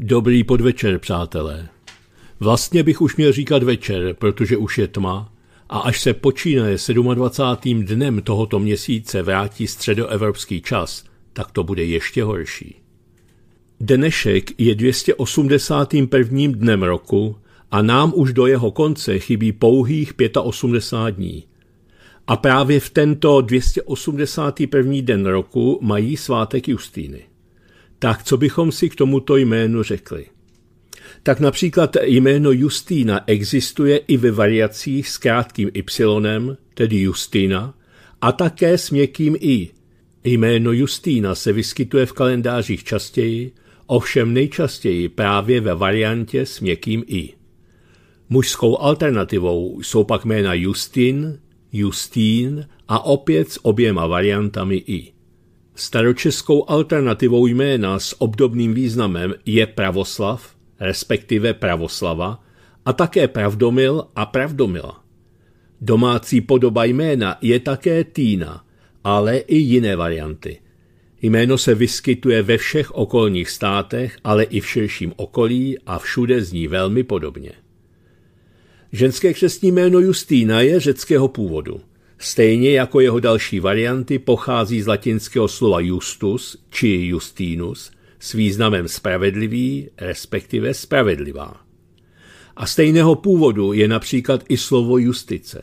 Dobrý podvečer, přátelé. Vlastně bych už měl říkat večer, protože už je tma a až se počínaje 27. dnem tohoto měsíce vrátí středoevropský čas, tak to bude ještě horší. Dnešek je 281. dnem roku a nám už do jeho konce chybí pouhých 85 dní. A právě v tento 281. den roku mají svátek Justýny. Tak co bychom si k tomuto jménu řekli? Tak například jméno Justína existuje i ve variacích s krátkým y, tedy Justina, a také s měkkým i. Jméno Justína se vyskytuje v kalendářích častěji, ovšem nejčastěji právě ve variantě s měkkým i. Mužskou alternativou jsou pak jména Justin, Justín a opět s oběma variantami i. Staročeskou alternativou jména s obdobným významem je pravoslav, respektive pravoslava, a také pravdomil a pravdomila. Domácí podoba jména je také Týna, ale i jiné varianty. Jméno se vyskytuje ve všech okolních státech, ale i v širším okolí a všude zní velmi podobně. Ženské křestní jméno Justína je řeckého původu. Stejně jako jeho další varianty pochází z latinského slova justus či justinus s významem spravedlivý, respektive spravedlivá. A stejného původu je například i slovo justice.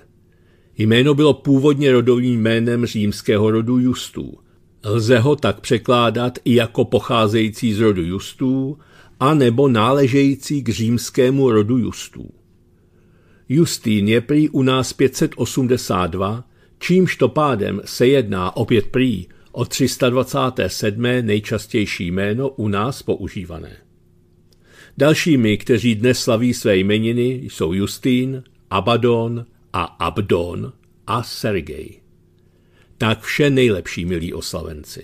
Jméno bylo původně rodovým jménem římského rodu Justů. Lze ho tak překládat i jako pocházející z rodu Justů a nebo náležející k římskému rodu Justů. Justín je prý u nás 582, čímž to pádem se jedná opět prý o 327. nejčastější jméno u nás používané. Dalšími, kteří dnes slaví své jmeniny, jsou Justín, Abadon a Abdon a Sergej. Tak vše nejlepší, milí oslavenci.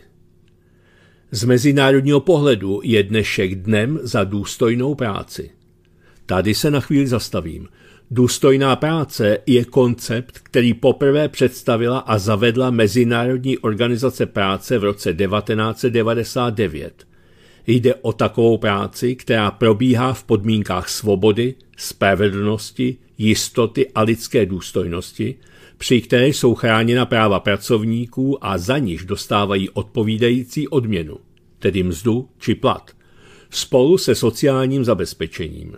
Z mezinárodního pohledu je dnešek dnem za důstojnou práci. Tady se na chvíli zastavím – Důstojná práce je koncept, který poprvé představila a zavedla Mezinárodní organizace práce v roce 1999. Jde o takovou práci, která probíhá v podmínkách svobody, spravedlnosti, jistoty a lidské důstojnosti, při které jsou chráněna práva pracovníků a za níž dostávají odpovídající odměnu, tedy mzdu či plat, spolu se sociálním zabezpečením.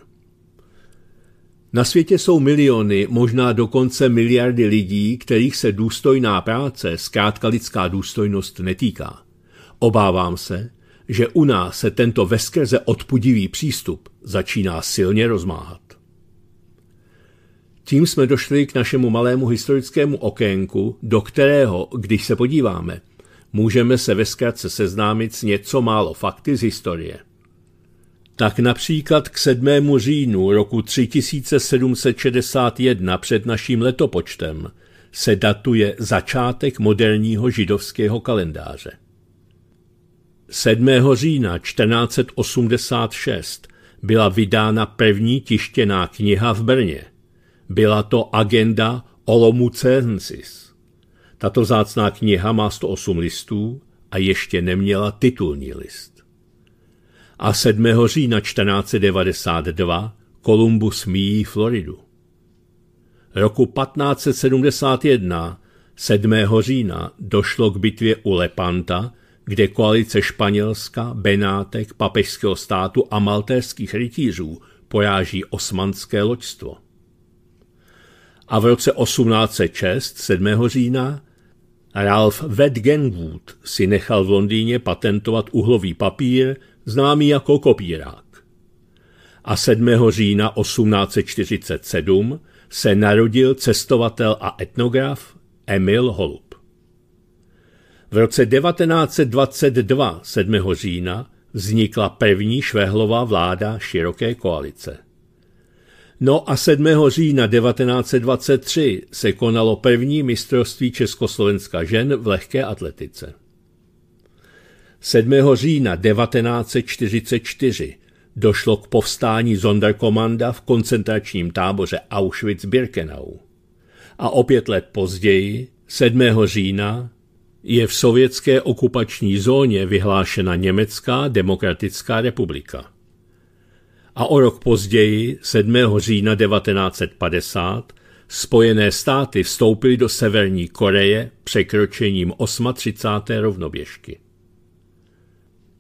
Na světě jsou miliony, možná dokonce miliardy lidí, kterých se důstojná práce, zkrátka lidská důstojnost, netýká. Obávám se, že u nás se tento veskrze odpudivý přístup začíná silně rozmáhat. Tím jsme došli k našemu malému historickému okénku, do kterého, když se podíváme, můžeme se ve seznámit s něco málo fakty z historie. Tak například k 7. říjnu roku 3761 před naším letopočtem se datuje začátek moderního židovského kalendáře. 7. října 1486 byla vydána první tištěná kniha v Brně. Byla to agenda Olomucensis. Tato zácná kniha má 108 listů a ještě neměla titulní list a 7. října 1492 Kolumbus míjí Floridu. Roku 1571 7. října došlo k bitvě u Lepanta, kde koalice Španělska, Benátek, papežského státu a maltéských rytířů pojáží osmanské loďstvo. A v roce 1806, 7. října, Ralph Wedgenwood si nechal v Londýně patentovat uhlový papír, známý jako kopírák. A 7. října 1847 se narodil cestovatel a etnograf Emil Holub. V roce 1922 7. října vznikla první švehlová vláda široké koalice. No a 7. října 1923 se konalo první mistrovství Československa žen v lehké atletice. 7. října 1944 došlo k povstání Zonderkomanda v koncentračním táboře Auschwitz-Birkenau. A o pět let později, 7. října, je v sovětské okupační zóně vyhlášena Německá demokratická republika. A o rok později, 7. října 1950, Spojené státy vstoupily do Severní Koreje překročením 38. rovnoběžky.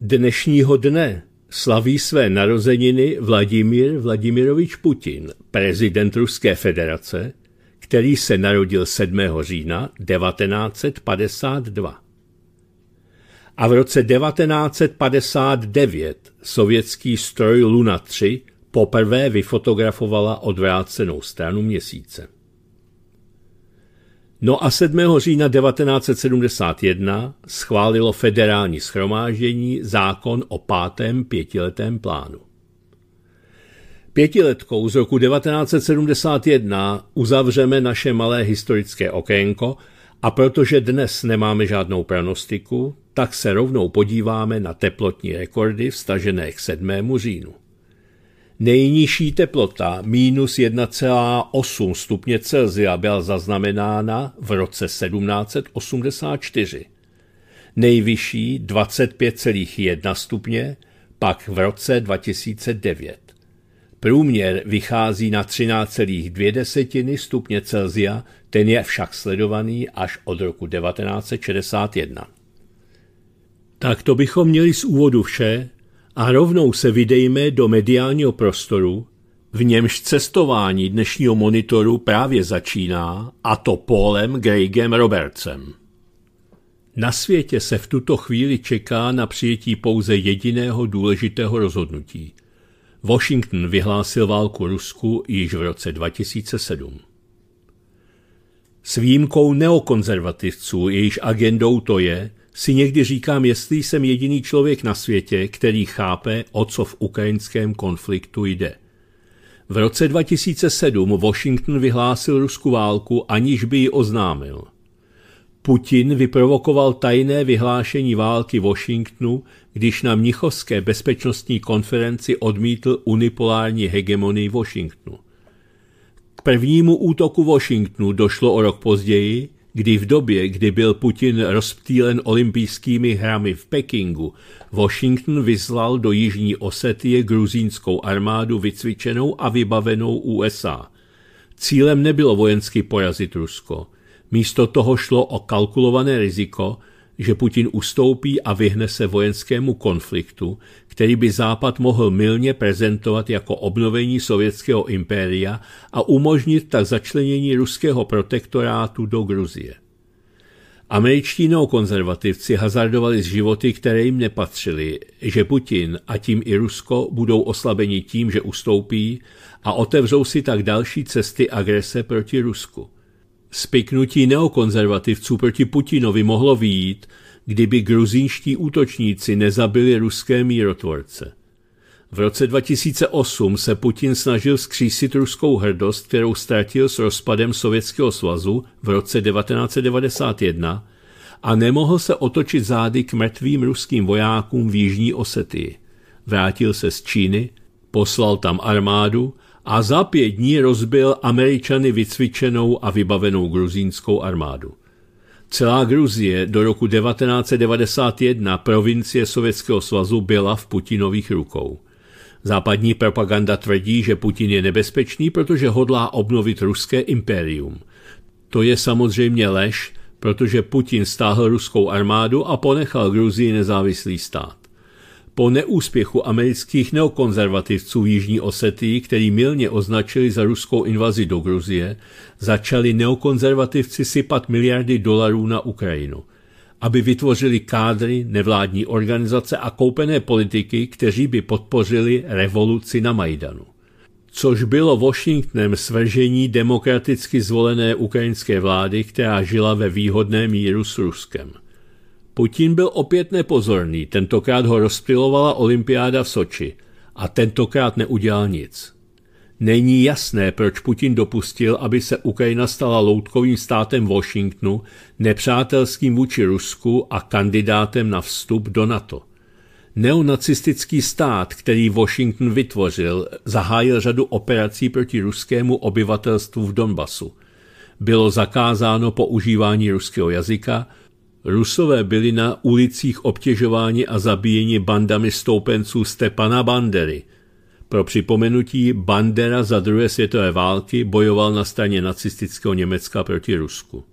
Dnešního dne slaví své narozeniny Vladimír Vladimirovič Putin, prezident Ruské federace, který se narodil 7. října 1952. A v roce 1959 sovětský stroj Luna 3 poprvé vyfotografovala odvrácenou stranu měsíce. No a 7. října 1971 schválilo federální schromáždění zákon o pátém pětiletém plánu. Pětiletkou z roku 1971 uzavřeme naše malé historické okénko a protože dnes nemáme žádnou pranostiku, tak se rovnou podíváme na teplotní rekordy vstažené k 7. říjnu. Nejnižší teplota minus 1,8 stupně Celsia byla zaznamenána v roce 1784, nejvyšší 25,1 stupně pak v roce 2009. Průměr vychází na 13,2 stupně Celsia, ten je však sledovaný až od roku 1961. Tak to bychom měli z úvodu vše, a rovnou se vydejme do mediálního prostoru, v němž cestování dnešního monitoru právě začíná, a to Polem Greigem Robertsem. Na světě se v tuto chvíli čeká na přijetí pouze jediného důležitého rozhodnutí. Washington vyhlásil válku Rusku již v roce 2007. S výjimkou neokonzervativců, jejíž agendou to je, si někdy říkám, jestli jsem jediný člověk na světě, který chápe, o co v ukrajinském konfliktu jde. V roce 2007 Washington vyhlásil Rusku válku, aniž by ji oznámil. Putin vyprovokoval tajné vyhlášení války Washingtonu, když na Mnichovské bezpečnostní konferenci odmítl unipolární hegemonii Washingtonu. K prvnímu útoku Washingtonu došlo o rok později, kdy v době, kdy byl Putin rozptýlen olympijskými hrami v Pekingu, Washington vyzlal do Jižní Osetie gruzínskou armádu vycvičenou a vybavenou USA. Cílem nebylo vojensky porazit Rusko. Místo toho šlo o kalkulované riziko, že Putin ustoupí a vyhne se vojenskému konfliktu, který by Západ mohl milně prezentovat jako obnovení sovětského impéria a umožnit tak začlenění ruského protektorátu do Gruzie. Američtí konzervativci hazardovali s životy, které jim nepatřily, že Putin a tím i Rusko budou oslabeni tím, že ustoupí a otevřou si tak další cesty agrese proti Rusku. Spiknutí neokonzervativců proti Putinovi mohlo výjít, kdyby gruzínští útočníci nezabili ruské mírotvorce. V roce 2008 se Putin snažil skřísit ruskou hrdost, kterou ztratil s rozpadem Sovětského svazu v roce 1991 a nemohl se otočit zády k mrtvým ruským vojákům v Jižní Osetii. Vrátil se z Číny, poslal tam armádu a za pět dní rozbil Američany vycvičenou a vybavenou gruzínskou armádu. Celá Gruzie do roku 1991 provincie Sovětského svazu byla v Putinových rukou. Západní propaganda tvrdí, že Putin je nebezpečný, protože hodlá obnovit ruské impérium. To je samozřejmě lež, protože Putin stáhl ruskou armádu a ponechal Gruzii nezávislý stát. Po neúspěchu amerických neokonzervativců v Jižní Osetii, který milně označili za ruskou invazi do Gruzie, začali neokonzervativci sypat miliardy dolarů na Ukrajinu, aby vytvořili kádry, nevládní organizace a koupené politiky, kteří by podpořili revoluci na Majdanu což bylo Washingtonem svržení demokraticky zvolené ukrajinské vlády, která žila ve výhodné míru s Ruskem. Putin byl opět nepozorný, tentokrát ho rozptilovala olympiáda v Soči a tentokrát neudělal nic. Není jasné, proč Putin dopustil, aby se Ukrajina stala loutkovým státem Washingtonu, nepřátelským vůči Rusku a kandidátem na vstup do NATO. Neonacistický stát, který Washington vytvořil, zahájil řadu operací proti ruskému obyvatelstvu v Donbasu. Bylo zakázáno používání ruského jazyka, Rusové byli na ulicích obtěžováni a zabíjeni bandami stoupenců Stepana Bandery. Pro připomenutí, Bandera za druhé světové války bojoval na straně nacistického Německa proti Rusku.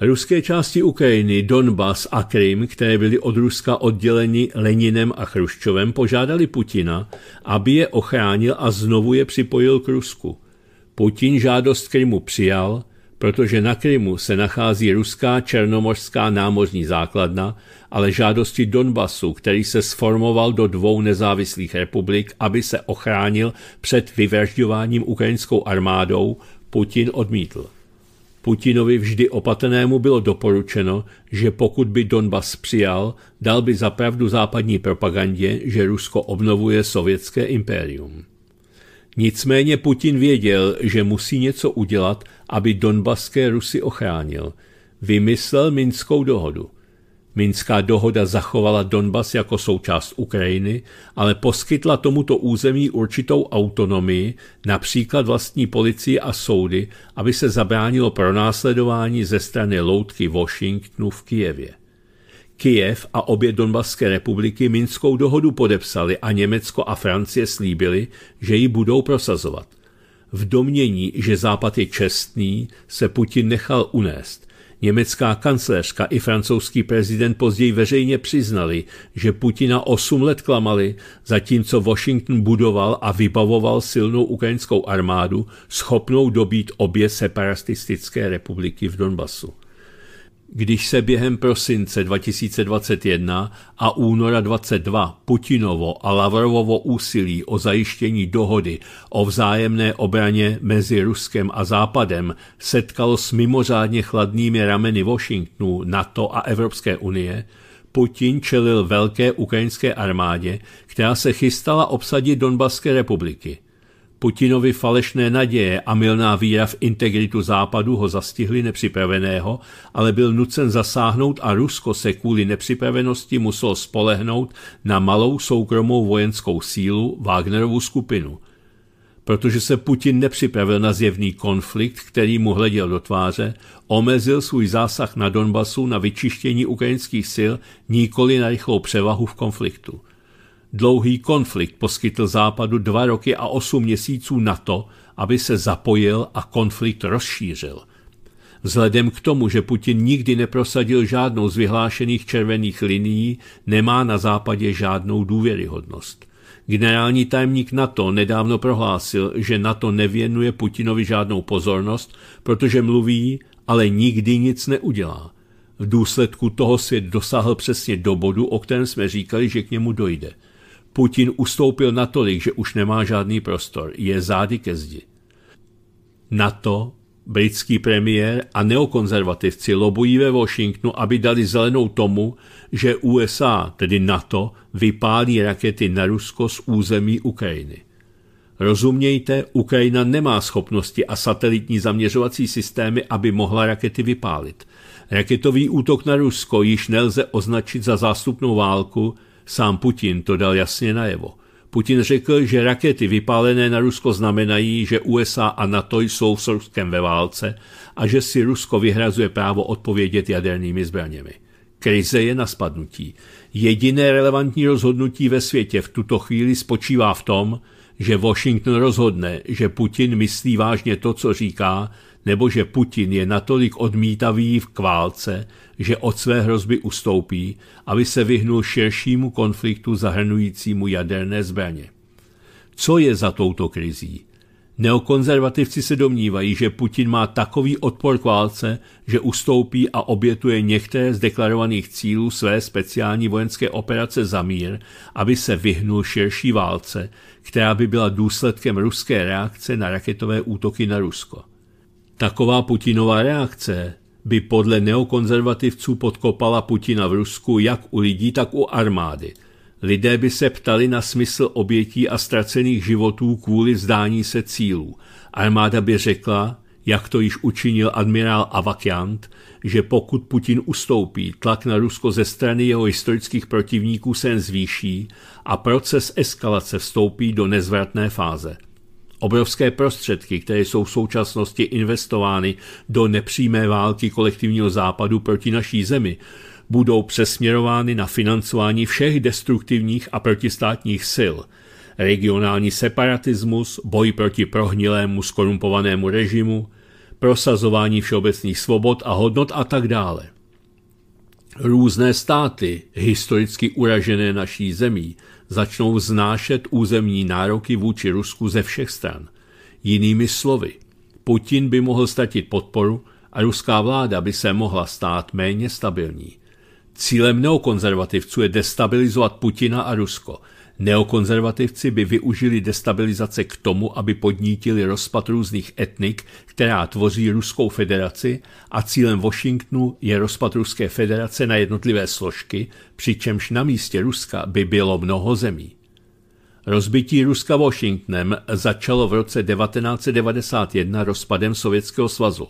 Ruské části Ukrajiny, Donbas a Krym, které byly od Ruska odděleny Leninem a Chruščovem, požádali Putina, aby je ochránil a znovu je připojil k Rusku. Putin žádost Krymu přijal protože na Krymu se nachází ruská černomořská námořní základna, ale žádosti Donbasu, který se sformoval do dvou nezávislých republik, aby se ochránil před vyvražďováním ukrajinskou armádou, Putin odmítl. Putinovi vždy opatrnému bylo doporučeno, že pokud by Donbas přijal, dal by zapravdu západní propagandě, že Rusko obnovuje sovětské impérium. Nicméně Putin věděl, že musí něco udělat, aby donbaské Rusy ochránil. Vymyslel Minskou dohodu. Minská dohoda zachovala Donbas jako součást Ukrajiny, ale poskytla tomuto území určitou autonomii, například vlastní policii a soudy, aby se zabránilo pronásledování ze strany loutky Washingtonu v Kijevě. Kijev a obě Donbaské republiky Minskou dohodu podepsali a Německo a Francie slíbili, že ji budou prosazovat. V domění, že Západ je čestný, se Putin nechal unést. Německá kancléřka i francouzský prezident později veřejně přiznali, že Putina 8 let klamali, zatímco Washington budoval a vybavoval silnou ukrajinskou armádu, schopnou dobít obě separatistické republiky v Donbasu. Když se během prosince 2021 a února 22 Putinovo a Lavrovovo úsilí o zajištění dohody o vzájemné obraně mezi Ruskem a Západem setkalo s mimořádně chladnými rameny Washingtonu, NATO a Evropské unie, Putin čelil velké ukrajinské armádě, která se chystala obsadit Donbaské republiky – Putinovi falešné naděje a milná víra v integritu Západu ho zastihli nepřipraveného, ale byl nucen zasáhnout a Rusko se kvůli nepřipravenosti muselo spolehnout na malou soukromou vojenskou sílu Wagnerovu skupinu. Protože se Putin nepřipravil na zjevný konflikt, který mu hleděl do tváře, omezil svůj zásah na Donbasu na vyčištění ukrajinských sil, nikoli na rychlou převahu v konfliktu. Dlouhý konflikt poskytl Západu dva roky a osm měsíců na to, aby se zapojil a konflikt rozšířil. Vzhledem k tomu, že Putin nikdy neprosadil žádnou z vyhlášených červených linií, nemá na západě žádnou důvěryhodnost. Generální tajemník NATO nedávno prohlásil, že NATO nevěnuje Putinovi žádnou pozornost, protože mluví, ale nikdy nic neudělá. V důsledku toho svět dosáhl přesně do bodu, o kterém jsme říkali, že k němu dojde – Putin ustoupil natolik, že už nemá žádný prostor, je zády ke zdi. NATO, britský premiér a neokonzervativci lobují ve Washingtonu, aby dali zelenou tomu, že USA, tedy NATO, vypálí rakety na Rusko z území Ukrajiny. Rozumějte, Ukrajina nemá schopnosti a satelitní zaměřovací systémy, aby mohla rakety vypálit. Raketový útok na Rusko již nelze označit za zástupnou válku, Sám Putin to dal jasně najevo. Putin řekl, že rakety vypálené na Rusko znamenají, že USA a NATO jsou s Ruskem ve válce a že si Rusko vyhrazuje právo odpovědět jadernými zbraněmi. Krize je na spadnutí. Jediné relevantní rozhodnutí ve světě v tuto chvíli spočívá v tom, že Washington rozhodne, že Putin myslí vážně to, co říká nebo že Putin je natolik odmítavý v kválce, že od své hrozby ustoupí, aby se vyhnul širšímu konfliktu zahrnujícímu jaderné zbraně. Co je za touto krizí? Neokonzervativci se domnívají, že Putin má takový odpor k válce, že ustoupí a obětuje některé z deklarovaných cílů své speciální vojenské operace za mír, aby se vyhnul širší válce, která by byla důsledkem ruské reakce na raketové útoky na Rusko. Taková Putinová reakce by podle neokonzervativců podkopala Putina v Rusku jak u lidí, tak u armády. Lidé by se ptali na smysl obětí a ztracených životů kvůli zdání se cílů. Armáda by řekla, jak to již učinil admirál Avakiant, že pokud Putin ustoupí, tlak na Rusko ze strany jeho historických protivníků se jen zvýší a proces eskalace vstoupí do nezvratné fáze. Obrovské prostředky, které jsou v současnosti investovány do nepřímé války kolektivního západu proti naší zemi, budou přesměrovány na financování všech destruktivních a protistátních sil. Regionální separatismus, boj proti prohnilému skorumpovanému režimu, prosazování všeobecných svobod a hodnot a tak dále. Různé státy, historicky uražené naší zemí, začnou znášet územní nároky vůči Rusku ze všech stran. Jinými slovy, Putin by mohl ztratit podporu a ruská vláda by se mohla stát méně stabilní. Cílem neokonzervativců je destabilizovat Putina a Rusko – Neokonzervativci by využili destabilizace k tomu, aby podnítili rozpad různých etnik, která tvoří Ruskou federaci a cílem Washingtonu je rozpad Ruské federace na jednotlivé složky, přičemž na místě Ruska by bylo mnoho zemí. Rozbití Ruska Washingtonem začalo v roce 1991 rozpadem Sovětského svazu.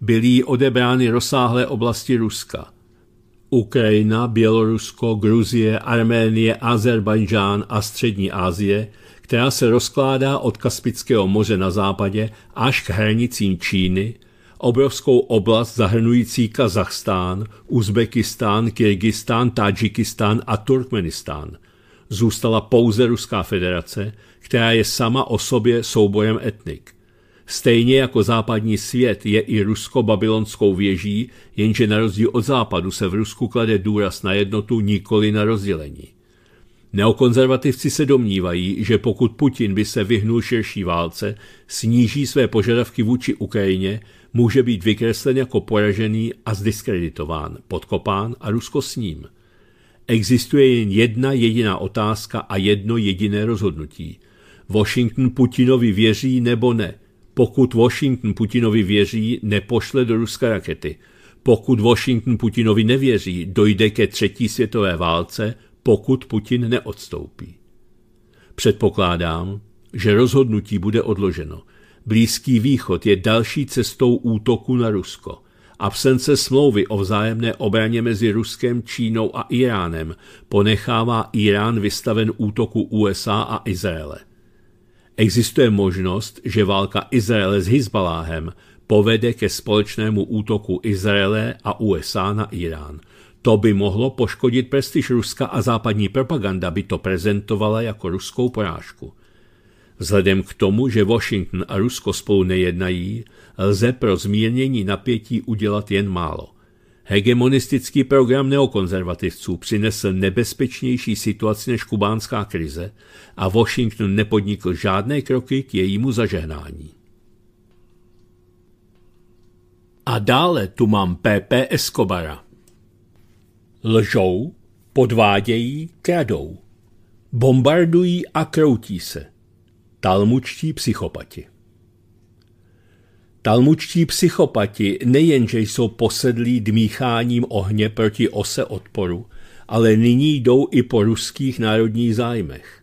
Byly jí odebrány rozsáhlé oblasti Ruska – Ukrajina, Bělorusko, Gruzie, Arménie, Azerbajdžán a Střední Asie, která se rozkládá od Kaspického moře na západě až k hranicím Číny, obrovskou oblast zahrnující Kazachstán, Uzbekistán, Kyrgyzstán, Tadžikistán a Turkmenistán. Zůstala pouze Ruská federace, která je sama o sobě soubojem etnik. Stejně jako západní svět je i Rusko babylonskou věží, jenže na rozdíl od západu se v Rusku klade důraz na jednotu, nikoli na rozdělení. Neokonzervativci se domnívají, že pokud Putin by se vyhnul širší válce, sníží své požadavky vůči Ukrajině, může být vykreslen jako poražený a zdiskreditován, podkopán a Rusko s ním. Existuje jen jedna jediná otázka a jedno jediné rozhodnutí. Washington Putinovi věří nebo ne – pokud Washington Putinovi věří, nepošle do Ruska rakety. Pokud Washington Putinovi nevěří, dojde ke třetí světové válce, pokud Putin neodstoupí. Předpokládám, že rozhodnutí bude odloženo. Blízký východ je další cestou útoku na Rusko. Absence smlouvy o vzájemné obraně mezi Ruskem, Čínou a Iránem ponechává Irán vystaven útoku USA a Izraele. Existuje možnost, že válka Izraele s Hizbaláhem povede ke společnému útoku Izraele a USA na Irán. To by mohlo poškodit prestiž Ruska a západní propaganda by to prezentovala jako ruskou porážku. Vzhledem k tomu, že Washington a Rusko spolu nejednají, lze pro zmírnění napětí udělat jen málo – Hegemonistický program neokonzervativců přinesl nebezpečnější situaci než kubánská krize a Washington nepodnikl žádné kroky k jejímu zažehnání. A dále tu mám PP Escobara. Lžou, podvádějí, kradou. Bombardují a kroutí se. Talmučtí psychopati. Talmučtí psychopati nejenže jsou posedlí dmícháním ohně proti ose odporu, ale nyní jdou i po ruských národních zájmech.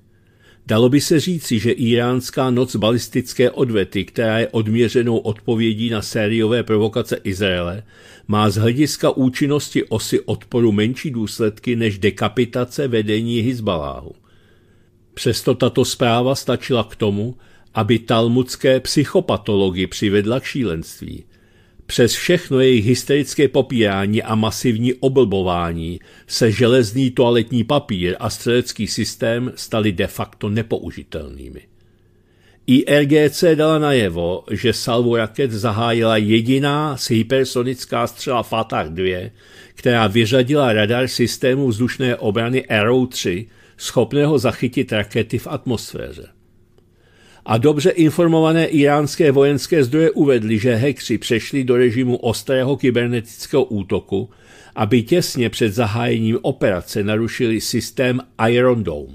Dalo by se říci, že iránská noc balistické odvety, která je odměřenou odpovědí na sériové provokace Izraele, má z hlediska účinnosti osy odporu menší důsledky než dekapitace vedení Hizbaláhu. Přesto tato zpráva stačila k tomu, aby talmudské psychopatology přivedla k šílenství. Přes všechno jejich hysterické popírání a masivní oblbování se železný toaletní papír a střelecký systém staly de facto nepoužitelnými. IRGC dala najevo, že salvu raket zahájila jediná hypersonická střela Fatah 2, která vyřadila radar systému vzdušné obrany Arrow 3, schopného zachytit rakety v atmosféře a dobře informované iránské vojenské zdroje uvedly, že hekři přešli do režimu ostrého kybernetického útoku, aby těsně před zahájením operace narušili systém Iron Dome.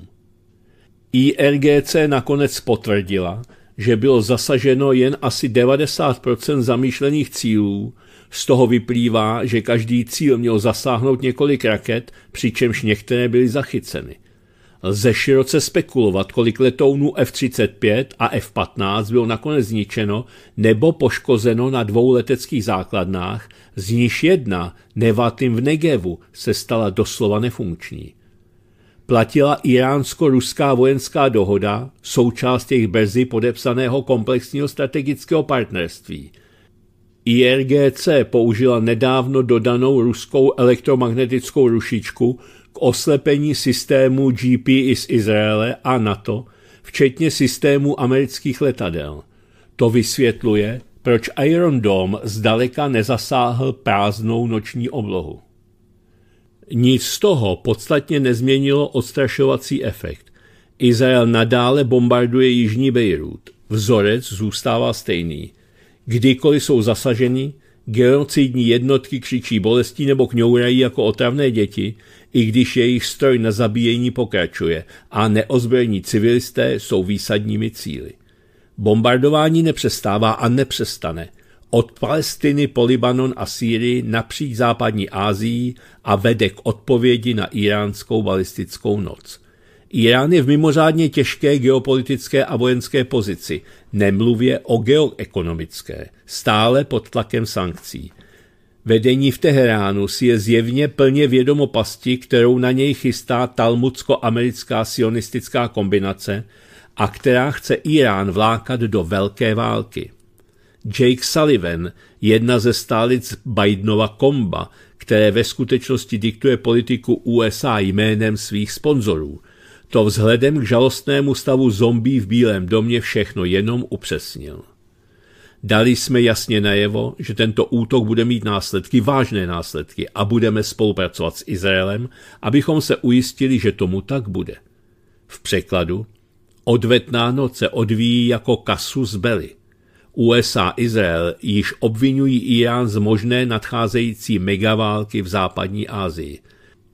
IRGC nakonec potvrdila, že bylo zasaženo jen asi 90% zamýšlených cílů, z toho vyplývá, že každý cíl měl zasáhnout několik raket, přičemž některé byly zachyceny – Lze široce spekulovat, kolik letounů F-35 a F-15 bylo nakonec zničeno nebo poškozeno na dvou leteckých základnách, z níž jedna, Nevatým v Negevu, se stala doslova nefunkční. Platila iránsko-ruská vojenská dohoda, součást jejich brzy podepsaného komplexního strategického partnerství – IRGC použila nedávno dodanou ruskou elektromagnetickou rušičku oslepení systému GPS Izraele a NATO, včetně systému amerických letadel. To vysvětluje, proč Iron Dome zdaleka nezasáhl prázdnou noční oblohu. Nic z toho podstatně nezměnilo odstrašovací efekt. Izrael nadále bombarduje jižní Bejrút. Vzorec zůstává stejný. Kdykoliv jsou zasaženi, Genocidní jednotky křičí bolestí nebo kňourají jako otravné děti, i když jejich stroj na zabíjení pokračuje a neozbrojení civilisté jsou výsadními cíly. Bombardování nepřestává a nepřestane. Od Palestiny po Libanon a Sýrii napříč západní Ázií a vede k odpovědi na iránskou balistickou noc – Irán je v mimořádně těžké geopolitické a vojenské pozici, nemluvě o geoekonomické, stále pod tlakem sankcí. Vedení v Teheránu si je zjevně plně vědomo pasti, kterou na něj chystá talmudsko-americká sionistická kombinace a která chce Irán vlákat do velké války. Jake Sullivan, jedna ze stálic Bidenova komba, které ve skutečnosti diktuje politiku USA jménem svých sponzorů – to vzhledem k žalostnému stavu zombí v Bílém domě všechno jenom upřesnil. Dali jsme jasně najevo, že tento útok bude mít následky, vážné následky a budeme spolupracovat s Izraelem, abychom se ujistili, že tomu tak bude. V překladu Odvetná noc se odvíjí jako kasu z Bely. USA Izrael již obvinují Irán z možné nadcházející megaválky v západní Asii.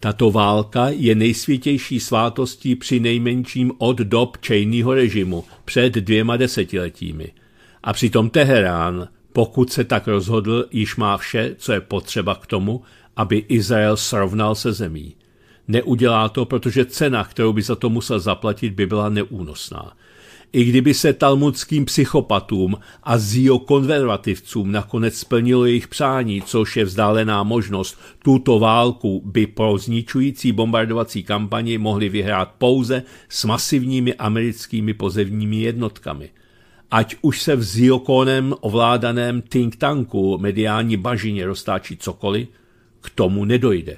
Tato válka je nejsvětější svátostí při nejmenším od dob čejního režimu před dvěma desetiletími. A přitom Teherán, pokud se tak rozhodl, již má vše, co je potřeba k tomu, aby Izrael srovnal se zemí. Neudělá to, protože cena, kterou by za to musel zaplatit, by byla neúnosná. I kdyby se talmudským psychopatům a zio-konzervativcům nakonec splnilo jejich přání, což je vzdálená možnost, tuto válku by po zničující bombardovací kampani mohli vyhrát pouze s masivními americkými pozemními jednotkami ať už se v Ziokonem ovládaném think tanku mediální bažině roztáčí cokoliv, k tomu nedojde.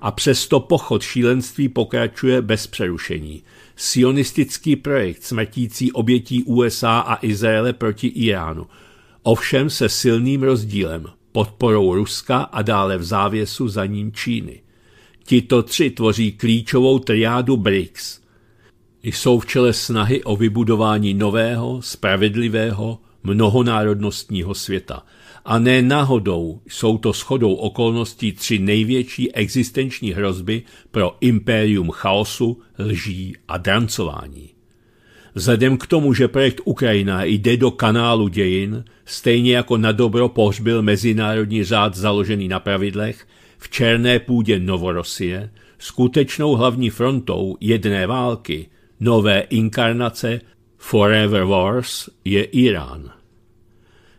A přesto pochod šílenství pokračuje bez přerušení sionistický projekt smrtící obětí USA a Izraele proti Iránu, ovšem se silným rozdílem, podporou Ruska a dále v závěsu za ním Číny. Tito tři tvoří klíčovou triádu BRICS. Jsou v čele snahy o vybudování nového, spravedlivého, mnohonárodnostního světa – a ne náhodou jsou to shodou okolností tři největší existenční hrozby pro impérium chaosu, lží a drancování. Vzhledem k tomu, že projekt Ukrajina jde do kanálu dějin, stejně jako na dobro pohřbil mezinárodní řád založený na pravidlech, v černé půdě Novorosie, skutečnou hlavní frontou jedné války, nové inkarnace Forever Wars je Irán.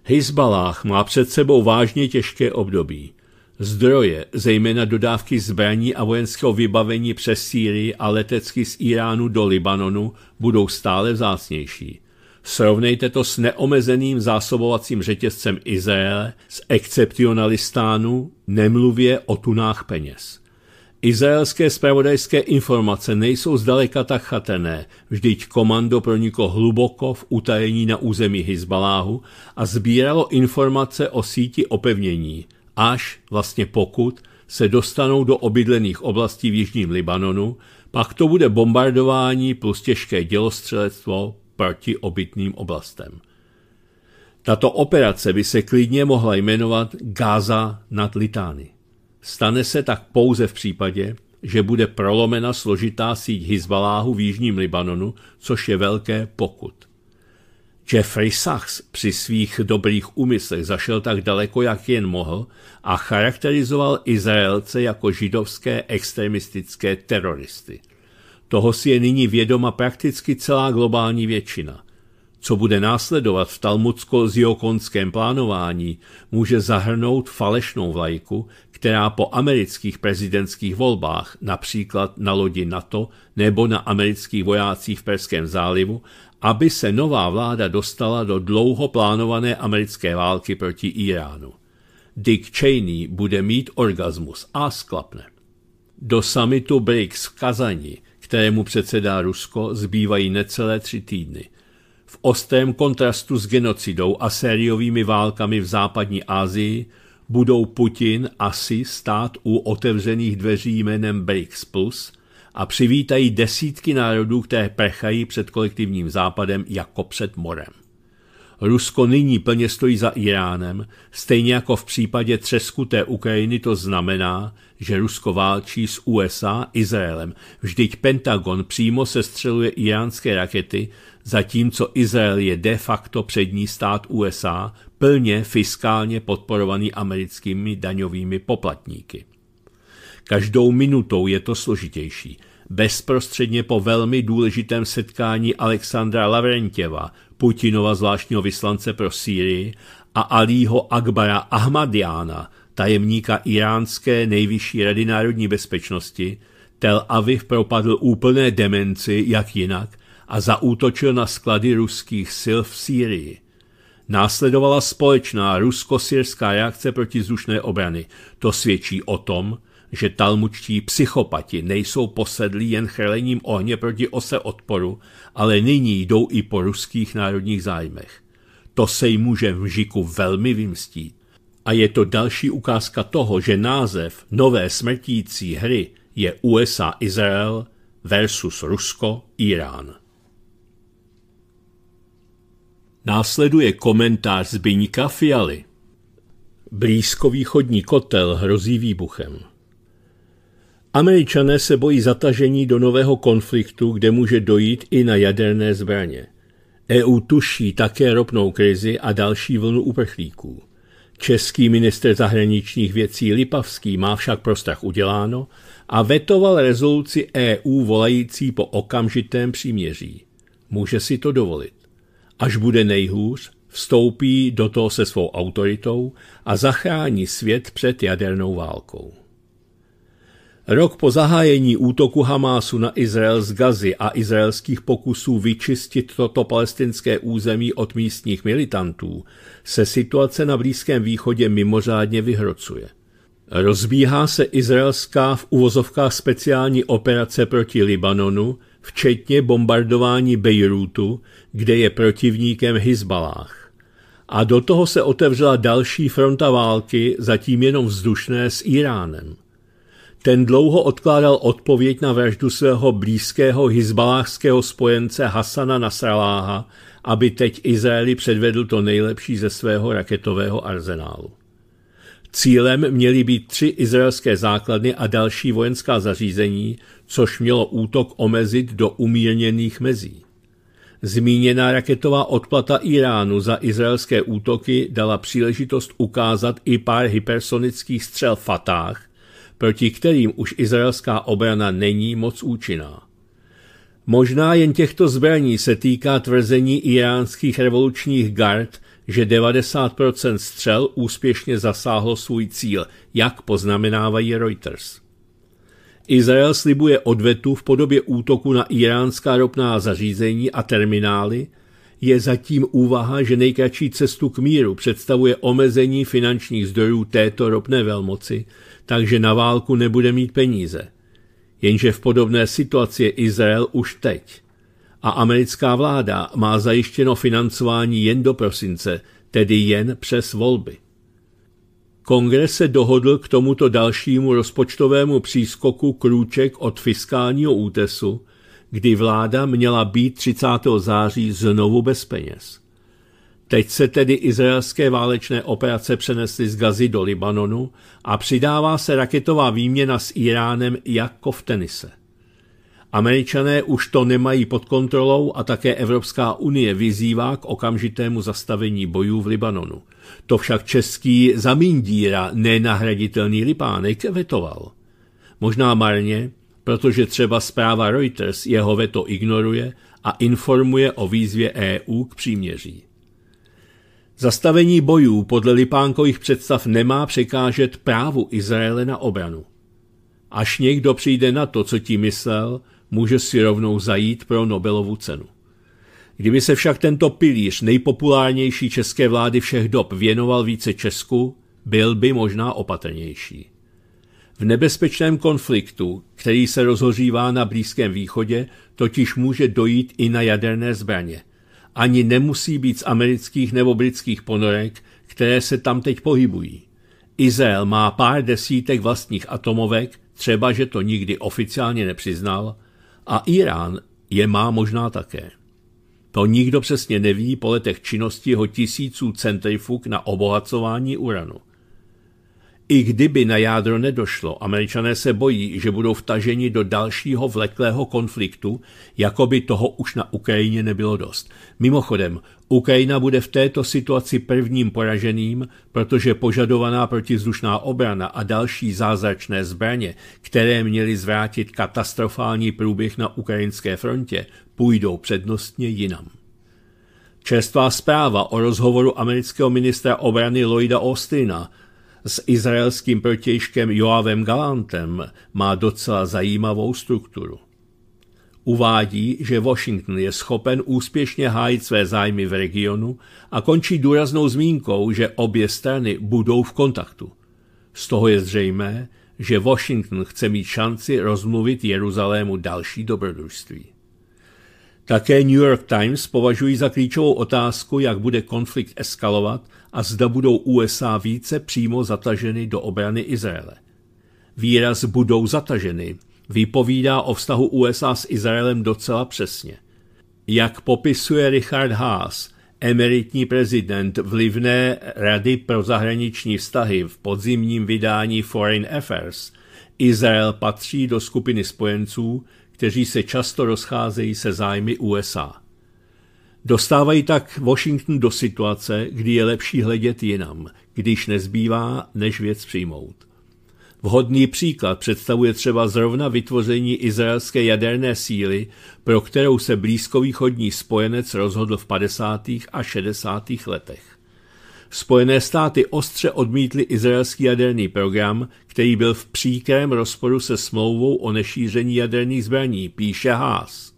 Hezbalách má před sebou vážně těžké období. Zdroje, zejména dodávky zbraní a vojenského vybavení přes Sýrii a letecky z Iránu do Libanonu, budou stále vzácnější. Srovnejte to s neomezeným zásobovacím řetězcem Izraele, z excepcionalistánu, nemluvě o tunách peněz. Izraelské spravodajské informace nejsou zdaleka tak chatrné, vždyť komando proniklo hluboko v utajení na území Hizbaláhu a sbíralo informace o síti opevnění, až, vlastně pokud, se dostanou do obydlených oblastí v jižním Libanonu, pak to bude bombardování plus těžké dělostřelectvo proti obytným oblastem. Tato operace by se klidně mohla jmenovat Gaza nad Litány. Stane se tak pouze v případě, že bude prolomena složitá síť Hizbaláhu v jižním Libanonu, což je velké pokud. Jeffrey Sachs při svých dobrých úmyslech zašel tak daleko, jak jen mohl a charakterizoval Izraelce jako židovské extremistické teroristy. Toho si je nyní vědoma prakticky celá globální většina. Co bude následovat v talmudsko ziokonském plánování, může zahrnout falešnou vlajku, která po amerických prezidentských volbách, například na lodi NATO nebo na amerických vojácích v Perském zálivu, aby se nová vláda dostala do dlouho plánované americké války proti Iránu. Dick Cheney bude mít orgasmus a sklapne. Do samitu BRICS v Kazani, kterému předsedá Rusko, zbývají necelé tři týdny. V ostrém kontrastu s genocidou a sériovými válkami v západní Asii budou Putin asi stát u otevřených dveří jménem BRICS Plus a přivítají desítky národů, které prchají před kolektivním západem jako před morem. Rusko nyní plně stojí za Iránem, stejně jako v případě třesku té Ukrajiny to znamená, že Rusko válčí s USA Izraelem. Vždyť Pentagon přímo se střeluje iránské rakety, zatímco Izrael je de facto přední stát USA, plně fiskálně podporovaný americkými daňovými poplatníky. Každou minutou je to složitější bezprostředně po velmi důležitém setkání Alexandra Lavrentěva, Putinova zvláštního vyslance pro Sýrii a Alího Akbara Ahmadiana, tajemníka iránské nejvyšší rady národní bezpečnosti, Tel Aviv propadl úplné demenci, jak jinak, a zaútočil na sklady ruských sil v Sýrii. Následovala společná rusko-syrská reakce proti zušné obrany. To svědčí o tom, že talmučtí psychopati nejsou posedlí jen chrlením ohně proti ose odporu, ale nyní jdou i po ruských národních zájmech. To se jim může v Žiku velmi vymstít. A je to další ukázka toho, že název nové smrtící hry je USA-Izrael versus Rusko-Irán. Následuje komentář Zbyňka Fialy. Blízkovýchodní kotel hrozí výbuchem. Američané se bojí zatažení do nového konfliktu, kde může dojít i na jaderné zbraně. EU tuší také ropnou krizi a další vlnu uprchlíků. Český minister zahraničních věcí Lipavský má však strach uděláno a vetoval rezoluci EU volající po okamžitém příměří. Může si to dovolit. Až bude nejhůř, vstoupí do toho se svou autoritou a zachrání svět před jadernou válkou. Rok po zahájení útoku Hamásu na Izrael z Gazy a izraelských pokusů vyčistit toto palestinské území od místních militantů se situace na Blízkém východě mimořádně vyhrocuje. Rozbíhá se izraelská v uvozovkách speciální operace proti Libanonu, včetně bombardování Bejrútu, kde je protivníkem Hizbalách. A do toho se otevřela další fronta války, zatím jenom vzdušné s Iránem. Ten dlouho odkládal odpověď na vraždu svého blízkého hizbalářského spojence Hasana Nasraláha, aby teď Izraeli předvedl to nejlepší ze svého raketového arzenálu. Cílem měly být tři izraelské základny a další vojenská zařízení, což mělo útok omezit do umírněných mezí. Zmíněná raketová odplata Iránu za izraelské útoky dala příležitost ukázat i pár hypersonických střel Fatah, proti kterým už izraelská obrana není moc účinná. Možná jen těchto zbraní se týká tvrzení iránských revolučních gard, že 90% střel úspěšně zasáhlo svůj cíl, jak poznamenávají Reuters. Izrael slibuje odvetu v podobě útoku na iránská ropná zařízení a terminály, je zatím úvaha, že nejkratší cestu k míru představuje omezení finančních zdrojů této ropné velmoci, takže na válku nebude mít peníze. Jenže v podobné situaci je Izrael už teď. A americká vláda má zajištěno financování jen do prosince, tedy jen přes volby. Kongres se dohodl k tomuto dalšímu rozpočtovému přískoku krůček od fiskálního útesu, kdy vláda měla být 30. září znovu bez peněz. Teď se tedy izraelské válečné operace přenesly z Gazy do Libanonu a přidává se raketová výměna s Iránem jako v tenise. Američané už to nemají pod kontrolou a také Evropská unie vyzývá k okamžitému zastavení bojů v Libanonu. To však český zamindíra nenahraditelný Lipánek vetoval. Možná marně, protože třeba zpráva Reuters jeho veto ignoruje a informuje o výzvě EU k příměří. Zastavení bojů podle Lipánkových představ nemá překážet právu Izraele na obranu. Až někdo přijde na to, co tím myslel, může si rovnou zajít pro Nobelovu cenu. Kdyby se však tento pilíř nejpopulárnější české vlády všech dob věnoval více Česku, byl by možná opatrnější. V nebezpečném konfliktu, který se rozhořívá na Blízkém východě, totiž může dojít i na jaderné zbraně, ani nemusí být z amerických nebo britských ponorek, které se tam teď pohybují. Izrael má pár desítek vlastních atomovek, třeba že to nikdy oficiálně nepřiznal, a Irán je má možná také. To nikdo přesně neví po letech činnosti jeho tisíců centrifug na obohacování uranu. I kdyby na jádro nedošlo, američané se bojí, že budou vtaženi do dalšího vleklého konfliktu, jako by toho už na Ukrajině nebylo dost. Mimochodem, Ukrajina bude v této situaci prvním poraženým, protože požadovaná protizdušná obrana a další zázračné zbraně, které měly zvrátit katastrofální průběh na ukrajinské frontě, půjdou přednostně jinam. Čerstvá zpráva o rozhovoru amerického ministra obrany Lloyda Austina s izraelským protějškem Joavem Galantem má docela zajímavou strukturu. Uvádí, že Washington je schopen úspěšně hájit své zájmy v regionu a končí důraznou zmínkou, že obě strany budou v kontaktu. Z toho je zřejmé, že Washington chce mít šanci rozmluvit Jeruzalému další dobrodružství. Také New York Times považují za klíčovou otázku, jak bude konflikt eskalovat a zda budou USA více přímo zataženy do obrany Izraele. Výraz budou zataženy vypovídá o vztahu USA s Izraelem docela přesně. Jak popisuje Richard Haas, emeritní prezident vlivné Rady pro zahraniční vztahy v podzimním vydání Foreign Affairs, Izrael patří do skupiny spojenců, kteří se často rozcházejí se zájmy USA. Dostávají tak Washington do situace, kdy je lepší hledět jinam, když nezbývá, než věc přijmout. Vhodný příklad představuje třeba zrovna vytvoření izraelské jaderné síly, pro kterou se blízkovýchodní spojenec rozhodl v 50. a 60. letech. Spojené státy ostře odmítly izraelský jaderný program, který byl v příkrém rozporu se smlouvou o nešíření jaderných zbraní, píše Haas.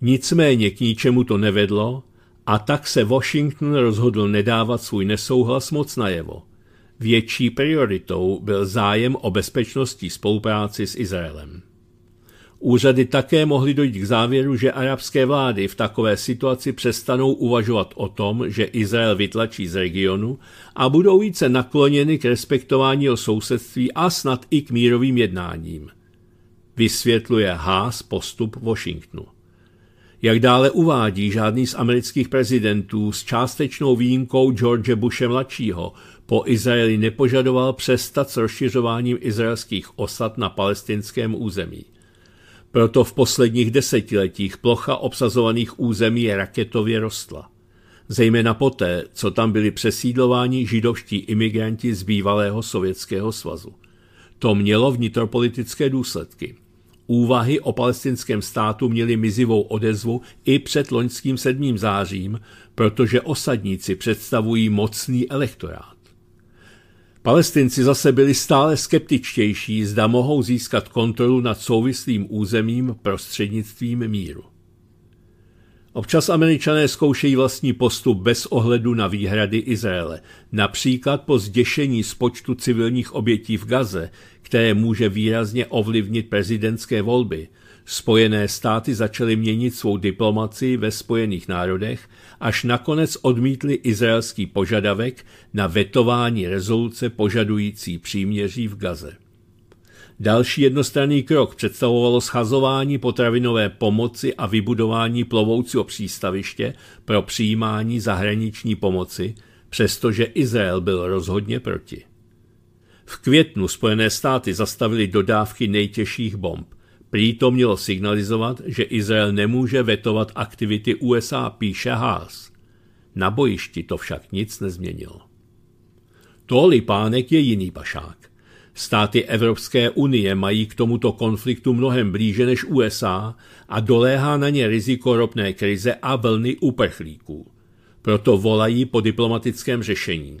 Nicméně k ničemu to nevedlo a tak se Washington rozhodl nedávat svůj nesouhlas moc najevo. Větší prioritou byl zájem o bezpečnostní spolupráci s Izraelem. Úřady také mohly dojít k závěru, že arabské vlády v takové situaci přestanou uvažovat o tom, že Izrael vytlačí z regionu a budou více nakloněny k respektování o sousedství a snad i k mírovým jednáním. Vysvětluje Haas postup Washingtonu. Jak dále uvádí, žádný z amerických prezidentů s částečnou výjimkou George Bushe mladšího po Izraeli nepožadoval přestat s rozšiřováním izraelských osad na palestinském území. Proto v posledních desetiletích plocha obsazovaných území raketově rostla. Zejména poté, co tam byli přesídlováni židovští imigranti z bývalého Sovětského svazu. To mělo vnitropolitické důsledky. Úvahy o palestinském státu měly mizivou odezvu i před loňským 7. zářím, protože osadníci představují mocný elektorát. Palestinci zase byli stále skeptičtější, zda mohou získat kontrolu nad souvislým územím prostřednictvím míru. Občas američané zkoušejí vlastní postup bez ohledu na výhrady Izraele, například po zděšení z počtu civilních obětí v Gaze, které může výrazně ovlivnit prezidentské volby. Spojené státy začaly měnit svou diplomaci ve Spojených národech, až nakonec odmítli izraelský požadavek na vetování rezoluce požadující příměří v Gaze. Další jednostranný krok představovalo schazování potravinové pomoci a vybudování plovoucího přístaviště pro přijímání zahraniční pomoci, přestože Izrael byl rozhodně proti. V květnu Spojené státy zastavili dodávky nejtěžších bomb. Prý to mělo signalizovat, že Izrael nemůže vetovat aktivity USA, píše Haas. Na bojišti to však nic nezměnilo. To Lipánek je jiný pašák. Státy Evropské unie mají k tomuto konfliktu mnohem blíže než USA a doléhá na ně riziko ropné krize a vlny uprchlíků. Proto volají po diplomatickém řešení.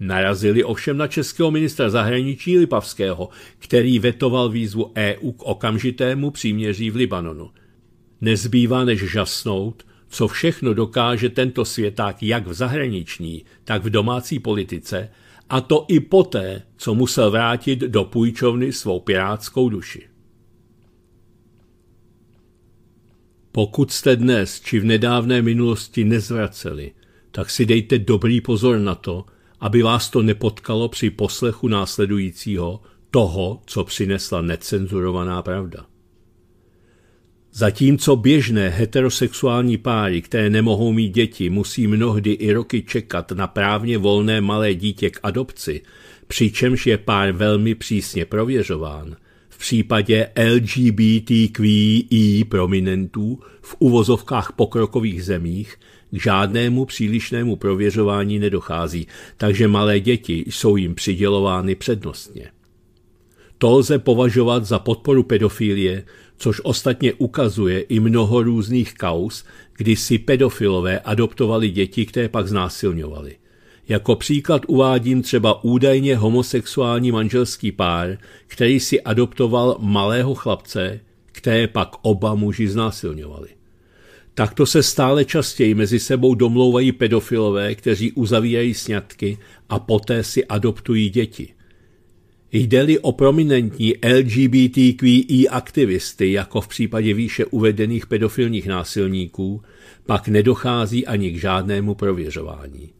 Narazili ovšem na českého ministra zahraničí Lipavského, který vetoval výzvu EU k okamžitému příměří v Libanonu. Nezbývá než žasnout, co všechno dokáže tento světák jak v zahraniční, tak v domácí politice – a to i poté, co musel vrátit do půjčovny svou pirátskou duši. Pokud jste dnes či v nedávné minulosti nezvraceli, tak si dejte dobrý pozor na to, aby vás to nepotkalo při poslechu následujícího toho, co přinesla necenzurovaná pravda. Zatímco běžné heterosexuální páry, které nemohou mít děti, musí mnohdy i roky čekat na právně volné malé dítě k adopci, přičemž je pár velmi přísně prověřován, v případě LGBTQI e prominentů v uvozovkách pokrokových zemích k žádnému přílišnému prověřování nedochází, takže malé děti jsou jim přidělovány přednostně. To lze považovat za podporu pedofilie, což ostatně ukazuje i mnoho různých kaus, kdy si pedofilové adoptovali děti, které pak znásilňovali. Jako příklad uvádím třeba údajně homosexuální manželský pár, který si adoptoval malého chlapce, které pak oba muži znásilňovali. Takto se stále častěji mezi sebou domlouvají pedofilové, kteří uzavírají sňatky a poté si adoptují děti – Jde-li o prominentní LGBTQI aktivisty, jako v případě výše uvedených pedofilních násilníků, pak nedochází ani k žádnému prověřování.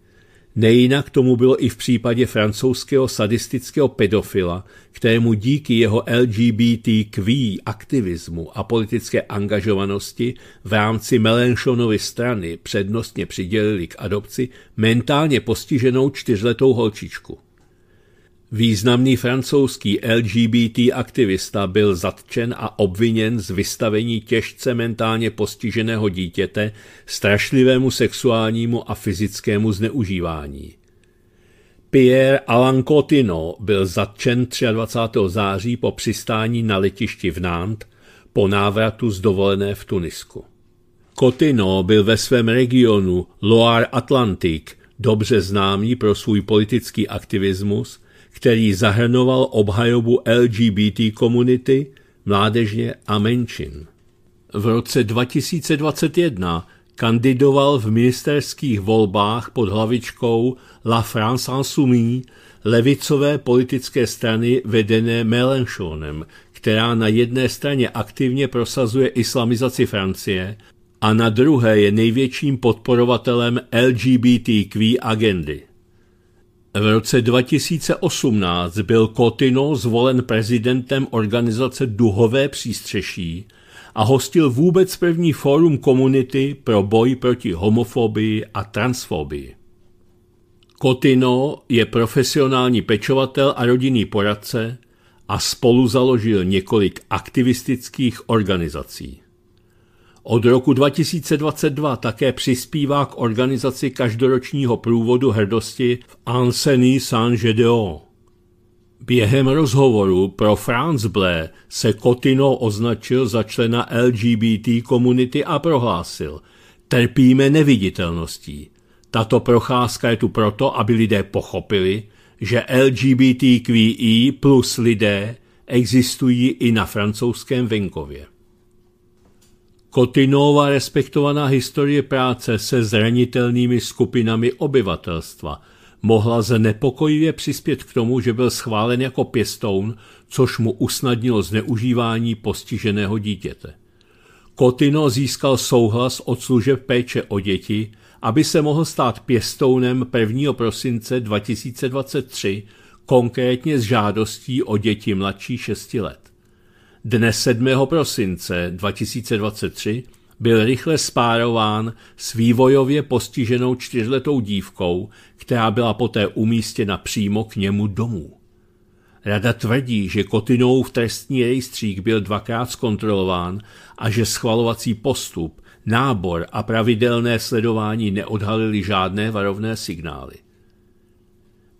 Nejinak tomu bylo i v případě francouzského sadistického pedofila, kterému díky jeho LGBTQ aktivismu a politické angažovanosti v rámci Melenchonovy strany přednostně přidělili k adopci mentálně postiženou čtyřletou holčičku. Významný francouzský LGBT aktivista byl zatčen a obviněn z vystavení těžce mentálně postiženého dítěte strašlivému sexuálnímu a fyzickému zneužívání. Pierre Alain Cotino byl zatčen 23. září po přistání na letišti v Nantes po návratu z dovolené v Tunisku. Cotino byl ve svém regionu Loire Atlantique dobře známý pro svůj politický aktivismus který zahrnoval obhajobu LGBT komunity, mládežně a menšin. V roce 2021 kandidoval v ministerských volbách pod hlavičkou La France Insoumise levicové politické strany vedené Mélenchonem, která na jedné straně aktivně prosazuje islamizaci Francie a na druhé je největším podporovatelem LGBTQ agendy. V roce 2018 byl Kotino zvolen prezidentem organizace Duhové přístřeší a hostil vůbec první fórum komunity pro boj proti homofobii a transfobii. Kotino je profesionální pečovatel a rodinný poradce a spolu založil několik aktivistických organizací. Od roku 2022 také přispívá k organizaci každoročního průvodu hrdosti v Anseny Saint-Gédéon. Během rozhovoru pro France Blé se Kotino označil za člena LGBT komunity a prohlásil Trpíme neviditelností. Tato procházka je tu proto, aby lidé pochopili, že LGBTQI plus lidé existují i na francouzském venkově. Kotinová respektovaná historie práce se zranitelnými skupinami obyvatelstva mohla znepokojivě přispět k tomu, že byl schválen jako pěstoun, což mu usnadnilo zneužívání postiženého dítěte. Kotino získal souhlas od služeb péče o děti, aby se mohl stát pěstounem 1. prosince 2023, konkrétně s žádostí o děti mladší 6 let. Dne 7. prosince 2023 byl rychle spárován s vývojově postiženou čtyřletou dívkou, která byla poté umístěna přímo k němu domů. Rada tvrdí, že Kotinou v trestní rejstřík byl dvakrát zkontrolován a že schvalovací postup, nábor a pravidelné sledování neodhalili žádné varovné signály.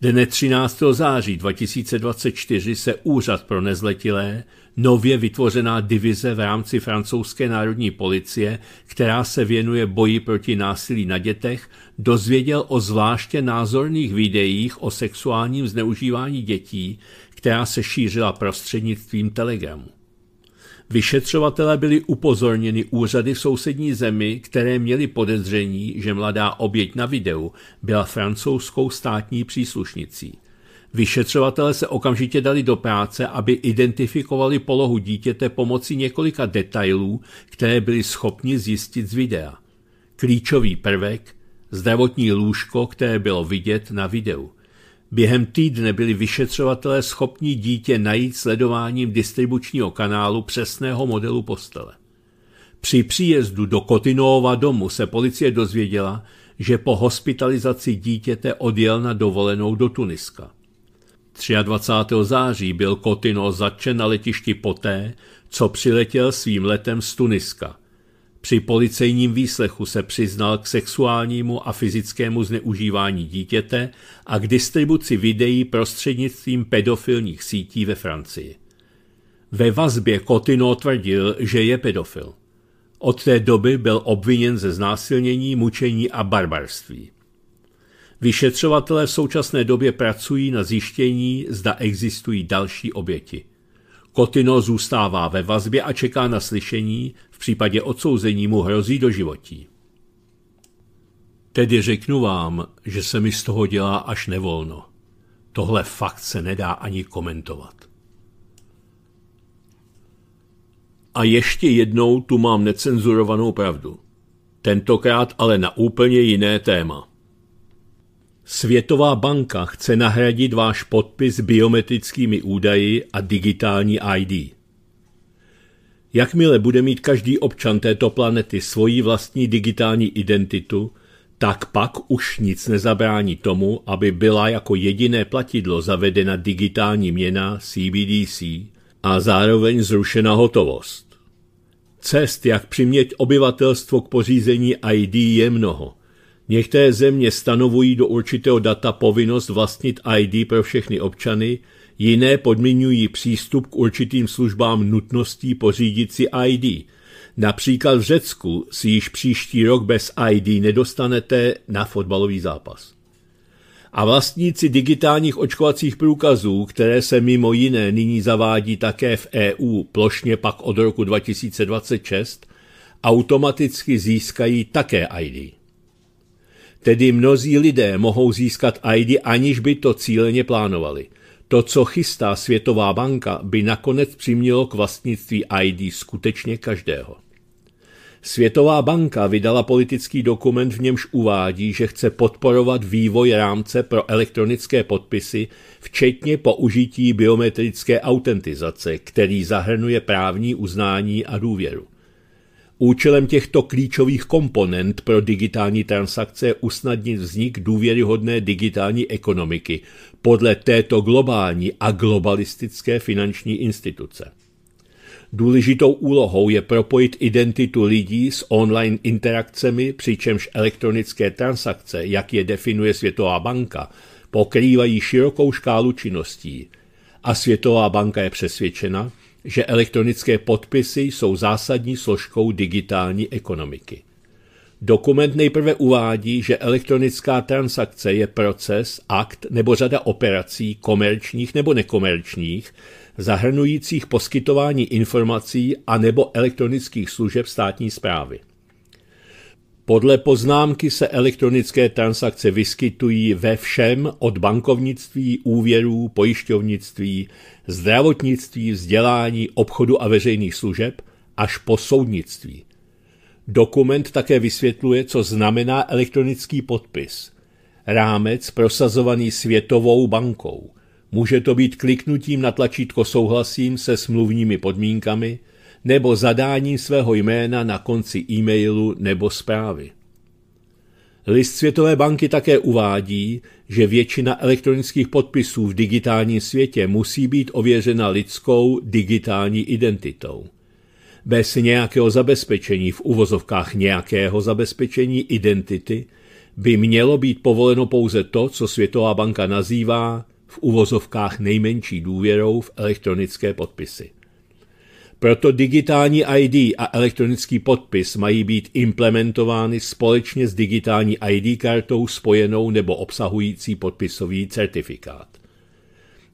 Dne 13. září 2024 se Úřad pro nezletilé, nově vytvořená divize v rámci francouzské národní policie, která se věnuje boji proti násilí na dětech, dozvěděl o zvláště názorných videích o sexuálním zneužívání dětí, která se šířila prostřednictvím Telegramu. Vyšetřovatelé byli upozorněni úřady v sousední zemi, které měly podezření, že mladá oběť na videu byla francouzskou státní příslušnicí. Vyšetřovatele se okamžitě dali do práce, aby identifikovali polohu dítěte pomocí několika detailů, které byli schopni zjistit z videa. Klíčový prvek zdravotní lůžko, které bylo vidět na videu – Během týdne byli vyšetřovatelé schopni dítě najít sledováním distribučního kanálu přesného modelu postele. Při příjezdu do Kotinova domu se policie dozvěděla, že po hospitalizaci dítěte odjel na dovolenou do Tuniska. 23. září byl Kotino zatčen na letišti poté, co přiletěl svým letem z Tuniska. Při policejním výslechu se přiznal k sexuálnímu a fyzickému zneužívání dítěte a k distribuci videí prostřednictvím pedofilních sítí ve Francii. Ve vazbě Kotino tvrdil, že je pedofil. Od té doby byl obviněn ze znásilnění, mučení a barbarství. Vyšetřovatelé v současné době pracují na zjištění, zda existují další oběti. Kotino zůstává ve vazbě a čeká na slyšení, případě odsouzení mu hrozí doživotí. Tedy řeknu vám, že se mi z toho dělá až nevolno. Tohle fakt se nedá ani komentovat. A ještě jednou tu mám necenzurovanou pravdu. Tentokrát ale na úplně jiné téma. Světová banka chce nahradit váš podpis biometrickými údaji a digitální ID. Jakmile bude mít každý občan této planety svoji vlastní digitální identitu, tak pak už nic nezabrání tomu, aby byla jako jediné platidlo zavedena digitální měna CBDC a zároveň zrušena hotovost. Cest, jak přimět obyvatelstvo k pořízení ID, je mnoho. Některé země stanovují do určitého data povinnost vlastnit ID pro všechny občany – Jiné podmiňují přístup k určitým službám nutností pořídit si ID. Například v Řecku si již příští rok bez ID nedostanete na fotbalový zápas. A vlastníci digitálních očkovacích průkazů, které se mimo jiné nyní zavádí také v EU plošně pak od roku 2026, automaticky získají také ID. Tedy mnozí lidé mohou získat ID, aniž by to cíleně plánovali – to, co chystá Světová banka, by nakonec přimělo k vlastnictví ID skutečně každého. Světová banka vydala politický dokument, v němž uvádí, že chce podporovat vývoj rámce pro elektronické podpisy, včetně použití biometrické autentizace, který zahrnuje právní uznání a důvěru. Účelem těchto klíčových komponent pro digitální transakce je usnadnit vznik důvěryhodné digitální ekonomiky podle této globální a globalistické finanční instituce. Důležitou úlohou je propojit identitu lidí s online interakcemi, přičemž elektronické transakce, jak je definuje Světová banka, pokrývají širokou škálu činností. A Světová banka je přesvědčena, že elektronické podpisy jsou zásadní složkou digitální ekonomiky. Dokument nejprve uvádí, že elektronická transakce je proces, akt nebo řada operací komerčních nebo nekomerčních, zahrnujících poskytování informací a nebo elektronických služeb státní zprávy. Podle poznámky se elektronické transakce vyskytují ve všem od bankovnictví, úvěrů, pojišťovnictví, zdravotnictví, vzdělání, obchodu a veřejných služeb až po soudnictví. Dokument také vysvětluje, co znamená elektronický podpis. Rámec prosazovaný Světovou bankou. Může to být kliknutím na tlačítko souhlasím se smluvními podmínkami nebo zadáním svého jména na konci e-mailu nebo zprávy. List Světové banky také uvádí, že většina elektronických podpisů v digitálním světě musí být ověřena lidskou digitální identitou. Bez nějakého zabezpečení, v uvozovkách nějakého zabezpečení identity, by mělo být povoleno pouze to, co Světová banka nazývá v uvozovkách nejmenší důvěrou v elektronické podpisy. Proto digitální ID a elektronický podpis mají být implementovány společně s digitální ID kartou spojenou nebo obsahující podpisový certifikát.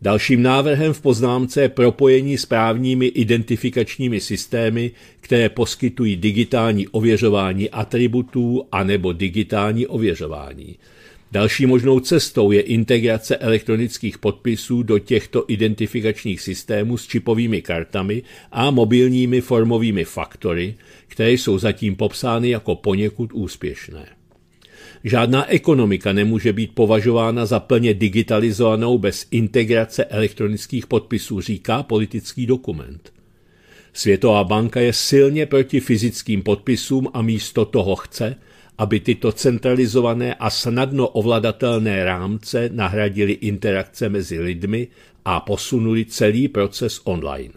Dalším návrhem v poznámce je propojení s právními identifikačními systémy, které poskytují digitální ověřování atributů anebo digitální ověřování – Další možnou cestou je integrace elektronických podpisů do těchto identifikačních systémů s čipovými kartami a mobilními formovými faktory, které jsou zatím popsány jako poněkud úspěšné. Žádná ekonomika nemůže být považována za plně digitalizovanou bez integrace elektronických podpisů, říká politický dokument. Světová banka je silně proti fyzickým podpisům a místo toho chce, aby tyto centralizované a snadno ovladatelné rámce nahradili interakce mezi lidmi a posunuli celý proces online.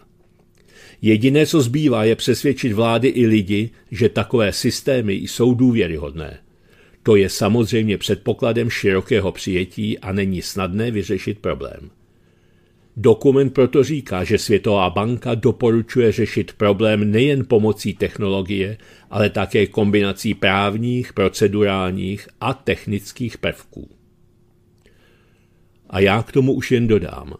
Jediné, co zbývá, je přesvědčit vlády i lidi, že takové systémy jsou důvěryhodné. To je samozřejmě předpokladem širokého přijetí a není snadné vyřešit problém. Dokument proto říká, že Světová banka doporučuje řešit problém nejen pomocí technologie, ale také kombinací právních, procedurálních a technických prvků. A já k tomu už jen dodám.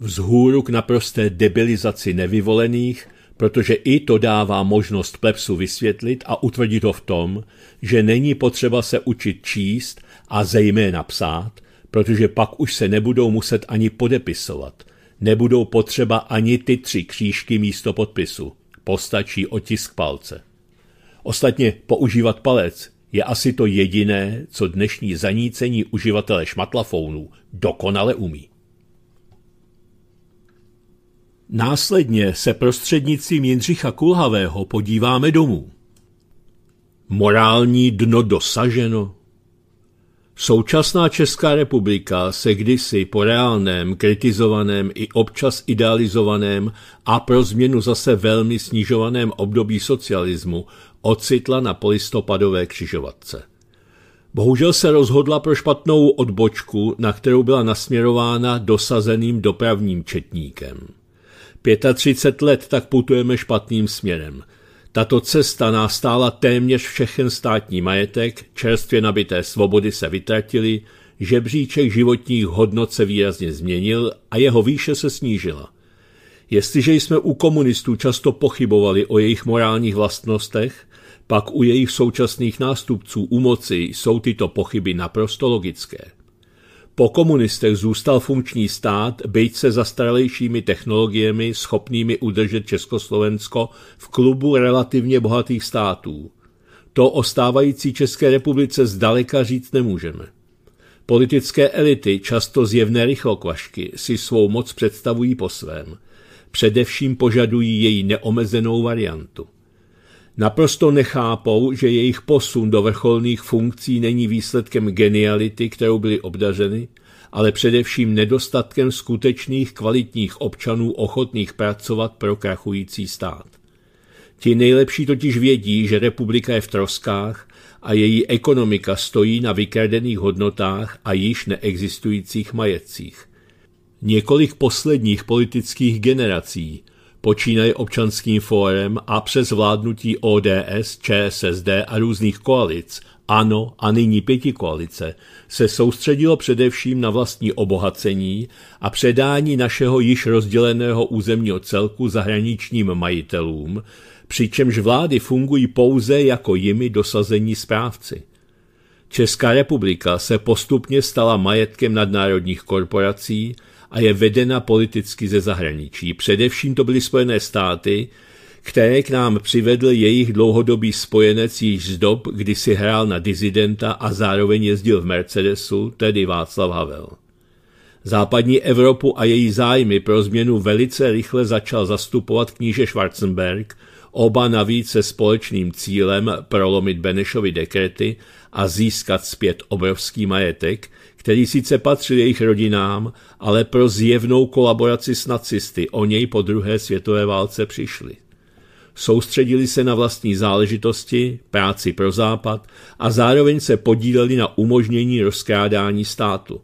Vzhůru k naprosté debilizaci nevyvolených, protože i to dává možnost plepsu vysvětlit a utvrdit ho v tom, že není potřeba se učit číst a zejména psát, protože pak už se nebudou muset ani podepisovat – Nebudou potřeba ani ty tři křížky místo podpisu. Postačí otisk palce. Ostatně používat palec je asi to jediné, co dnešní zanícení uživatele šmatlafounů dokonale umí. Následně se prostřednictvím Jindřicha Kulhavého podíváme domů. Morální dno dosaženo, Současná Česká republika se kdysi po reálném, kritizovaném i občas idealizovaném a pro změnu zase velmi snižovaném období socialismu ocitla na polistopadové křižovatce. Bohužel se rozhodla pro špatnou odbočku, na kterou byla nasměrována dosazeným dopravním četníkem. 35 let tak putujeme špatným směrem – tato cesta nás stála téměř všechen státní majetek, čerstvě nabité svobody se vytratily, žebříček životních hodnot se výrazně změnil a jeho výše se snížila. Jestliže jsme u komunistů často pochybovali o jejich morálních vlastnostech, pak u jejich současných nástupců u moci jsou tyto pochyby naprosto logické. Po komunistech zůstal funkční stát, byť se zastaralejšími technologiemi schopnými udržet Československo v klubu relativně bohatých států. To o stávající České republice zdaleka říct nemůžeme. Politické elity, často zjevné rychlokvašky, si svou moc představují po svém. Především požadují její neomezenou variantu. Naprosto nechápou, že jejich posun do vrcholných funkcí není výsledkem geniality, kterou byli obdařeny, ale především nedostatkem skutečných kvalitních občanů ochotných pracovat pro krachující stát. Ti nejlepší totiž vědí, že republika je v troskách a její ekonomika stojí na vykradených hodnotách a již neexistujících majetcích. Několik posledních politických generací – počínaje občanským fórem a přes vládnutí ODS, ČSSD a různých koalic, ANO a nyní pěti koalice, se soustředilo především na vlastní obohacení a předání našeho již rozděleného územního celku zahraničním majitelům, přičemž vlády fungují pouze jako jimi dosazení správci. Česká republika se postupně stala majetkem nadnárodních korporací, a je vedena politicky ze zahraničí. Především to byly Spojené státy, které k nám přivedl jejich dlouhodobý spojenec již z dob, kdy si hrál na dizidenta a zároveň jezdil v Mercedesu, tedy Václav Havel. Západní Evropu a její zájmy pro změnu velice rychle začal zastupovat kníže Schwarzenberg, oba navíc se společným cílem prolomit Benešovi dekrety a získat zpět obrovský majetek, který sice patřil jejich rodinám, ale pro zjevnou kolaboraci s nacisty o něj po druhé světové válce přišli. Soustředili se na vlastní záležitosti, práci pro západ a zároveň se podíleli na umožnění rozkrádání státu.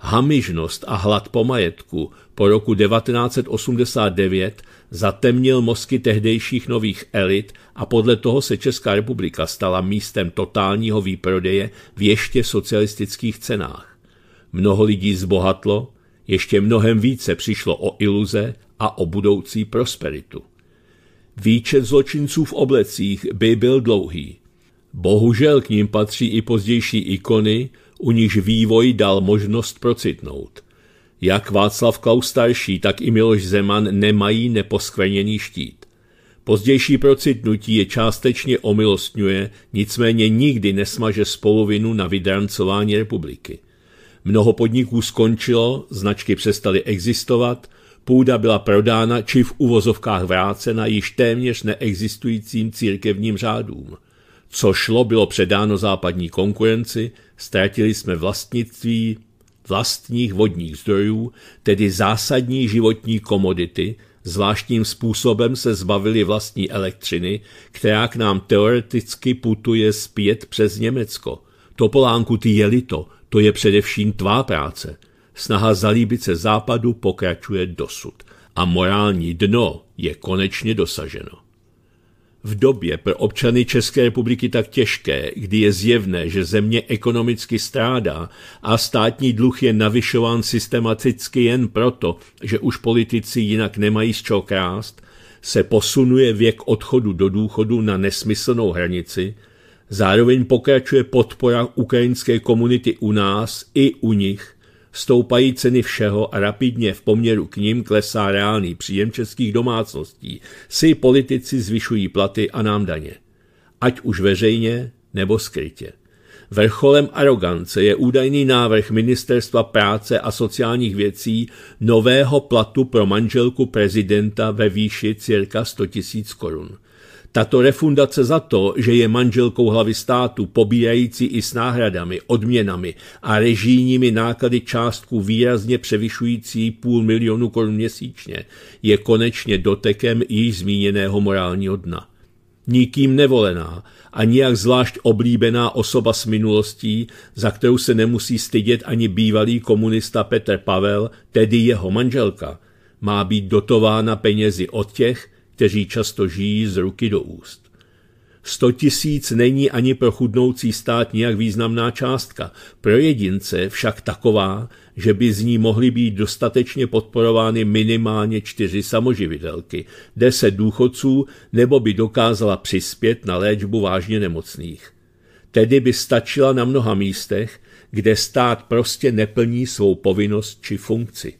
Hamižnost a hlad po majetku po roku 1989 zatemnil mozky tehdejších nových elit a podle toho se Česká republika stala místem totálního výprodeje v ještě socialistických cenách mnoho lidí zbohatlo, ještě mnohem více přišlo o iluze a o budoucí prosperitu. Výčet zločinců v oblecích by byl dlouhý. Bohužel k ním patří i pozdější ikony, u níž vývoj dal možnost procitnout. Jak Václav Klaus starší, tak i Miloš Zeman nemají neposkvrněný štít. Pozdější procitnutí je částečně omilostňuje, nicméně nikdy nesmaže spoluvinu na vydrancování republiky. Mnoho podniků skončilo, značky přestaly existovat, půda byla prodána či v uvozovkách vrácena již téměř neexistujícím církevním řádům. Co šlo, bylo předáno západní konkurenci, ztratili jsme vlastnictví vlastních vodních zdrojů, tedy zásadní životní komodity, zvláštním způsobem se zbavili vlastní elektřiny, která k nám teoreticky putuje zpět přes Německo. Topolánku ty jelito, to je především tvá práce. Snaha zalíbit se západu pokračuje dosud a morální dno je konečně dosaženo. V době pro občany České republiky tak těžké, kdy je zjevné, že země ekonomicky strádá a státní dluh je navyšován systematicky jen proto, že už politici jinak nemají z čeho krást, se posunuje věk odchodu do důchodu na nesmyslnou hranici, Zároveň pokračuje podpora ukrajinské komunity u nás i u nich. Stoupají ceny všeho a rapidně v poměru k ním klesá reálný příjem českých domácností. Si politici zvyšují platy a nám daně. Ať už veřejně nebo skrytě. Vrcholem arogance je údajný návrh Ministerstva práce a sociálních věcí nového platu pro manželku prezidenta ve výši cirka 100 000 korun. Tato refundace za to, že je manželkou hlavy státu, pobíjající i s náhradami, odměnami a režijními náklady částku výrazně převyšující půl milionu korun měsíčně, je konečně dotekem již zmíněného morálního dna nikým nevolená a nijak zvlášť oblíbená osoba s minulostí, za kterou se nemusí stydět ani bývalý komunista Petr Pavel, tedy jeho manželka, má být dotována penězi od těch, kteří často žijí z ruky do úst. 100 tisíc není ani pro chudnoucí stát nijak významná částka, pro jedince však taková, že by z ní mohly být dostatečně podporovány minimálně čtyři samoživitelky, deset důchodců nebo by dokázala přispět na léčbu vážně nemocných. Tedy by stačila na mnoha místech, kde stát prostě neplní svou povinnost či funkci.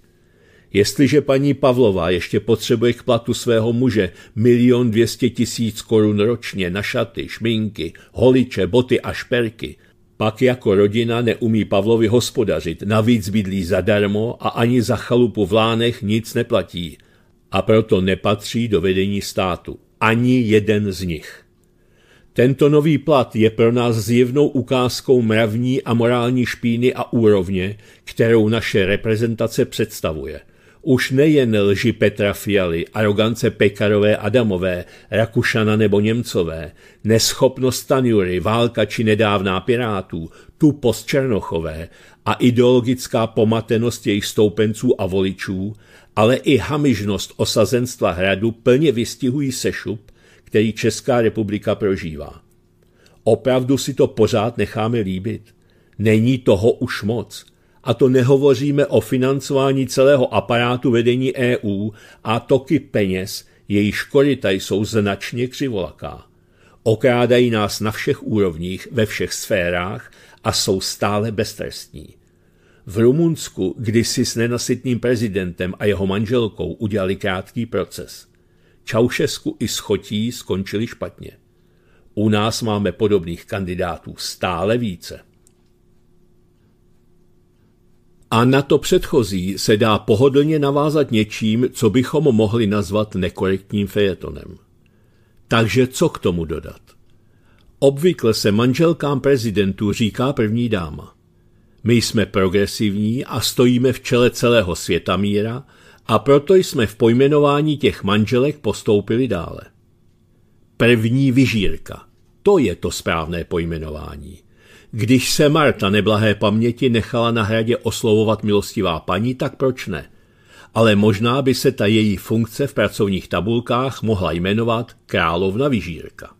Jestliže paní Pavlová ještě potřebuje k platu svého muže milion dvěstě tisíc korun ročně na šaty, šminky, holiče, boty a šperky, pak jako rodina neumí Pavlovi hospodařit, navíc bydlí zadarmo a ani za chalupu v Lánech nic neplatí. A proto nepatří do vedení státu. Ani jeden z nich. Tento nový plat je pro nás zjevnou ukázkou mravní a morální špíny a úrovně, kterou naše reprezentace představuje. Už nejen lži Petra Fialy, arogance Pekarové Adamové, Rakušana nebo Němcové, neschopnost Tanjury, válka či nedávná Pirátů, post Černochové a ideologická pomatenost jejich stoupenců a voličů, ale i hamižnost osazenstva hradu plně vystihují sešup, který Česká republika prožívá. Opravdu si to pořád necháme líbit. Není toho už moc – a to nehovoříme o financování celého aparátu vedení EU a toky peněz, její škorita jsou značně křivolaká. Okrádají nás na všech úrovních, ve všech sférách a jsou stále beztrestní. V Rumunsku kdysi s nenasytným prezidentem a jeho manželkou udělali krátký proces. Čaušesku i schotí skončili špatně. U nás máme podobných kandidátů stále více. A na to předchozí se dá pohodlně navázat něčím, co bychom mohli nazvat nekorektním fejetonem. Takže co k tomu dodat? Obvykle se manželkám prezidentů říká první dáma. My jsme progresivní a stojíme v čele celého světa míra a proto jsme v pojmenování těch manželek postoupili dále. První vyžírka. To je to správné pojmenování. Když se Marta neblahé paměti nechala na hradě oslovovat milostivá paní, tak proč ne? Ale možná by se ta její funkce v pracovních tabulkách mohla jmenovat královna vyžírka.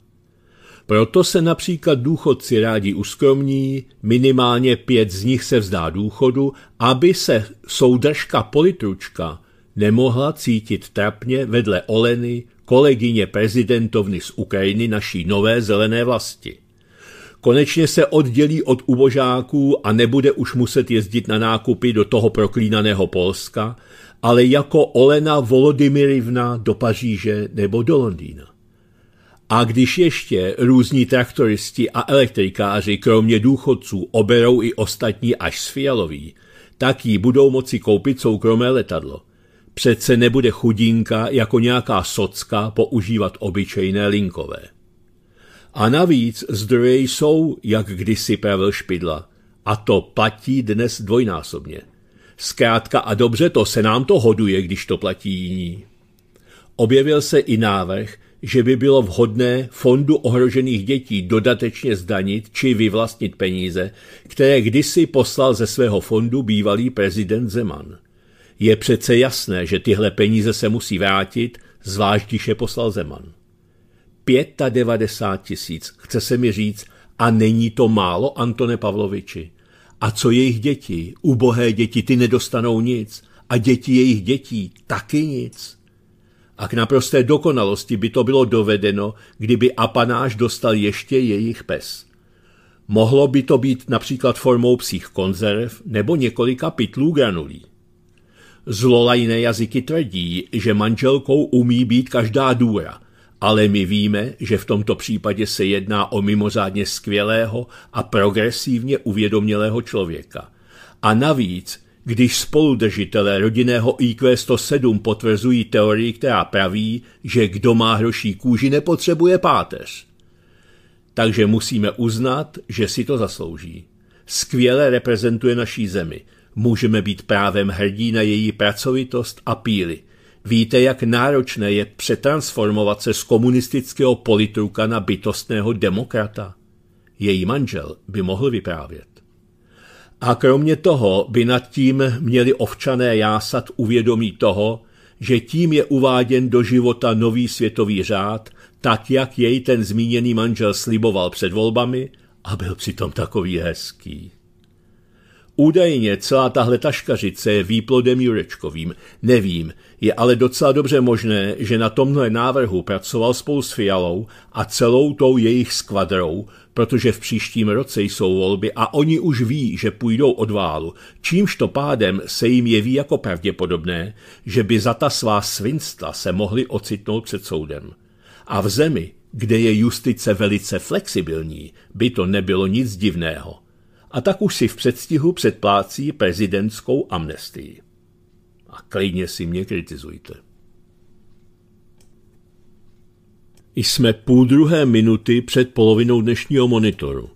Proto se například důchodci rádi uskromní, minimálně pět z nich se vzdá důchodu, aby se soudržka politručka nemohla cítit trapně vedle Oleny, kolegyně prezidentovny z Ukrajiny naší nové zelené vlasti konečně se oddělí od ubožáků a nebude už muset jezdit na nákupy do toho proklínaného Polska, ale jako Olena Volodymyrivna do Paříže nebo do Londýna. A když ještě různí traktoristi a elektrikáři kromě důchodců oberou i ostatní až s fialový, tak jí budou moci koupit soukromé letadlo. Přece nebude chudinka jako nějaká socka používat obyčejné linkové. A navíc zdroje jsou, jak kdysi Pavel Špidla. A to platí dnes dvojnásobně. Zkrátka a dobře, to se nám to hoduje, když to platí jiní. Objevil se i návrh, že by bylo vhodné fondu ohrožených dětí dodatečně zdanit či vyvlastnit peníze, které kdysi poslal ze svého fondu bývalý prezident Zeman. Je přece jasné, že tyhle peníze se musí vrátit, zvlášť když je poslal Zeman. 95 tisíc, chce se mi říct, a není to málo, Antone Pavloviči. A co jejich děti? Ubohé děti, ty nedostanou nic. A děti jejich dětí taky nic. A k naprosté dokonalosti by to bylo dovedeno, kdyby apanáš dostal ještě jejich pes. Mohlo by to být například formou psích konzerv nebo několika pytlů granulí. Zlolajné jazyky tvrdí, že manželkou umí být každá důra – ale my víme, že v tomto případě se jedná o mimořádně skvělého a progresivně uvědomělého člověka. A navíc, když spoludržitelé rodinného IQ 107 potvrzují teorii, která praví, že kdo má hroší kůži, nepotřebuje páteř. Takže musíme uznat, že si to zaslouží. Skvěle reprezentuje naší zemi. Můžeme být právem hrdí na její pracovitost a píly. Víte, jak náročné je přetransformovat se z komunistického politruka na bytostného demokrata? Její manžel by mohl vyprávět. A kromě toho by nad tím měli ovčané jásat uvědomí toho, že tím je uváděn do života nový světový řád, tak jak jej ten zmíněný manžel sliboval před volbami a byl přitom takový hezký. Údajně celá tahle taškařice je výplodem Jurečkovým. Nevím, je ale docela dobře možné, že na tomhle návrhu pracoval spolu s Fialou a celou tou jejich skvadrou, protože v příštím roce jsou volby a oni už ví, že půjdou od válu, čímž to pádem se jim jeví jako pravděpodobné, že by za ta svá svinstva se mohli ocitnout před soudem. A v zemi, kde je justice velice flexibilní, by to nebylo nic divného. A tak už si v předstihu předplácí prezidentskou amnestii. Klidně si mě kritizujte. Jsme půl druhé minuty před polovinou dnešního monitoru.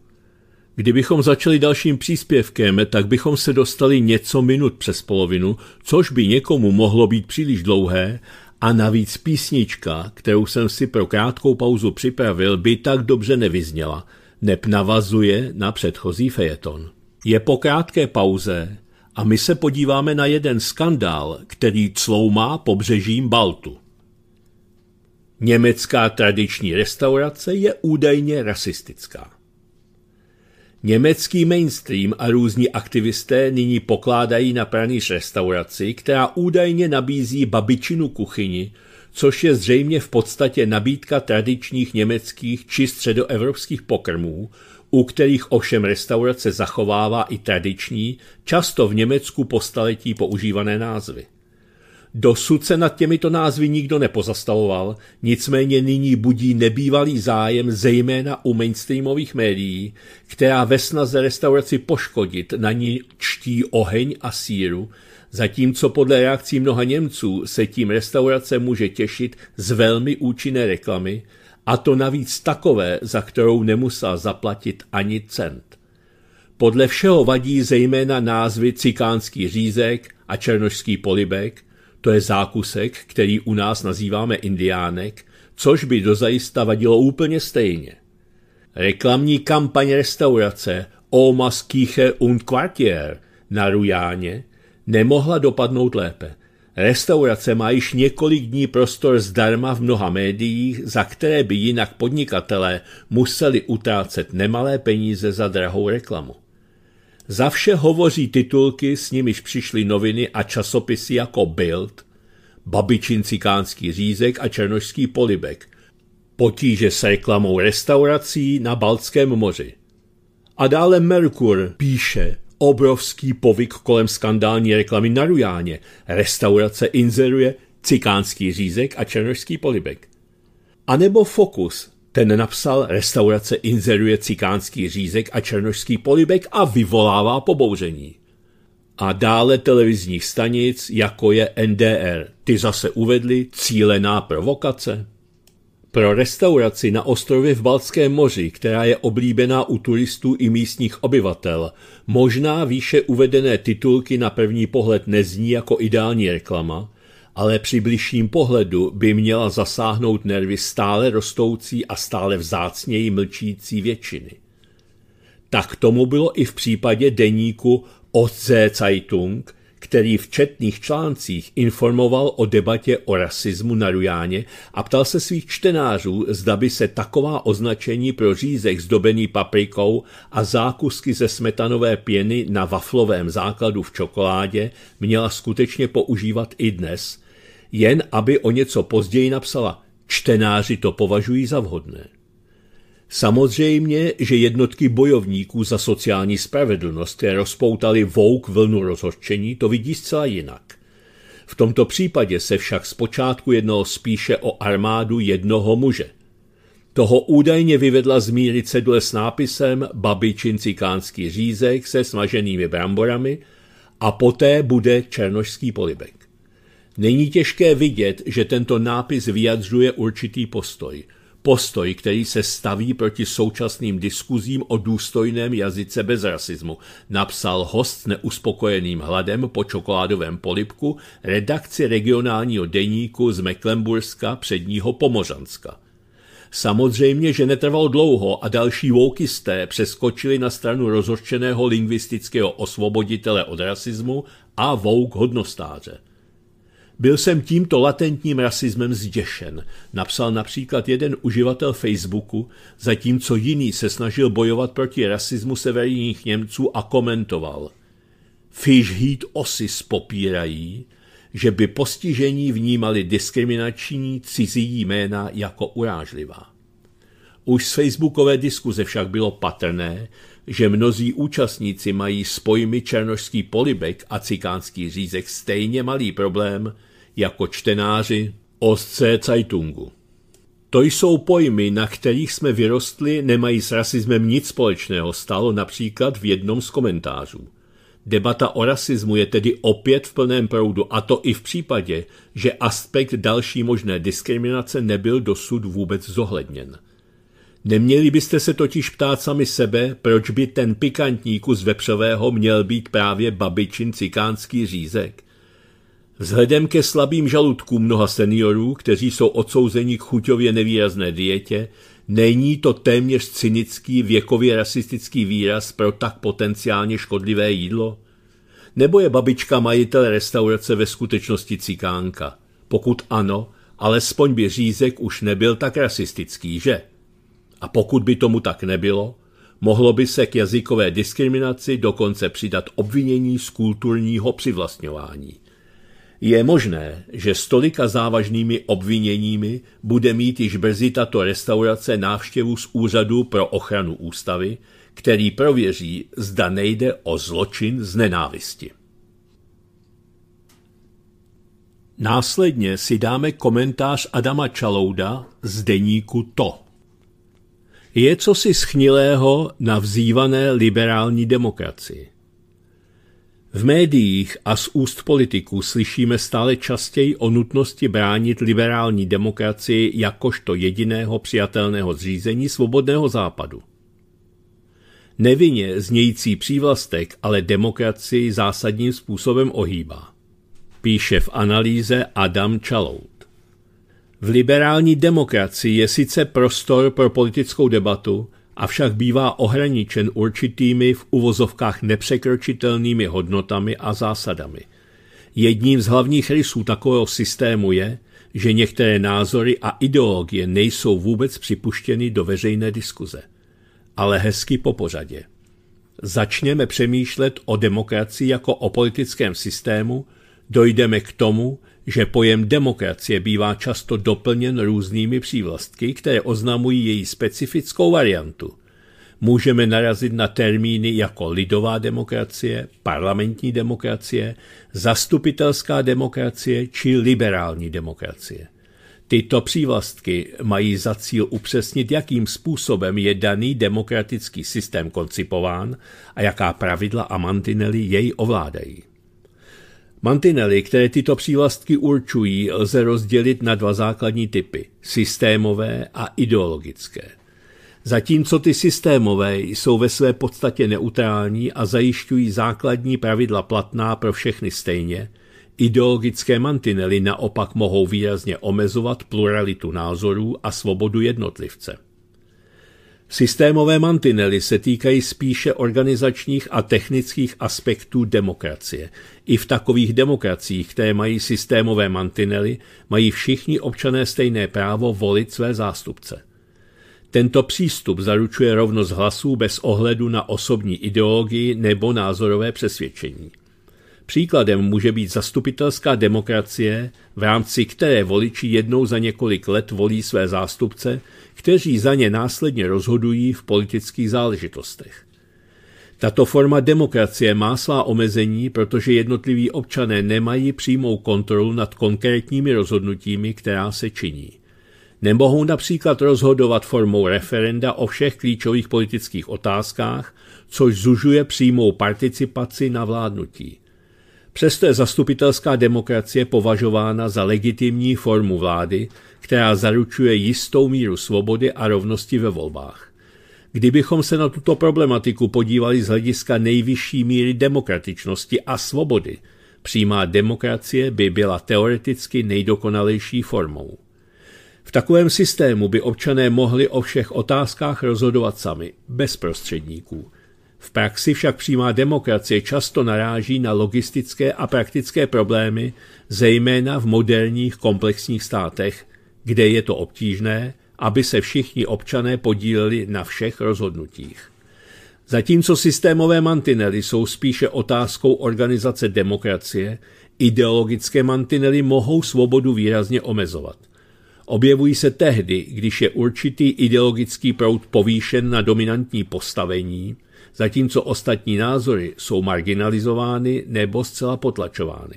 Kdybychom začali dalším příspěvkem, tak bychom se dostali něco minut přes polovinu, což by někomu mohlo být příliš dlouhé, a navíc písnička, kterou jsem si pro krátkou pauzu připravil, by tak dobře nevyzněla, nepnavazuje navazuje na předchozí fejeton. Je po krátké pauze, a my se podíváme na jeden skandál, který cloumá pobřežím Baltu. Německá tradiční restaurace je údajně rasistická. Německý mainstream a různí aktivisté nyní pokládají na pranýř restauraci, která údajně nabízí babičinu kuchyni, což je zřejmě v podstatě nabídka tradičních německých či středoevropských pokrmů, u kterých ovšem restaurace zachovává i tradiční, často v Německu po staletí používané názvy. Dosud se nad těmito názvy nikdo nepozastavoval, nicméně nyní budí nebývalý zájem zejména u mainstreamových médií, která ve snaze restauraci poškodit na ní čtí oheň a síru, zatímco podle reakcí mnoha Němců se tím restaurace může těšit z velmi účinné reklamy, a to navíc takové, za kterou nemusel zaplatit ani cent. Podle všeho vadí zejména názvy cikánský řízek a černošský polibek, to je zákusek, který u nás nazýváme indiánek, což by dozajista vadilo úplně stejně. Reklamní kampaň restaurace Omas Kýche und Quartier na Rujáně nemohla dopadnout lépe. Restaurace má již několik dní prostor zdarma v mnoha médiích, za které by jinak podnikatelé museli utrácet nemalé peníze za drahou reklamu. Za vše hovoří titulky, s nimiž přišly noviny a časopisy jako Bild, Babičin cikánský řízek a černošský polibek, potíže s reklamou restaurací na Baltském moři. A dále Merkur píše obrovský povyk kolem skandální reklamy na Rujáně. Restaurace inzeruje cikánský řízek a černožský polibek. A nebo Fokus, ten napsal restaurace inzeruje cikánský řízek a černožský polibek a vyvolává pobouření. A dále televizních stanic, jako je NDR. Ty zase uvedly cílená provokace. Pro restauraci na ostrově v Balckém moři, která je oblíbená u turistů i místních obyvatel, možná výše uvedené titulky na první pohled nezní jako ideální reklama, ale při bližším pohledu by měla zasáhnout nervy stále rostoucí a stále vzácněji mlčící většiny. Tak tomu bylo i v případě deníku OC Zeitung – který v četných článcích informoval o debatě o rasismu na Rujáně a ptal se svých čtenářů, zda by se taková označení pro řízek zdobený paprikou a zákusky ze smetanové pěny na vaflovém základu v čokoládě měla skutečně používat i dnes, jen aby o něco později napsala čtenáři to považují za vhodné. Samozřejmě, že jednotky bojovníků za sociální spravedlnost, které rozpoutali vouk vlnu rozhořčení, to vidí zcela jinak. V tomto případě se však zpočátku jednalo spíše o armádu jednoho muže. Toho údajně vyvedla z míry cedule s nápisem Babičin cikánský řízek se smaženými bramborami a poté bude černošský polibek. Není těžké vidět, že tento nápis vyjadřuje určitý postoj – Postoj, který se staví proti současným diskuzím o důstojném jazyce bez rasismu, napsal host s neuspokojeným hladem po čokoládovém polipku redakci regionálního deníku z Mecklenburska předního Pomořanska. Samozřejmě, že netrval dlouho a další woukisté přeskočili na stranu rozhorčeného lingvistického osvoboditele od rasismu a vouk hodnostáře – byl jsem tímto latentním rasismem zděšen, napsal například jeden uživatel Facebooku, zatímco jiný se snažil bojovat proti rasismu severních Němců a komentoval. Fish Heat Osis popírají, že by postižení vnímali diskriminační cizí jména jako urážlivá. Už z facebookové diskuze však bylo patrné, že mnozí účastníci mají s pojmy černožský polibek a cikánský řízek stejně malý problém jako čtenáři Ostce Zeitungu. To jsou pojmy, na kterých jsme vyrostli, nemají s rasismem nic společného, Stalo například v jednom z komentářů. Debata o rasismu je tedy opět v plném proudu, a to i v případě, že aspekt další možné diskriminace nebyl dosud vůbec zohledněn – Neměli byste se totiž ptát sami sebe, proč by ten pikantní kus vepřového měl být právě babičin cikánský řízek. Vzhledem ke slabým žaludkům mnoha seniorů, kteří jsou odsouzeni k chuťově nevýrazné dietě, není to téměř cynický věkově rasistický výraz pro tak potenciálně škodlivé jídlo? Nebo je babička majitel restaurace ve skutečnosti cikánka? Pokud ano, alespoň by řízek už nebyl tak rasistický, že? A pokud by tomu tak nebylo, mohlo by se k jazykové diskriminaci dokonce přidat obvinění z kulturního přivlastňování. Je možné, že s tolika závažnými obviněními bude mít již brzy tato restaurace návštěvu z Úřadu pro ochranu ústavy, který prověří, zda nejde o zločin z nenávisti. Následně si dáme komentář Adama Čalouda z deníku To je cosi schnilého na vzývané liberální demokracii. V médiích a z úst politiků slyšíme stále častěji o nutnosti bránit liberální demokracii jakožto jediného přijatelného zřízení svobodného západu. Nevinně znějící přívlastek ale demokracii zásadním způsobem ohýbá. Píše v analýze Adam Čalout. V liberální demokracii je sice prostor pro politickou debatu, avšak bývá ohraničen určitými v uvozovkách nepřekročitelnými hodnotami a zásadami. Jedním z hlavních rysů takového systému je, že některé názory a ideologie nejsou vůbec připuštěny do veřejné diskuze. Ale hezky po pořadě. Začněme přemýšlet o demokracii jako o politickém systému, dojdeme k tomu, že pojem demokracie bývá často doplněn různými přívlastky, které oznamují její specifickou variantu. Můžeme narazit na termíny jako lidová demokracie, parlamentní demokracie, zastupitelská demokracie či liberální demokracie. Tyto přívlastky mají za cíl upřesnit, jakým způsobem je daný demokratický systém koncipován a jaká pravidla a mantinely jej ovládají. Mantinely, které tyto přívlastky určují, lze rozdělit na dva základní typy – systémové a ideologické. Zatímco ty systémové jsou ve své podstatě neutrální a zajišťují základní pravidla platná pro všechny stejně, ideologické mantinely naopak mohou výrazně omezovat pluralitu názorů a svobodu jednotlivce. Systémové mantinely se týkají spíše organizačních a technických aspektů demokracie. I v takových demokraciích, které mají systémové mantinely, mají všichni občané stejné právo volit své zástupce. Tento přístup zaručuje rovnost hlasů bez ohledu na osobní ideologii nebo názorové přesvědčení. Příkladem může být zastupitelská demokracie, v rámci které voliči jednou za několik let volí své zástupce, kteří za ně následně rozhodují v politických záležitostech. Tato forma demokracie má svá omezení, protože jednotliví občané nemají přímou kontrolu nad konkrétními rozhodnutími, která se činí. Nemohou například rozhodovat formou referenda o všech klíčových politických otázkách, což zužuje přímou participaci na vládnutí. Přesto je zastupitelská demokracie považována za legitimní formu vlády, která zaručuje jistou míru svobody a rovnosti ve volbách. Kdybychom se na tuto problematiku podívali z hlediska nejvyšší míry demokratičnosti a svobody, přímá demokracie by byla teoreticky nejdokonalejší formou. V takovém systému by občané mohli o všech otázkách rozhodovat sami, bez prostředníků – v praxi však přímá demokracie často naráží na logistické a praktické problémy, zejména v moderních komplexních státech, kde je to obtížné, aby se všichni občané podíleli na všech rozhodnutích. Zatímco systémové mantinely jsou spíše otázkou organizace demokracie, ideologické mantinely mohou svobodu výrazně omezovat. Objevují se tehdy, když je určitý ideologický proud povýšen na dominantní postavení – zatímco ostatní názory jsou marginalizovány nebo zcela potlačovány.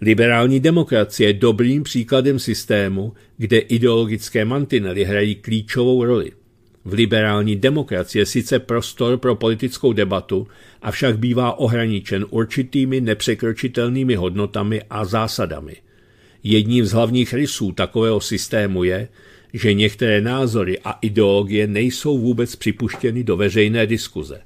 Liberální demokracie je dobrým příkladem systému, kde ideologické mantinely hrají klíčovou roli. V liberální demokracii je sice prostor pro politickou debatu, avšak bývá ohraničen určitými nepřekročitelnými hodnotami a zásadami. Jedním z hlavních rysů takového systému je, že některé názory a ideologie nejsou vůbec připuštěny do veřejné diskuze.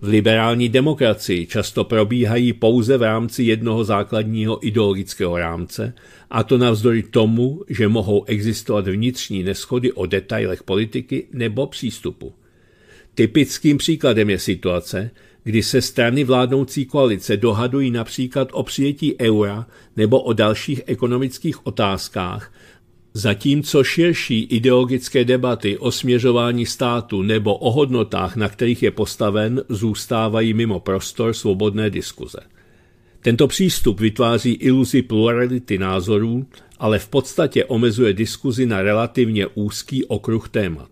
V liberální demokracii často probíhají pouze v rámci jednoho základního ideologického rámce, a to navzdory tomu, že mohou existovat vnitřní neschody o detailech politiky nebo přístupu. Typickým příkladem je situace, kdy se strany vládnoucí koalice dohadují například o přijetí eura nebo o dalších ekonomických otázkách, Zatímco širší ideologické debaty o směřování státu nebo o hodnotách, na kterých je postaven, zůstávají mimo prostor svobodné diskuze. Tento přístup vytváří iluzi plurality názorů, ale v podstatě omezuje diskuzi na relativně úzký okruh témat.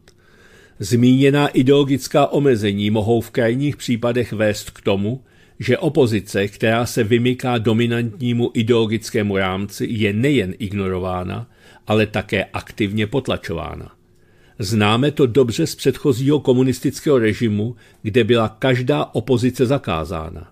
Zmíněná ideologická omezení mohou v krajních případech vést k tomu, že opozice, která se vymyká dominantnímu ideologickému rámci, je nejen ignorována, ale také aktivně potlačována. Známe to dobře z předchozího komunistického režimu, kde byla každá opozice zakázána.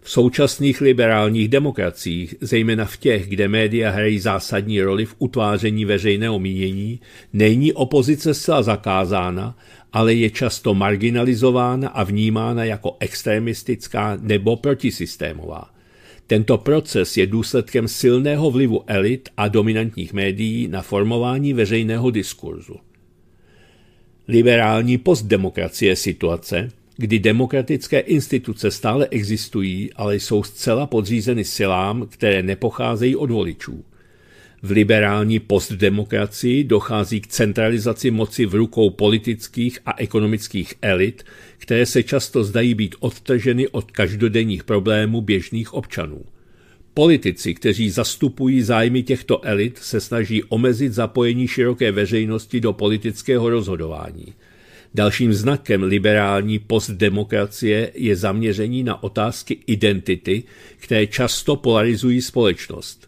V současných liberálních demokraciích, zejména v těch, kde média hrají zásadní roli v utváření veřejného mínění, není opozice zcela zakázána, ale je často marginalizována a vnímána jako extremistická nebo protisystémová. Tento proces je důsledkem silného vlivu elit a dominantních médií na formování veřejného diskurzu. Liberální postdemokracie je situace, kdy demokratické instituce stále existují, ale jsou zcela podřízeny silám, které nepocházejí od voličů. V liberální postdemokracii dochází k centralizaci moci v rukou politických a ekonomických elit, které se často zdají být odtrženy od každodenních problémů běžných občanů. Politici, kteří zastupují zájmy těchto elit, se snaží omezit zapojení široké veřejnosti do politického rozhodování. Dalším znakem liberální postdemokracie je zaměření na otázky identity, které často polarizují společnost.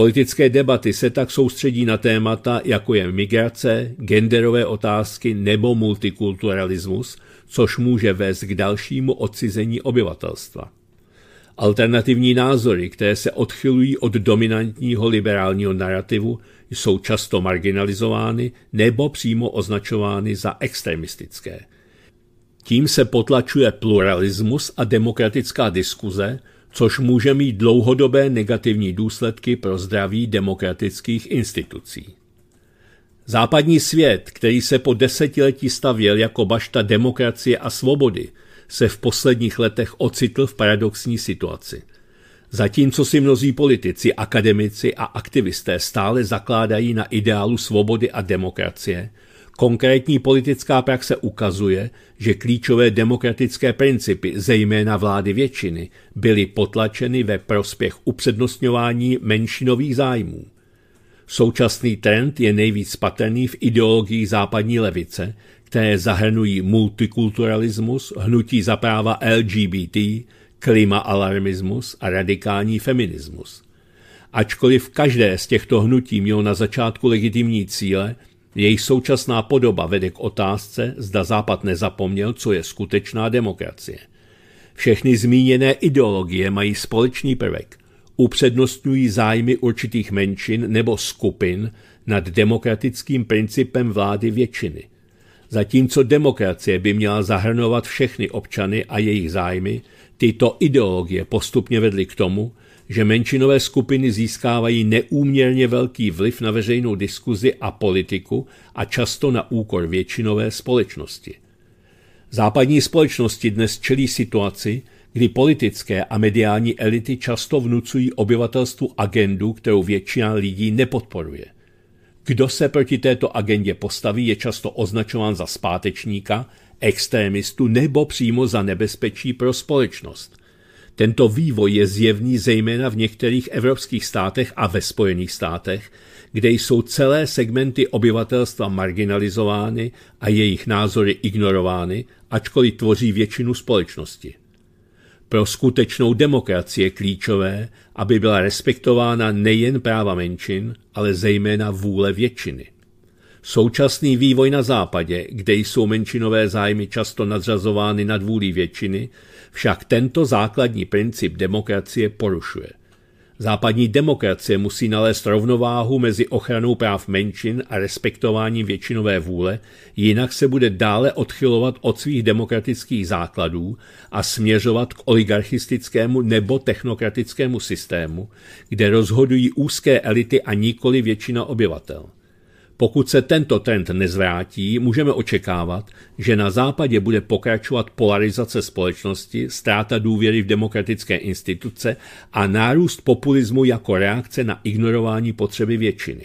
Politické debaty se tak soustředí na témata, jako je migrace, genderové otázky nebo multikulturalismus, což může vést k dalšímu odcizení obyvatelstva. Alternativní názory, které se odchylují od dominantního liberálního narrativu, jsou často marginalizovány nebo přímo označovány za extremistické. Tím se potlačuje pluralismus a demokratická diskuze, což může mít dlouhodobé negativní důsledky pro zdraví demokratických institucí. Západní svět, který se po desetiletí stavěl jako bašta demokracie a svobody, se v posledních letech ocitl v paradoxní situaci. Zatímco si mnozí politici, akademici a aktivisté stále zakládají na ideálu svobody a demokracie, Konkrétní politická praxe ukazuje, že klíčové demokratické principy, zejména vlády většiny, byly potlačeny ve prospěch upřednostňování menšinových zájmů. Současný trend je nejvíc patrný v ideologii západní levice, které zahrnují multikulturalismus, hnutí za práva LGBT, klimaalarmismus a radikální feminismus. Ačkoliv každé z těchto hnutí mělo na začátku legitimní cíle – jejich současná podoba vede k otázce, zda Západ nezapomněl, co je skutečná demokracie. Všechny zmíněné ideologie mají společný prvek. Upřednostňují zájmy určitých menšin nebo skupin nad demokratickým principem vlády většiny. Zatímco demokracie by měla zahrnovat všechny občany a jejich zájmy, tyto ideologie postupně vedly k tomu, že menšinové skupiny získávají neúměrně velký vliv na veřejnou diskuzi a politiku a často na úkor většinové společnosti. Západní společnosti dnes čelí situaci, kdy politické a mediální elity často vnucují obyvatelstvu agendu, kterou většina lidí nepodporuje. Kdo se proti této agendě postaví, je často označován za zpátečníka, extrémistu nebo přímo za nebezpečí pro společnost. Tento vývoj je zjevný zejména v některých evropských státech a ve Spojených státech, kde jsou celé segmenty obyvatelstva marginalizovány a jejich názory ignorovány, ačkoliv tvoří většinu společnosti. Pro skutečnou demokracii je klíčové, aby byla respektována nejen práva menšin, ale zejména vůle většiny. Současný vývoj na západě, kde jsou menšinové zájmy často nadřazovány nad vůli většiny, však tento základní princip demokracie porušuje. Západní demokracie musí nalézt rovnováhu mezi ochranou práv menšin a respektováním většinové vůle, jinak se bude dále odchylovat od svých demokratických základů a směřovat k oligarchistickému nebo technokratickému systému, kde rozhodují úzké elity a nikoli většina obyvatel. Pokud se tento trend nezvrátí, můžeme očekávat, že na západě bude pokračovat polarizace společnosti, ztráta důvěry v demokratické instituce a nárůst populismu jako reakce na ignorování potřeby většiny.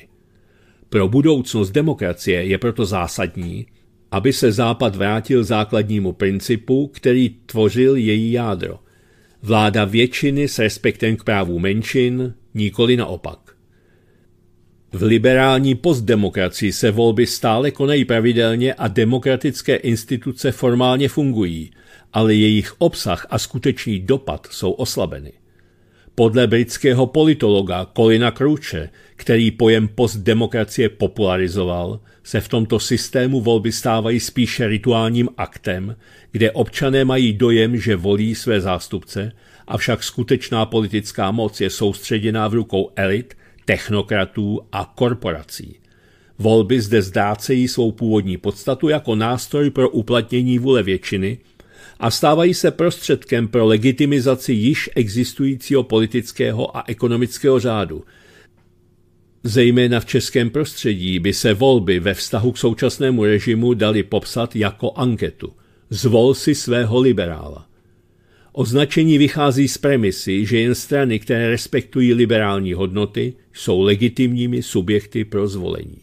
Pro budoucnost demokracie je proto zásadní, aby se Západ vrátil základnímu principu, který tvořil její jádro. Vláda většiny s respektem k právu menšin, nikoli naopak. V liberální postdemokracii se volby stále konají pravidelně a demokratické instituce formálně fungují, ale jejich obsah a skutečný dopad jsou oslabeny. Podle britského politologa Colina Crouche, který pojem postdemokracie popularizoval, se v tomto systému volby stávají spíše rituálním aktem, kde občané mají dojem, že volí své zástupce, avšak skutečná politická moc je soustředěná v rukou elit – technokratů a korporací. Volby zde zdácejí svou původní podstatu jako nástroj pro uplatnění vůle většiny a stávají se prostředkem pro legitimizaci již existujícího politického a ekonomického řádu. Zejména v českém prostředí by se volby ve vztahu k současnému režimu daly popsat jako anketu. Zvol si svého liberála. Označení vychází z premisy, že jen strany, které respektují liberální hodnoty, jsou legitimními subjekty pro zvolení.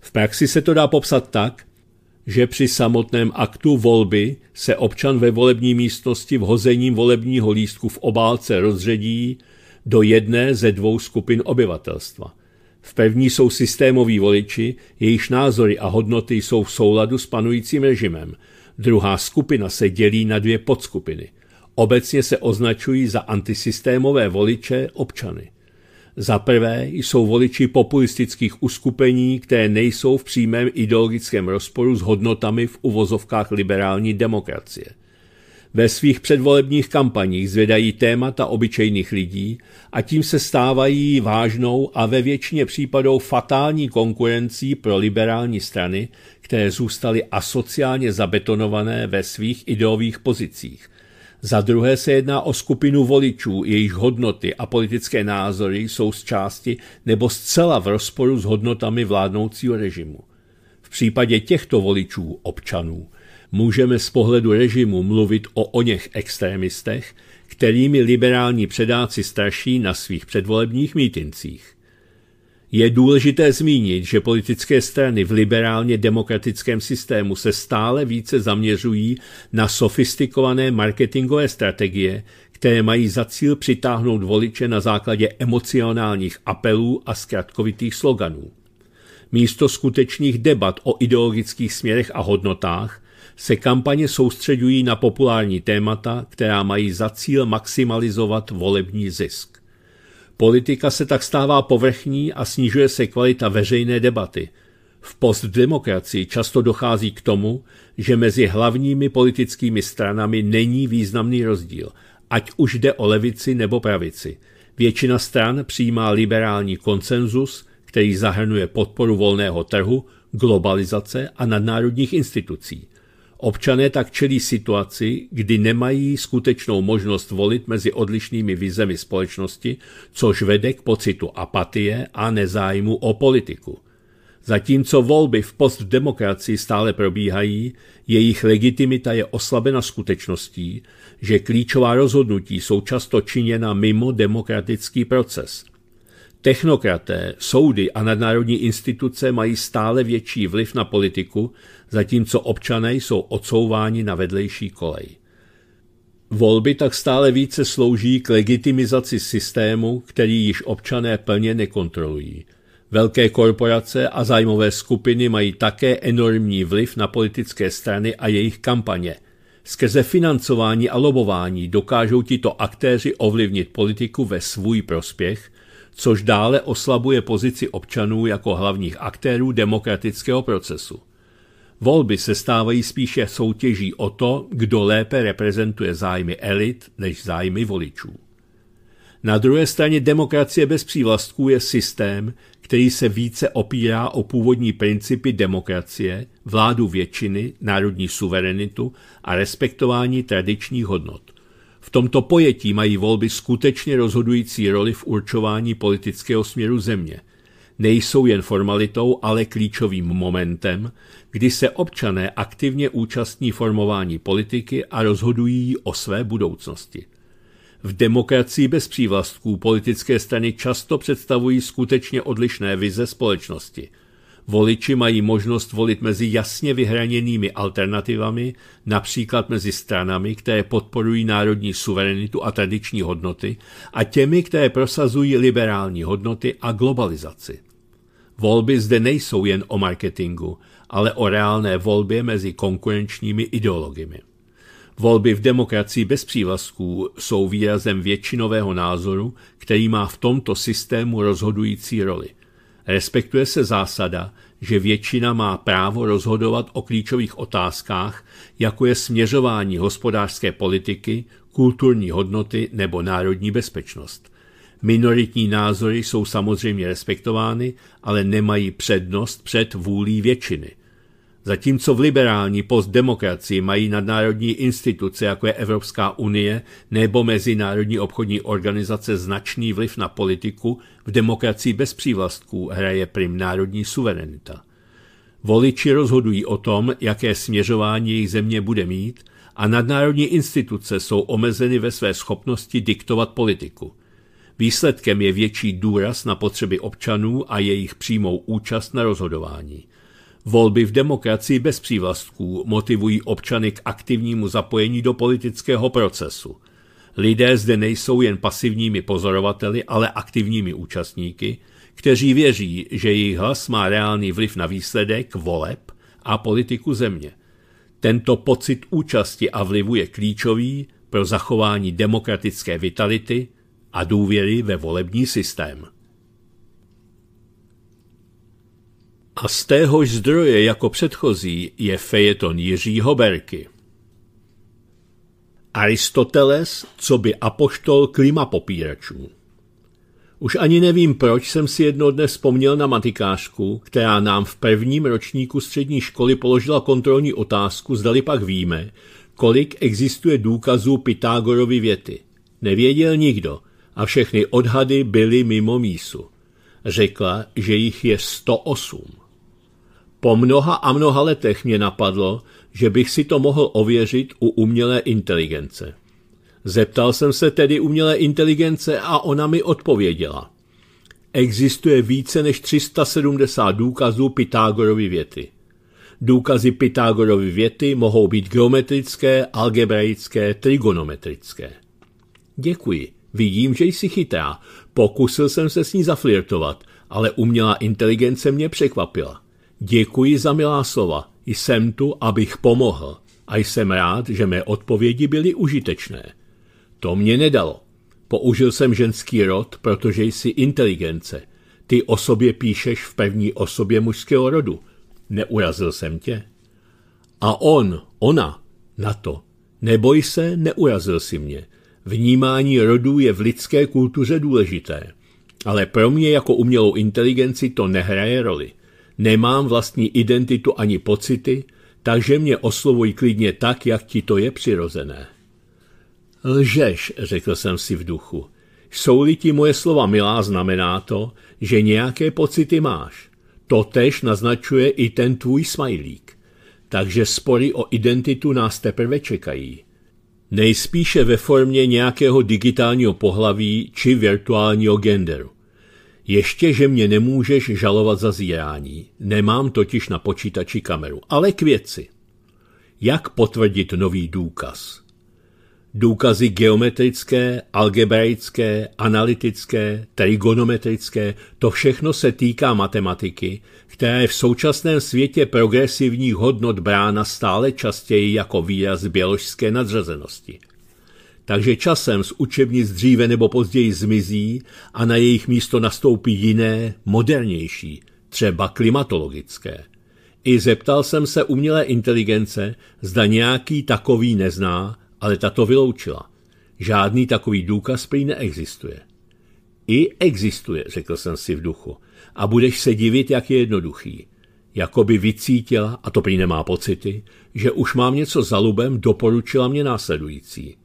V praxi se to dá popsat tak, že při samotném aktu volby se občan ve volební místnosti vhozením volebního lístku v obálce rozředí do jedné ze dvou skupin obyvatelstva. V první jsou systémoví voliči, jejichž názory a hodnoty jsou v souladu s panujícím režimem. Druhá skupina se dělí na dvě podskupiny – Obecně se označují za antisystémové voliče občany. Za prvé jsou voliči populistických uskupení, které nejsou v přímém ideologickém rozporu s hodnotami v uvozovkách liberální demokracie. Ve svých předvolebních kampaních zvedají témata obyčejných lidí a tím se stávají vážnou a ve většině případů fatální konkurencí pro liberální strany, které zůstaly asociálně zabetonované ve svých ideových pozicích – za druhé se jedná o skupinu voličů, jejich hodnoty a politické názory jsou z části nebo zcela v rozporu s hodnotami vládnoucího režimu. V případě těchto voličů, občanů, můžeme z pohledu režimu mluvit o oněch extremistech, kterými liberální předáci straší na svých předvolebních mítincích. Je důležité zmínit, že politické strany v liberálně demokratickém systému se stále více zaměřují na sofistikované marketingové strategie, které mají za cíl přitáhnout voliče na základě emocionálních apelů a zkratkovitých sloganů. Místo skutečných debat o ideologických směrech a hodnotách se kampaně soustředují na populární témata, která mají za cíl maximalizovat volební zisk. Politika se tak stává povrchní a snižuje se kvalita veřejné debaty. V postdemokracii často dochází k tomu, že mezi hlavními politickými stranami není významný rozdíl, ať už jde o levici nebo pravici. Většina stran přijímá liberální konsenzus, který zahrnuje podporu volného trhu, globalizace a nadnárodních institucí – Občané tak čelí situaci, kdy nemají skutečnou možnost volit mezi odlišnými vizemi společnosti, což vede k pocitu apatie a nezájmu o politiku. Zatímco volby v postdemokracii stále probíhají, jejich legitimita je oslabena skutečností, že klíčová rozhodnutí jsou často činěna mimo demokratický proces – Technokraté, soudy a nadnárodní instituce mají stále větší vliv na politiku, zatímco občané jsou odsouváni na vedlejší kolej. Volby tak stále více slouží k legitimizaci systému, který již občané plně nekontrolují. Velké korporace a zájmové skupiny mají také enormní vliv na politické strany a jejich kampaně. Skrze financování a lobování dokážou tito aktéři ovlivnit politiku ve svůj prospěch – což dále oslabuje pozici občanů jako hlavních aktérů demokratického procesu. Volby se stávají spíše soutěží o to, kdo lépe reprezentuje zájmy elit než zájmy voličů. Na druhé straně demokracie bez přívlastků je systém, který se více opírá o původní principy demokracie, vládu většiny, národní suverenitu a respektování tradičních hodnot. V tomto pojetí mají volby skutečně rozhodující roli v určování politického směru země. Nejsou jen formalitou, ale klíčovým momentem, kdy se občané aktivně účastní formování politiky a rozhodují o své budoucnosti. V demokracii bez přívlastků politické strany často představují skutečně odlišné vize společnosti – Voliči mají možnost volit mezi jasně vyhraněnými alternativami, například mezi stranami, které podporují národní suverenitu a tradiční hodnoty, a těmi, které prosazují liberální hodnoty a globalizaci. Volby zde nejsou jen o marketingu, ale o reálné volbě mezi konkurenčními ideologiemi. Volby v demokracii bez přívazků jsou výrazem většinového názoru, který má v tomto systému rozhodující roli. Respektuje se zásada, že většina má právo rozhodovat o klíčových otázkách, jako je směřování hospodářské politiky, kulturní hodnoty nebo národní bezpečnost. Minoritní názory jsou samozřejmě respektovány, ale nemají přednost před vůlí většiny. Zatímco v liberální postdemokracii mají nadnárodní instituce, jako je Evropská unie nebo Mezinárodní obchodní organizace, značný vliv na politiku, v demokracii bez přívlastků hraje prim národní suverenita. Voliči rozhodují o tom, jaké směřování jejich země bude mít a nadnárodní instituce jsou omezeny ve své schopnosti diktovat politiku. Výsledkem je větší důraz na potřeby občanů a jejich přímou účast na rozhodování – Volby v demokracii bez přívlastků motivují občany k aktivnímu zapojení do politického procesu. Lidé zde nejsou jen pasivními pozorovateli, ale aktivními účastníky, kteří věří, že jejich hlas má reálný vliv na výsledek voleb a politiku země. Tento pocit účasti a vlivu je klíčový pro zachování demokratické vitality a důvěry ve volební systém. a z téhož zdroje jako předchozí je fejeton Jiří hoberky. Aristoteles, co by apoštol klima popíračů. Už ani nevím, proč jsem si jedno dne vzpomněl na matikářku, která nám v prvním ročníku střední školy položila kontrolní otázku, zdali pak víme, kolik existuje důkazů Pythagorovy věty. Nevěděl nikdo a všechny odhady byly mimo mísu. Řekla, že jich je 108. Po mnoha a mnoha letech mě napadlo, že bych si to mohl ověřit u umělé inteligence. Zeptal jsem se tedy umělé inteligence a ona mi odpověděla. Existuje více než 370 důkazů Pythagorovy věty. Důkazy Pythagorovy věty mohou být geometrické, algebraické, trigonometrické. Děkuji, vidím, že jsi chytrá. Pokusil jsem se s ní zaflirtovat, ale umělá inteligence mě překvapila. Děkuji za milá slova, jsem tu, abych pomohl a jsem rád, že mé odpovědi byly užitečné. To mě nedalo. Použil jsem ženský rod, protože jsi inteligence. Ty o sobě píšeš v pevní osobě mužského rodu. Neurazil jsem tě? A on, ona, na to. Neboj se, neurazil si mě. Vnímání rodů je v lidské kultuře důležité. Ale pro mě jako umělou inteligenci to nehraje roli. Nemám vlastní identitu ani pocity, takže mě oslovuj klidně tak, jak ti to je přirozené. Lžeš, řekl jsem si v duchu. Jsou-li ti moje slova milá, znamená to, že nějaké pocity máš. To tež naznačuje i ten tvůj smajlík. Takže spory o identitu nás teprve čekají. Nejspíše ve formě nějakého digitálního pohlaví či virtuálního genderu. Ještě, že mě nemůžeš žalovat za zírání. Nemám totiž na počítači kameru. Ale k věci. Jak potvrdit nový důkaz? Důkazy geometrické, algebraické, analytické, trigonometrické, to všechno se týká matematiky, která je v současném světě progresivních hodnot brána stále častěji jako výraz běložské nadřazenosti takže časem z učebnic dříve nebo později zmizí a na jejich místo nastoupí jiné, modernější, třeba klimatologické. I zeptal jsem se umělé inteligence, zda nějaký takový nezná, ale tato vyloučila. Žádný takový důkaz prý neexistuje. I existuje, řekl jsem si v duchu. A budeš se divit, jak je jednoduchý. Jakoby vycítila, a to prý nemá pocity, že už mám něco za lubem, doporučila mě následující –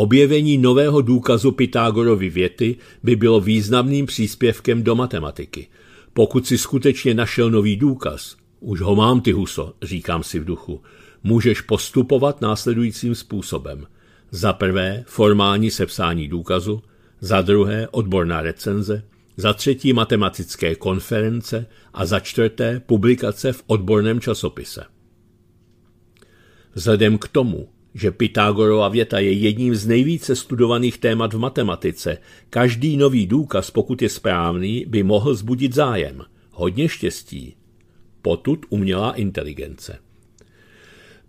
Objevení nového důkazu Pythagorovy věty by bylo významným příspěvkem do matematiky. Pokud si skutečně našel nový důkaz, už ho mám ty huso, říkám si v duchu, můžeš postupovat následujícím způsobem. Za prvé formální sepsání důkazu, za druhé odborná recenze, za třetí matematické konference a za čtvrté publikace v odborném časopise. Vzhledem k tomu, že Pythagorova věta je jedním z nejvíce studovaných témat v matematice. Každý nový důkaz, pokud je správný, by mohl zbudit zájem. Hodně štěstí. Potud umělá inteligence.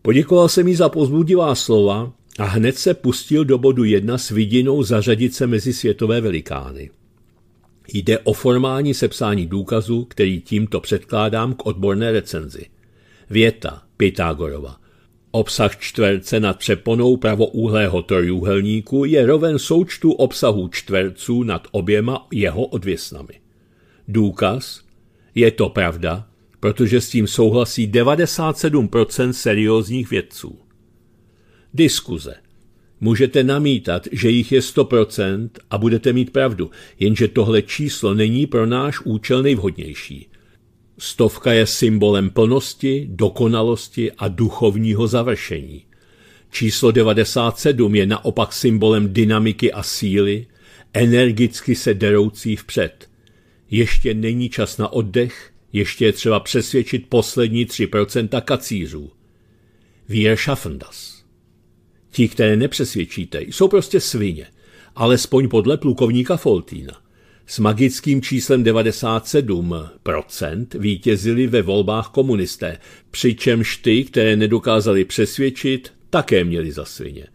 Poděkoval jsem jí za pozbudivá slova a hned se pustil do bodu jedna s vidinou zařadit se mezi světové velikány. Jde o formální sepsání důkazu, který tímto předkládám k odborné recenzi. Věta Pythagorova. Obsah čtverce nad přeponou pravoúhlého trojúhelníku je roven součtu obsahu čtverců nad oběma jeho odvěsnami. Důkaz? Je to pravda, protože s tím souhlasí 97% seriózních vědců. Diskuze. Můžete namítat, že jich je 100% a budete mít pravdu, jenže tohle číslo není pro náš účel nejvhodnější. Stovka je symbolem plnosti, dokonalosti a duchovního završení. Číslo 97 je naopak symbolem dynamiky a síly, energicky se deroucí vpřed. Ještě není čas na oddech, ještě je třeba přesvědčit poslední 3% kacířů. Wir schaffen das. Ti, které nepřesvědčíte, jsou prostě svině, alespoň podle plukovníka Foltína s magickým číslem 97% vítězili ve volbách komunisté, přičemž ty, které nedokázali přesvědčit, také měli za svině.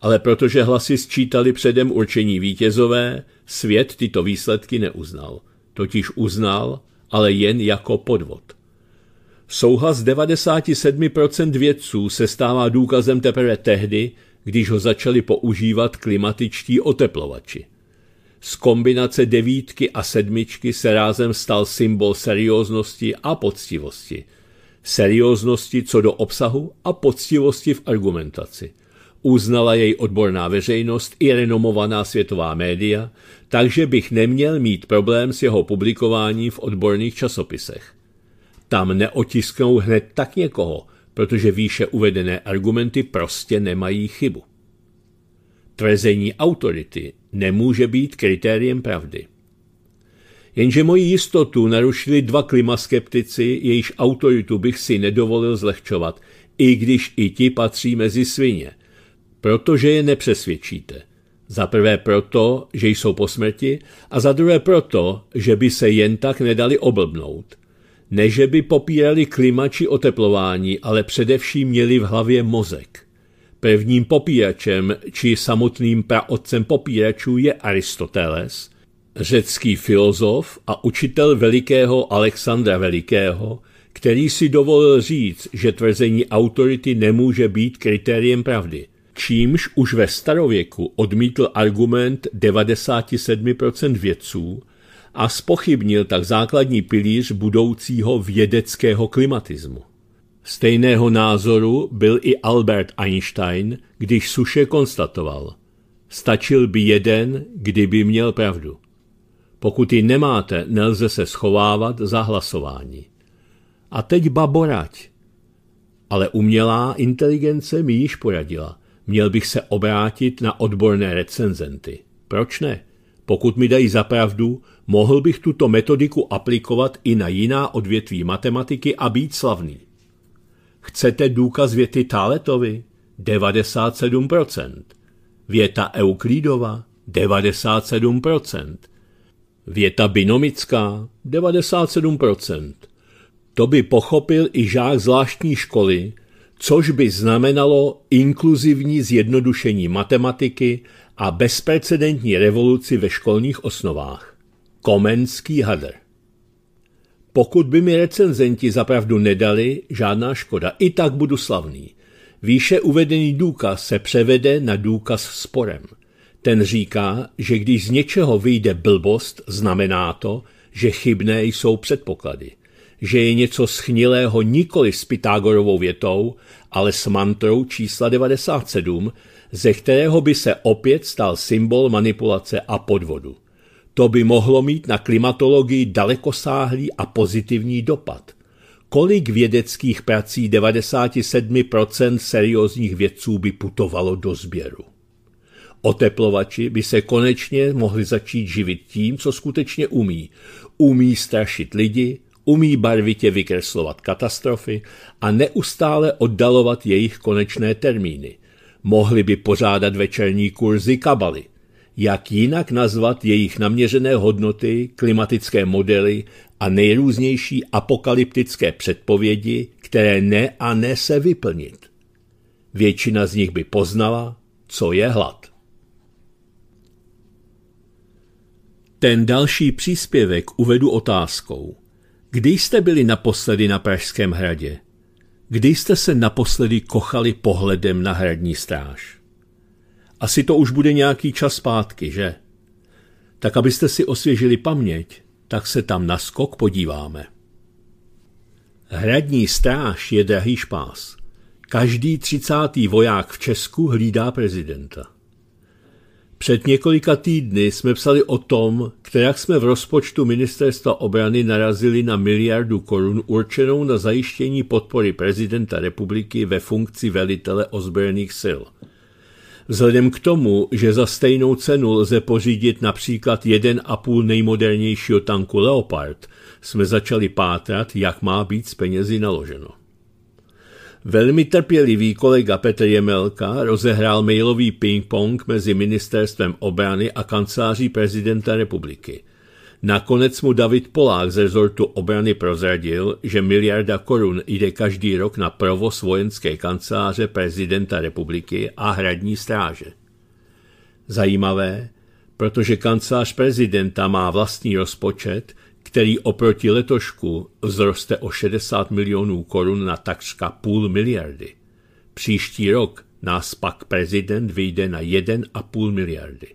Ale protože hlasy sčítali předem určení vítězové, svět tyto výsledky neuznal. Totiž uznal, ale jen jako podvod. Souhlas 97% vědců se stává důkazem teprve tehdy, když ho začali používat klimatičtí oteplovači. Z kombinace devítky a sedmičky se rázem stal symbol serióznosti a poctivosti. Serióznosti co do obsahu a poctivosti v argumentaci. Uznala jej odborná veřejnost i renomovaná světová média, takže bych neměl mít problém s jeho publikováním v odborných časopisech. Tam neotisknou hned tak někoho, protože výše uvedené argumenty prostě nemají chybu. Tvrzení autority nemůže být kritériem pravdy. Jenže moji jistotu narušili dva klimaskeptici, jejíž autoritu bych si nedovolil zlehčovat, i když i ti patří mezi svině, protože je nepřesvědčíte. Za prvé proto, že jsou po smrti, a za druhé proto, že by se jen tak nedali oblbnout. Ne, že by popírali klima či oteplování, ale především měli v hlavě mozek. Prvním popíračem či samotným praotcem popíračů je Aristoteles, řecký filozof a učitel velikého Alexandra Velikého, který si dovolil říct, že tvrzení autority nemůže být kritériem pravdy, čímž už ve starověku odmítl argument 97% vědců a spochybnil tak základní pilíř budoucího vědeckého klimatismu. Stejného názoru byl i Albert Einstein, když suše konstatoval. Stačil by jeden, kdyby měl pravdu. Pokud ji nemáte, nelze se schovávat za hlasování. A teď baborať. Ale umělá inteligence mi již poradila. Měl bych se obrátit na odborné recenzenty. Proč ne? Pokud mi dají zapravdu, mohl bych tuto metodiku aplikovat i na jiná odvětví matematiky a být slavný. Chcete důkaz věty Táletovi? 97%. Věta Euklidova? 97%. Věta binomická? 97%. To by pochopil i žák zvláštní školy, což by znamenalo inkluzivní zjednodušení matematiky a bezprecedentní revoluci ve školních osnovách. Komenský hadr. Pokud by mi recenzenti zapravdu nedali, žádná škoda. I tak budu slavný. Výše uvedený důkaz se převede na důkaz sporem. Ten říká, že když z něčeho vyjde blbost, znamená to, že chybné jsou předpoklady. Že je něco schnilého nikoli s Pythagorovou větou, ale s mantrou čísla 97, ze kterého by se opět stal symbol manipulace a podvodu. To by mohlo mít na klimatologii dalekosáhlý a pozitivní dopad. Kolik vědeckých prací 97% seriózních vědců by putovalo do sběru? Oteplovači by se konečně mohli začít živit tím, co skutečně umí. Umí strašit lidi, umí barvitě vykreslovat katastrofy a neustále oddalovat jejich konečné termíny. Mohli by pořádat večerní kurzy kabaly, jak jinak nazvat jejich naměřené hodnoty, klimatické modely a nejrůznější apokalyptické předpovědi, které ne a ne se vyplnit. Většina z nich by poznala, co je hlad. Ten další příspěvek uvedu otázkou. Kdy jste byli naposledy na Pražském hradě? Kdy jste se naposledy kochali pohledem na hradní stráž? Asi to už bude nějaký čas zpátky, že? Tak abyste si osvěžili paměť, tak se tam na skok podíváme. Hradní stráž je drahý špás. Každý třicátý voják v Česku hlídá prezidenta. Před několika týdny jsme psali o tom, jak jsme v rozpočtu ministerstva obrany narazili na miliardu korun určenou na zajištění podpory prezidenta republiky ve funkci velitele ozbrojených sil – Vzhledem k tomu, že za stejnou cenu lze pořídit například jeden a půl nejmodernějšího tanku Leopard, jsme začali pátrat, jak má být s penězi naloženo. Velmi trpělivý kolega Petr Jemelka rozehrál mailový ping-pong mezi ministerstvem obrany a kanceláří prezidenta republiky – Nakonec mu David Polák z rezortu obrany prozradil, že miliarda korun jde každý rok na provoz vojenské kanceláře prezidenta republiky a hradní stráže. Zajímavé, protože kancelář prezidenta má vlastní rozpočet, který oproti letošku vzroste o 60 milionů korun na takřka půl miliardy. Příští rok nás pak prezident vyjde na 1,5 miliardy.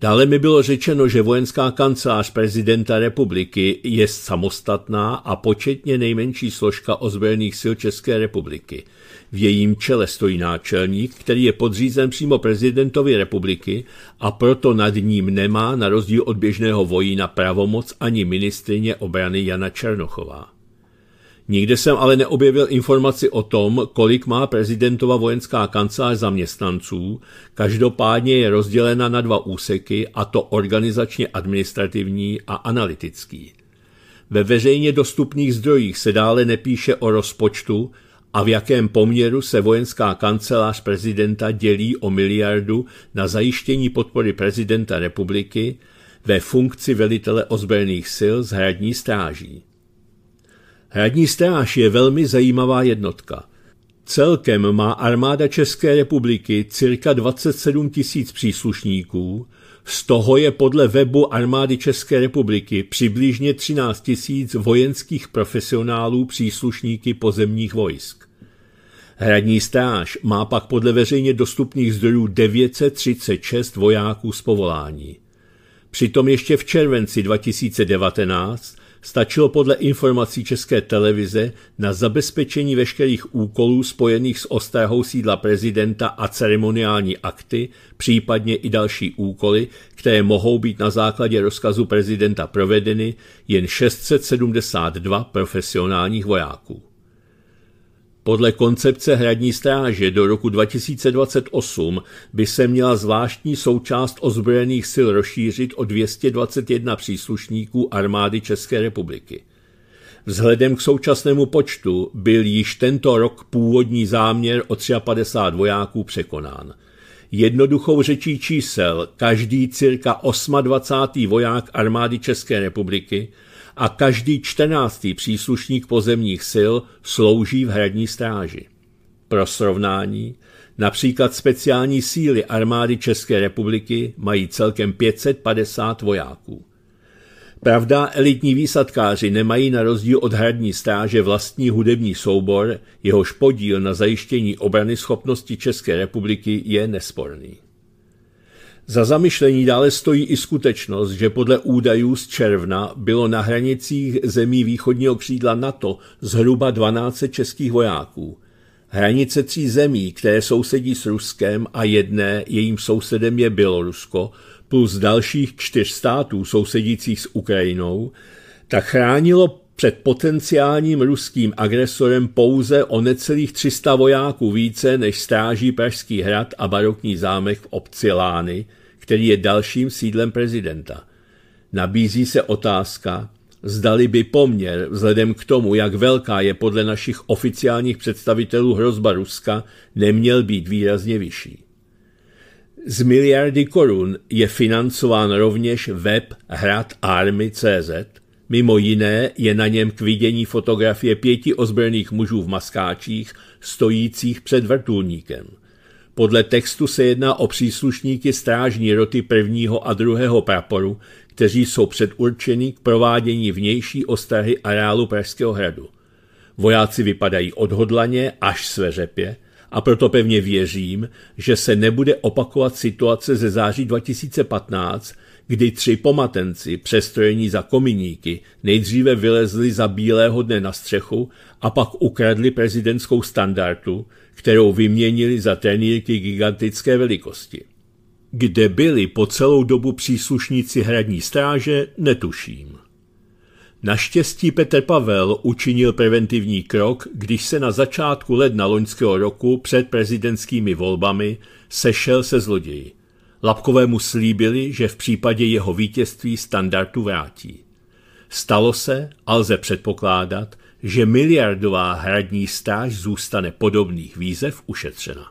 Dále mi bylo řečeno, že vojenská kancelář prezidenta republiky je samostatná a početně nejmenší složka ozbrojených sil České republiky. V jejím čele stojí náčelník, který je podřízen přímo prezidentovi republiky a proto nad ním nemá na rozdíl od běžného vojína pravomoc ani ministrině obrany Jana Černochová. Nikde jsem ale neobjevil informaci o tom, kolik má prezidentova vojenská kancelář zaměstnanců, každopádně je rozdělena na dva úseky, a to organizačně administrativní a analytický. Ve veřejně dostupných zdrojích se dále nepíše o rozpočtu a v jakém poměru se vojenská kancelář prezidenta dělí o miliardu na zajištění podpory prezidenta republiky ve funkci velitele ozbrojených sil z hradní stráží. Hradní stráž je velmi zajímavá jednotka. Celkem má armáda České republiky cirka 27 tisíc příslušníků, z toho je podle webu armády České republiky přibližně 13 tisíc vojenských profesionálů příslušníky pozemních vojsk. Hradní stráž má pak podle veřejně dostupných zdrojů 936 vojáků z povolání. Přitom ještě v červenci 2019 stačilo podle informací České televize na zabezpečení veškerých úkolů spojených s ostrahou sídla prezidenta a ceremoniální akty, případně i další úkoly, které mohou být na základě rozkazu prezidenta provedeny, jen 672 profesionálních vojáků. Podle koncepce hradní stráže do roku 2028 by se měla zvláštní součást ozbrojených sil rozšířit o 221 příslušníků armády České republiky. Vzhledem k současnému počtu byl již tento rok původní záměr o 53 vojáků překonán. Jednoduchou řečí čísel každý cirka 28. voják armády České republiky – a každý čtrnáctý příslušník pozemních sil slouží v hradní stráži. Pro srovnání, například speciální síly armády České republiky mají celkem 550 vojáků. Pravda, elitní výsadkáři nemají na rozdíl od hradní stráže vlastní hudební soubor, jehož podíl na zajištění obrany schopnosti České republiky je nesporný. Za zamyšlení dále stojí i skutečnost, že podle údajů z června bylo na hranicích zemí východního křídla NATO zhruba 12 českých vojáků. Hranice tří zemí, které sousedí s Ruskem a jedné, jejím sousedem je Bělorusko, plus dalších čtyř států sousedících s Ukrajinou, tak chránilo před potenciálním ruským agresorem pouze o necelých 300 vojáků více než stráží Pražský hrad a barokní zámek v obci Lány, který je dalším sídlem prezidenta. Nabízí se otázka, zdali by poměr vzhledem k tomu, jak velká je podle našich oficiálních představitelů hrozba Ruska, neměl být výrazně vyšší. Z miliardy korun je financován rovněž web CZ. mimo jiné je na něm k vidění fotografie pěti ozbrojených mužů v maskáčích stojících před vrtulníkem – podle textu se jedná o příslušníky strážní roty prvního a druhého praporu, kteří jsou předurčeni k provádění vnější ostrahy areálu Pražského hradu. Vojáci vypadají odhodlaně až sveřepě a proto pevně věřím, že se nebude opakovat situace ze září 2015, kdy tři pomatenci, přestrojení za kominíky, nejdříve vylezli za bílého dne na střechu a pak ukradli prezidentskou standardu, kterou vyměnili za trenýrky gigantické velikosti. Kde byli po celou dobu příslušníci hradní stráže, netuším. Naštěstí Petr Pavel učinil preventivní krok, když se na začátku ledna loňského roku před prezidentskými volbami sešel se zloději. Lapkovému slíbili, že v případě jeho vítězství standardu vrátí. Stalo se a lze předpokládat, že miliardová hradní stáž zůstane podobných výzev ušetřena.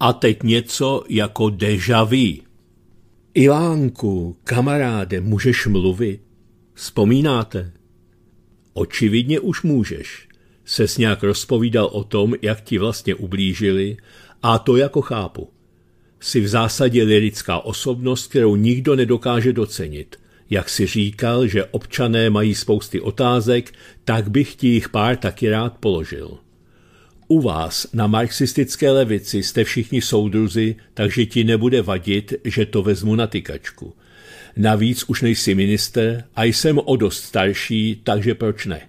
A teď něco jako deja vu. Ilánku, kamaráde, můžeš mluvit? Vzpomínáte? Očividně už můžeš. Ses nějak rozpovídal o tom, jak ti vlastně ublížili a to jako chápu. Jsi v zásadě lirická osobnost, kterou nikdo nedokáže docenit. Jak si říkal, že občané mají spousty otázek, tak bych ti jich pár taky rád položil. U vás na marxistické levici jste všichni soudruzi, takže ti nebude vadit, že to vezmu na tykačku. Navíc už nejsi minister a jsem o dost starší, takže proč ne?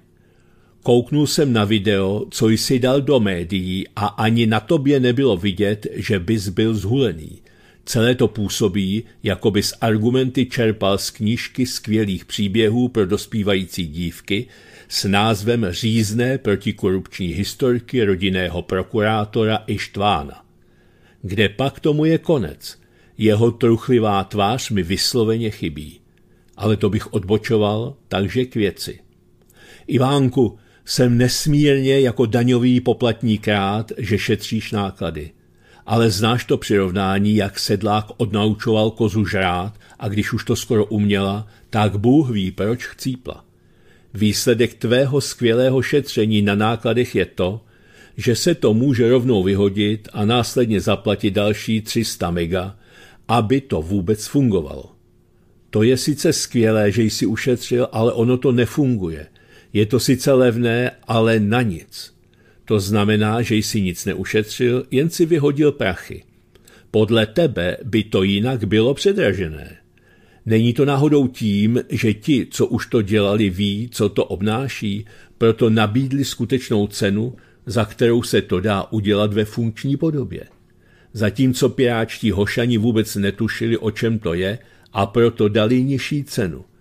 Kouknul jsem na video, co jsi dal do médií a ani na tobě nebylo vidět, že bys byl zhulený. Celé to působí, jako bys argumenty čerpal z knížky skvělých příběhů pro dospívající dívky s názvem Řízné protikorupční historky rodinného prokurátora Ištvána. Kde pak tomu je konec? Jeho truchlivá tvář mi vysloveně chybí. Ale to bych odbočoval, takže k věci. Ivánku, jsem nesmírně jako daňový poplatník rád, že šetříš náklady. Ale znáš to přirovnání, jak sedlák odnaučoval kozu žrát a když už to skoro uměla, tak Bůh ví, proč chcípla. Výsledek tvého skvělého šetření na nákladech je to, že se to může rovnou vyhodit a následně zaplatit další 300 mega, aby to vůbec fungovalo. To je sice skvělé, že jsi ušetřil, ale ono to nefunguje. Je to sice levné, ale na nic. To znamená, že jsi nic neušetřil, jen si vyhodil prachy. Podle tebe by to jinak bylo předražené. Není to náhodou tím, že ti, co už to dělali, ví, co to obnáší, proto nabídli skutečnou cenu, za kterou se to dá udělat ve funkční podobě. Zatímco piráčtí hošani vůbec netušili, o čem to je, a proto dali nižší cenu –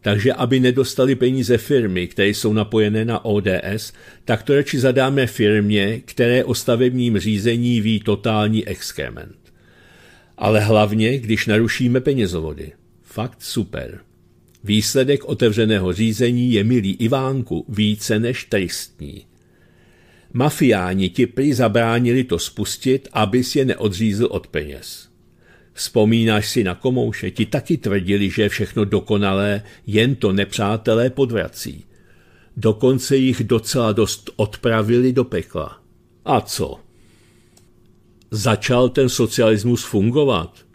takže aby nedostali peníze firmy, které jsou napojené na ODS, tak to radši zadáme firmě, které o stavebním řízení ví totální exkrement. Ale hlavně, když narušíme penězovody. Fakt super. Výsledek otevřeného řízení je milý Ivánku více než tristní. Mafiáni ti prý zabránili to spustit, abys je neodřízl od peněz. Vzpomínáš si na komouše, ti taky tvrdili, že je všechno dokonalé, jen to nepřátelé podvrací. Dokonce jich docela dost odpravili do pekla. A co? Začal ten socialismus fungovat?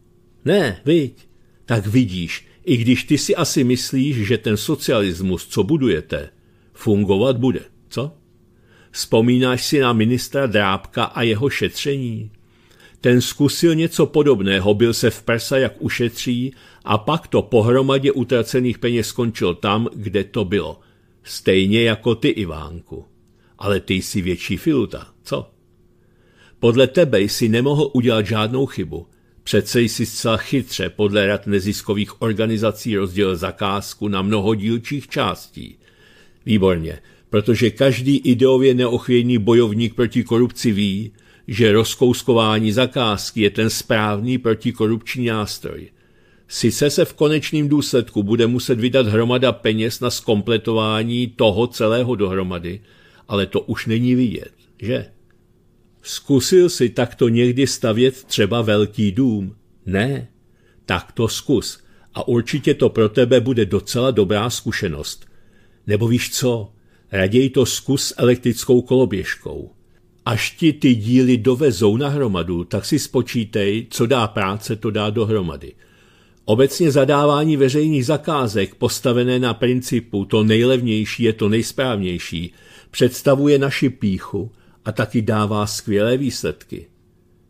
Ne, viď. Tak vidíš, i když ty si asi myslíš, že ten socialismus, co budujete, fungovat bude, co? Vzpomínáš si na ministra Drábka a jeho šetření? Ten zkusil něco podobného, byl se v prsa, jak ušetří, a pak to pohromadě utracených peněz skončil tam, kde to bylo. Stejně jako ty, Ivánku. Ale ty jsi větší filuta, co? Podle tebe jsi nemohl udělat žádnou chybu. Přece jsi zcela chytře podle rad neziskových organizací rozdělil zakázku na mnoho dílčích částí. Výborně, protože každý ideově neochvějný bojovník proti korupci ví, že rozkouskování zakázky je ten správný protikorupční nástroj. Sice se v konečném důsledku bude muset vydat hromada peněz na skompletování toho celého dohromady, ale to už není vidět, že? Zkusil si takto někdy stavět třeba velký dům? Ne. Tak to zkus a určitě to pro tebe bude docela dobrá zkušenost. Nebo víš co, raději to zkus elektrickou koloběžkou. Až ti ty díly dovezou na hromadu, tak si spočítej, co dá práce, to dá dohromady. Obecně zadávání veřejných zakázek postavené na principu to nejlevnější je to nejsprávnější představuje naši píchu a taky dává skvělé výsledky.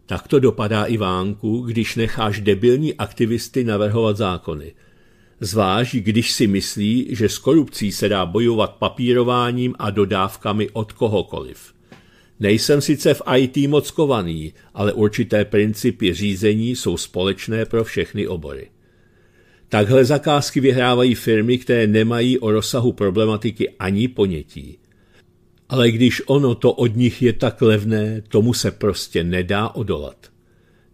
Tak to dopadá i vánku, když necháš debilní aktivisty navrhovat zákony. Zvlášť, když si myslí, že s korupcí se dá bojovat papírováním a dodávkami od kohokoliv. Nejsem sice v IT moc kovaný, ale určité principy řízení jsou společné pro všechny obory. Takhle zakázky vyhrávají firmy, které nemají o rozsahu problematiky ani ponětí. Ale když ono to od nich je tak levné, tomu se prostě nedá odolat.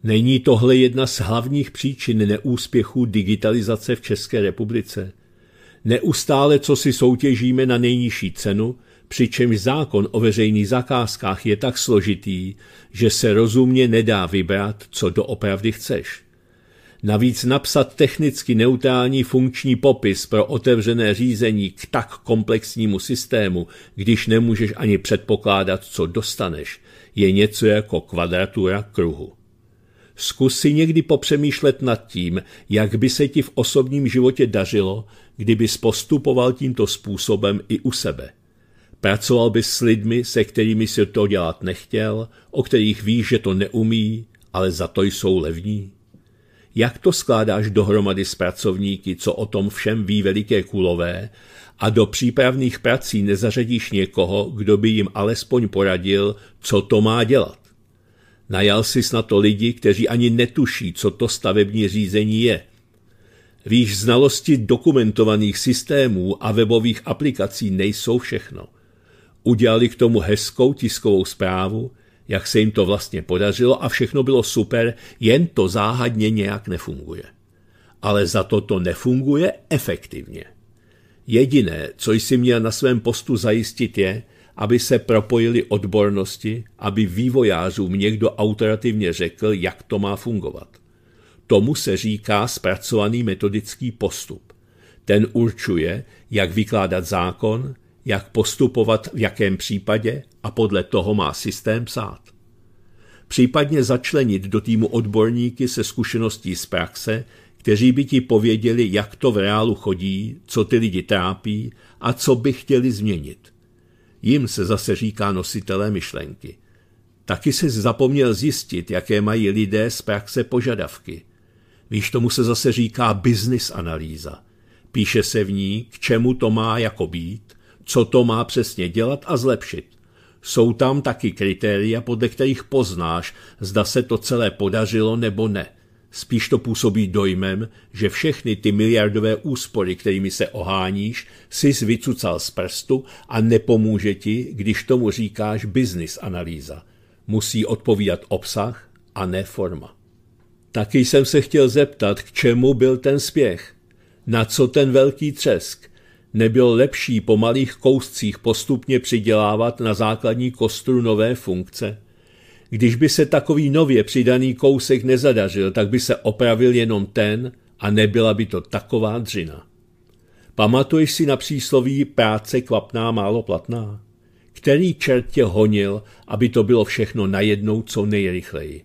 Není tohle jedna z hlavních příčin neúspěchů digitalizace v České republice? Neustále co si soutěžíme na nejnižší cenu – přičemž zákon o veřejných zakázkách je tak složitý, že se rozumně nedá vybrat, co doopravdy chceš. Navíc napsat technicky neutrální funkční popis pro otevřené řízení k tak komplexnímu systému, když nemůžeš ani předpokládat, co dostaneš, je něco jako kvadratura kruhu. Zkus si někdy popřemýšlet nad tím, jak by se ti v osobním životě dařilo, kdyby postupoval tímto způsobem i u sebe. Pracoval by s lidmi, se kterými si to dělat nechtěl, o kterých ví, že to neumí, ale za to jsou levní? Jak to skládáš dohromady s pracovníky, co o tom všem ví veliké kulové, a do přípravných prací nezařadíš někoho, kdo by jim alespoň poradil, co to má dělat? Najal si na to lidi, kteří ani netuší, co to stavební řízení je. Víš, znalosti dokumentovaných systémů a webových aplikací nejsou všechno – Udělali k tomu hezkou tiskovou zprávu, jak se jim to vlastně podařilo a všechno bylo super, jen to záhadně nějak nefunguje. Ale za to to nefunguje efektivně. Jediné, co jsi měl na svém postu zajistit je, aby se propojili odbornosti, aby vývojářům někdo autorativně řekl, jak to má fungovat. Tomu se říká zpracovaný metodický postup. Ten určuje, jak vykládat zákon, jak postupovat v jakém případě a podle toho má systém psát. Případně začlenit do týmu odborníky se zkušeností z praxe, kteří by ti pověděli, jak to v reálu chodí, co ty lidi trápí a co by chtěli změnit. Jim se zase říká nositelé myšlenky. Taky se zapomněl zjistit, jaké mají lidé z praxe požadavky. Víš, tomu se zase říká business analýza. Píše se v ní, k čemu to má jako být, co to má přesně dělat a zlepšit. Jsou tam taky kritéria, podle kterých poznáš, zda se to celé podařilo nebo ne. Spíš to působí dojmem, že všechny ty miliardové úspory, kterými se oháníš, si vycucal z prstu a nepomůže ti, když tomu říkáš business analýza. Musí odpovídat obsah a ne forma. Taky jsem se chtěl zeptat, k čemu byl ten spěch? Na co ten velký třesk? nebyl lepší po malých kouscích postupně přidělávat na základní kostru nové funkce? Když by se takový nově přidaný kousek nezadařil, tak by se opravil jenom ten a nebyla by to taková dřina. Pamatuješ si na přísloví práce kvapná málo platná? Který čert tě honil, aby to bylo všechno najednou co nejrychleji?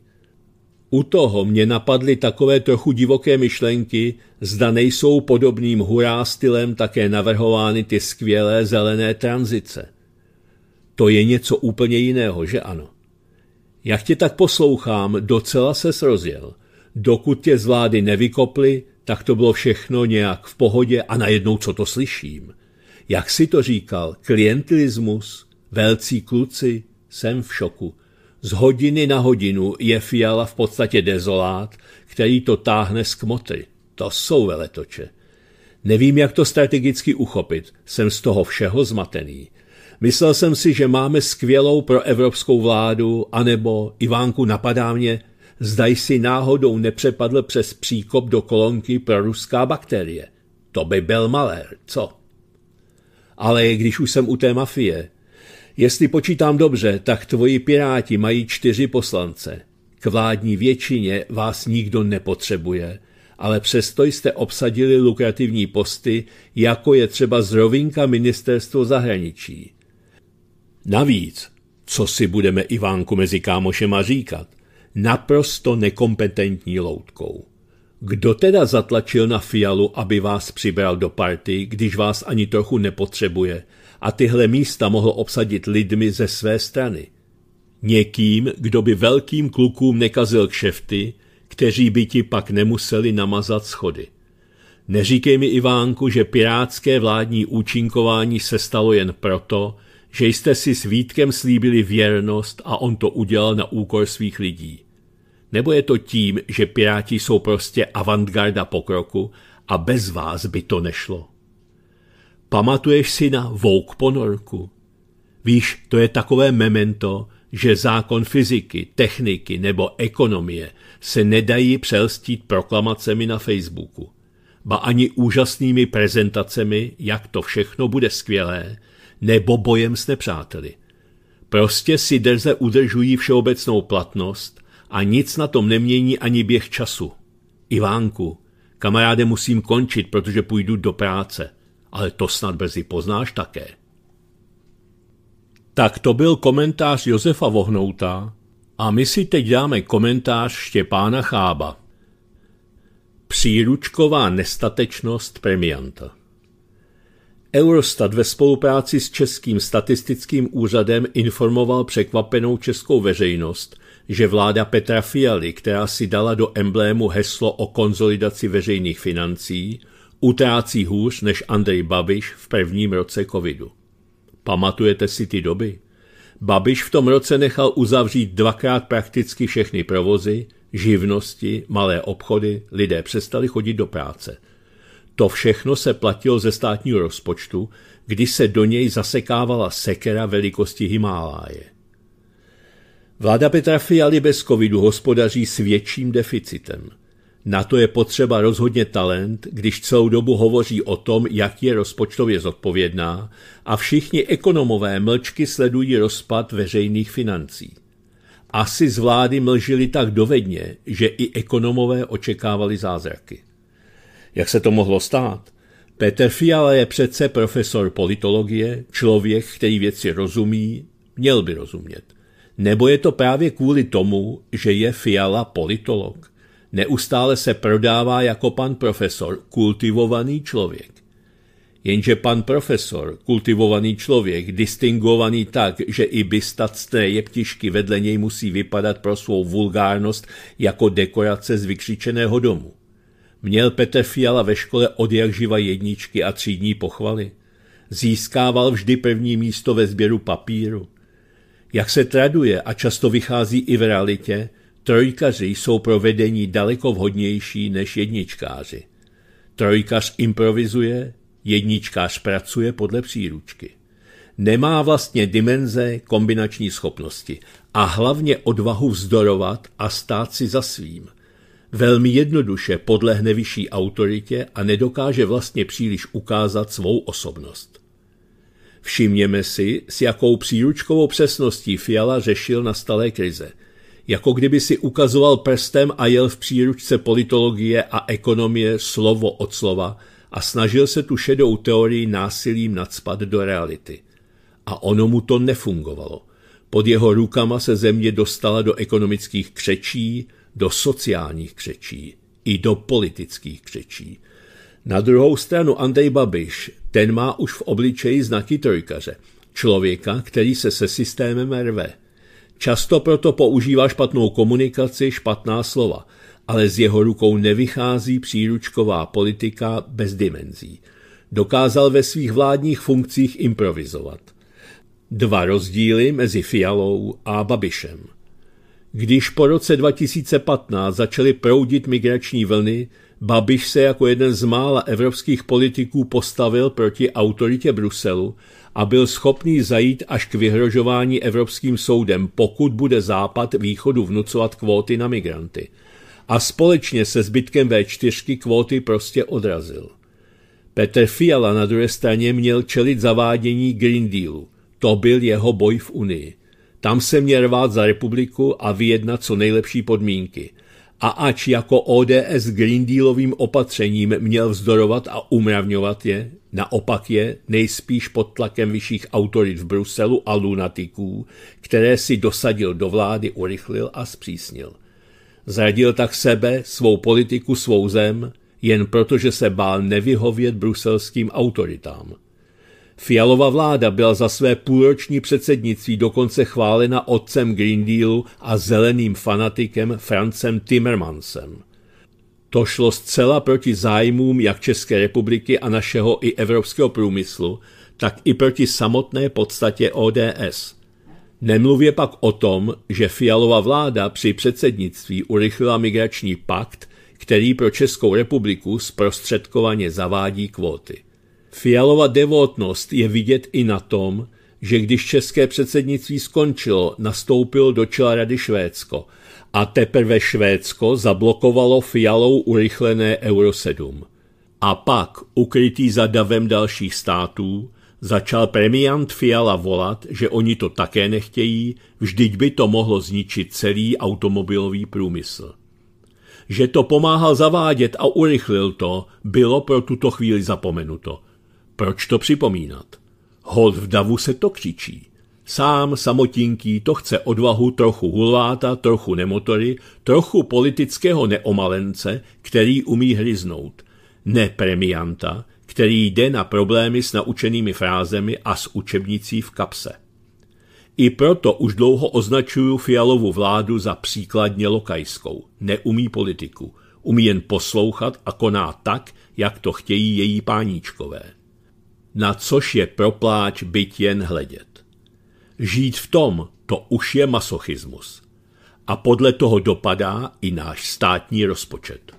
U toho mě napadly takové trochu divoké myšlenky, zda nejsou podobným hurá stylem také navrhovány ty skvělé zelené tranzice. To je něco úplně jiného, že ano? Jak tě tak poslouchám, docela se srozjel. Dokud tě z vlády nevykopli, tak to bylo všechno nějak v pohodě a najednou co to slyším. Jak si to říkal, klientelismus, velcí kluci, jsem v šoku. Z hodiny na hodinu je Fiala v podstatě dezolát, který to táhne z kmoty. To jsou veletoče. Nevím, jak to strategicky uchopit, jsem z toho všeho zmatený. Myslel jsem si, že máme skvělou pro evropskou vládu, anebo Ivánku napadá mě, zdaj si náhodou nepřepadl přes příkop do kolonky pro ruská bakterie. To by byl malér, co? Ale když už jsem u té mafie, Jestli počítám dobře, tak tvoji piráti mají čtyři poslance. K vládní většině vás nikdo nepotřebuje, ale přesto jste obsadili lukrativní posty, jako je třeba zrovinka ministerstvo zahraničí. Navíc, co si budeme Ivánku mezi kámošema říkat, naprosto nekompetentní loutkou. Kdo teda zatlačil na Fialu, aby vás přibral do party, když vás ani trochu nepotřebuje a tyhle místa mohl obsadit lidmi ze své strany. Někým, kdo by velkým klukům nekazil kšefty, kteří by ti pak nemuseli namazat schody. Neříkej mi, Ivánku, že pirátské vládní účinkování se stalo jen proto, že jste si s Vítkem slíbili věrnost a on to udělal na úkor svých lidí. Nebo je to tím, že piráti jsou prostě avantgarda pokroku a bez vás by to nešlo? Pamatuješ si na vouk ponorku? Víš, to je takové memento, že zákon fyziky, techniky nebo ekonomie se nedají přelstít proklamacemi na Facebooku. Ba ani úžasnými prezentacemi, jak to všechno bude skvělé, nebo bojem s nepřáteli. Prostě si drze udržují všeobecnou platnost a nic na tom nemění ani běh času. Ivánku, kamaráde musím končit, protože půjdu do práce – ale to snad brzy poznáš také. Tak to byl komentář Josefa Vohnouta a my si teď dáme komentář Štěpána Chába. Příručková nestatečnost premianta Eurostat ve spolupráci s Českým statistickým úřadem informoval překvapenou českou veřejnost, že vláda Petra Fialy, která si dala do emblému heslo o konzolidaci veřejných financí, Utrácí hůř než Andrej Babiš v prvním roce covidu. Pamatujete si ty doby? Babiš v tom roce nechal uzavřít dvakrát prakticky všechny provozy, živnosti, malé obchody, lidé přestali chodit do práce. To všechno se platilo ze státního rozpočtu, kdy se do něj zasekávala sekera velikosti Himáláje. Vláda Petra Fialy bez covidu hospodaří s větším deficitem – na to je potřeba rozhodně talent, když celou dobu hovoří o tom, jak je rozpočtově zodpovědná a všichni ekonomové mlčky sledují rozpad veřejných financí. Asi z vlády mlžili tak dovedně, že i ekonomové očekávali zázraky. Jak se to mohlo stát? Petr Fiala je přece profesor politologie, člověk, který věci rozumí, měl by rozumět. Nebo je to právě kvůli tomu, že je Fiala politolog? Neustále se prodává jako pan profesor, kultivovaný člověk. Jenže pan profesor, kultivovaný člověk, distingovaný tak, že i bystacné jeptišky vedle něj musí vypadat pro svou vulgárnost jako dekorace z vykřičeného domu. Měl Petr Fiala ve škole od jedničky a třídní pochvaly. Získával vždy první místo ve sběru papíru. Jak se traduje a často vychází i v realitě, Trojkaři jsou pro vedení daleko vhodnější než jedničkáři. Trojkař improvizuje, jedničkář pracuje podle příručky. Nemá vlastně dimenze kombinační schopnosti a hlavně odvahu vzdorovat a stát si za svým. Velmi jednoduše podlehne vyšší autoritě a nedokáže vlastně příliš ukázat svou osobnost. Všimněme si, s jakou příručkovou přesností Fiala řešil na stalé krize – jako kdyby si ukazoval prstem a jel v příručce politologie a ekonomie slovo od slova a snažil se tu šedou teorii násilím nadspat do reality. A ono mu to nefungovalo. Pod jeho rukama se země dostala do ekonomických křečí, do sociálních křečí, i do politických křečí. Na druhou stranu Andrej Babiš, ten má už v obličeji znaky trojkaře, člověka, který se se systémem rve – Často proto používá špatnou komunikaci, špatná slova, ale z jeho rukou nevychází příručková politika bez dimenzí. Dokázal ve svých vládních funkcích improvizovat. Dva rozdíly mezi Fialou a Babišem. Když po roce 2015 začaly proudit migrační vlny, Babiš se jako jeden z mála evropských politiků postavil proti autoritě Bruselu a byl schopný zajít až k vyhrožování Evropským soudem, pokud bude Západ východu vnucovat kvóty na migranty. A společně se zbytkem V4 kvóty prostě odrazil. Petr Fiala na druhé straně měl čelit zavádění Green Dealu. To byl jeho boj v Unii. Tam se měl rvát za republiku a vyjednat co nejlepší podmínky – a ač jako ODS Green Dealovým opatřením měl vzdorovat a umravňovat je, naopak je nejspíš pod tlakem vyšších autorit v Bruselu a lunatiků, které si dosadil do vlády, urychlil a zpřísnil. Zradil tak sebe, svou politiku, svou zem, jen protože se bál nevyhovět bruselským autoritám. Fialová vláda byla za své půlroční předsednictví dokonce chválena otcem Green Dealu a zeleným fanatikem Francem Timmermansem. To šlo zcela proti zájmům jak České republiky a našeho i evropského průmyslu, tak i proti samotné podstatě ODS. Nemluvě pak o tom, že fialová vláda při předsednictví urychlila migrační pakt, který pro Českou republiku zprostředkovaně zavádí kvóty. Fialova devotnost je vidět i na tom, že když české předsednictví skončilo, nastoupil do čela rady Švédsko a teprve Švédsko zablokovalo Fialou urychlené Euro 7. A pak, ukrytý za davem dalších států, začal premiant Fiala volat, že oni to také nechtějí, vždyť by to mohlo zničit celý automobilový průmysl. Že to pomáhal zavádět a urychlil to, bylo pro tuto chvíli zapomenuto – proč to připomínat? Hod v davu se to křičí. Sám samotinký to chce odvahu trochu hulváta, trochu nemotory, trochu politického neomalence, který umí hryznout. Ne premianta, který jde na problémy s naučenými frázemi a s učebnicí v kapse. I proto už dlouho označuju Fialovu vládu za příkladně lokajskou. Neumí politiku. Umí jen poslouchat a koná tak, jak to chtějí její páníčkové na což je propláč byt jen hledět. Žít v tom, to už je masochismus. A podle toho dopadá i náš státní rozpočet.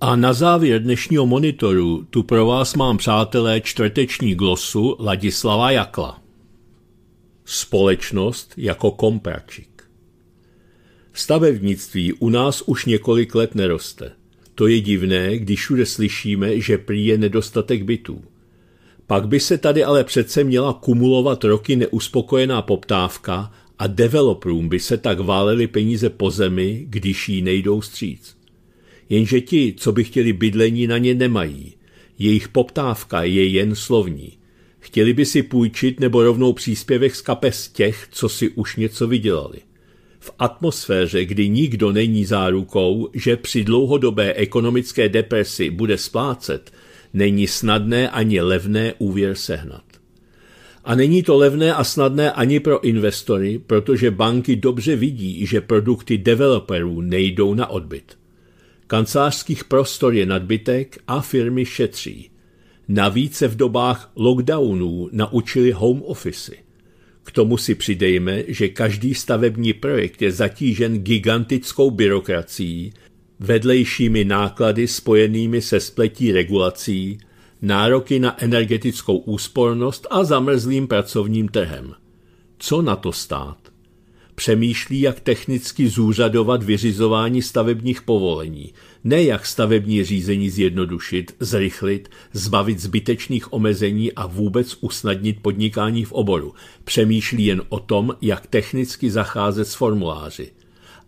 A na závěr dnešního monitoru tu pro vás mám, přátelé, čtvrteční glosu Ladislava Jakla. Společnost jako kompračik. Stavebnictví u nás už několik let neroste. To je divné, když všude slyšíme, že prý je nedostatek bytů. Pak by se tady ale přece měla kumulovat roky neuspokojená poptávka a developerům by se tak válely peníze po zemi, když jí nejdou stříc. Jenže ti, co by chtěli bydlení, na ně nemají. Jejich poptávka je jen slovní. Chtěli by si půjčit nebo rovnou příspěvek z kapes těch, co si už něco vydělali. V atmosféře, kdy nikdo není zárukou, že při dlouhodobé ekonomické depresi bude splácet, není snadné ani levné úvěr sehnat. A není to levné a snadné ani pro investory, protože banky dobře vidí, že produkty developerů nejdou na odbyt. Kancelářských prostor je nadbytek a firmy šetří. Navíc se v dobách lockdownů naučili home office. K tomu si přidejme, že každý stavební projekt je zatížen gigantickou byrokracií, vedlejšími náklady spojenými se spletí regulací, nároky na energetickou úspornost a zamrzlým pracovním trhem. Co na to stát? přemýšlí, jak technicky zúřadovat vyřizování stavebních povolení, ne jak stavební řízení zjednodušit, zrychlit, zbavit zbytečných omezení a vůbec usnadnit podnikání v oboru. Přemýšlí jen o tom, jak technicky zacházet s formuláři.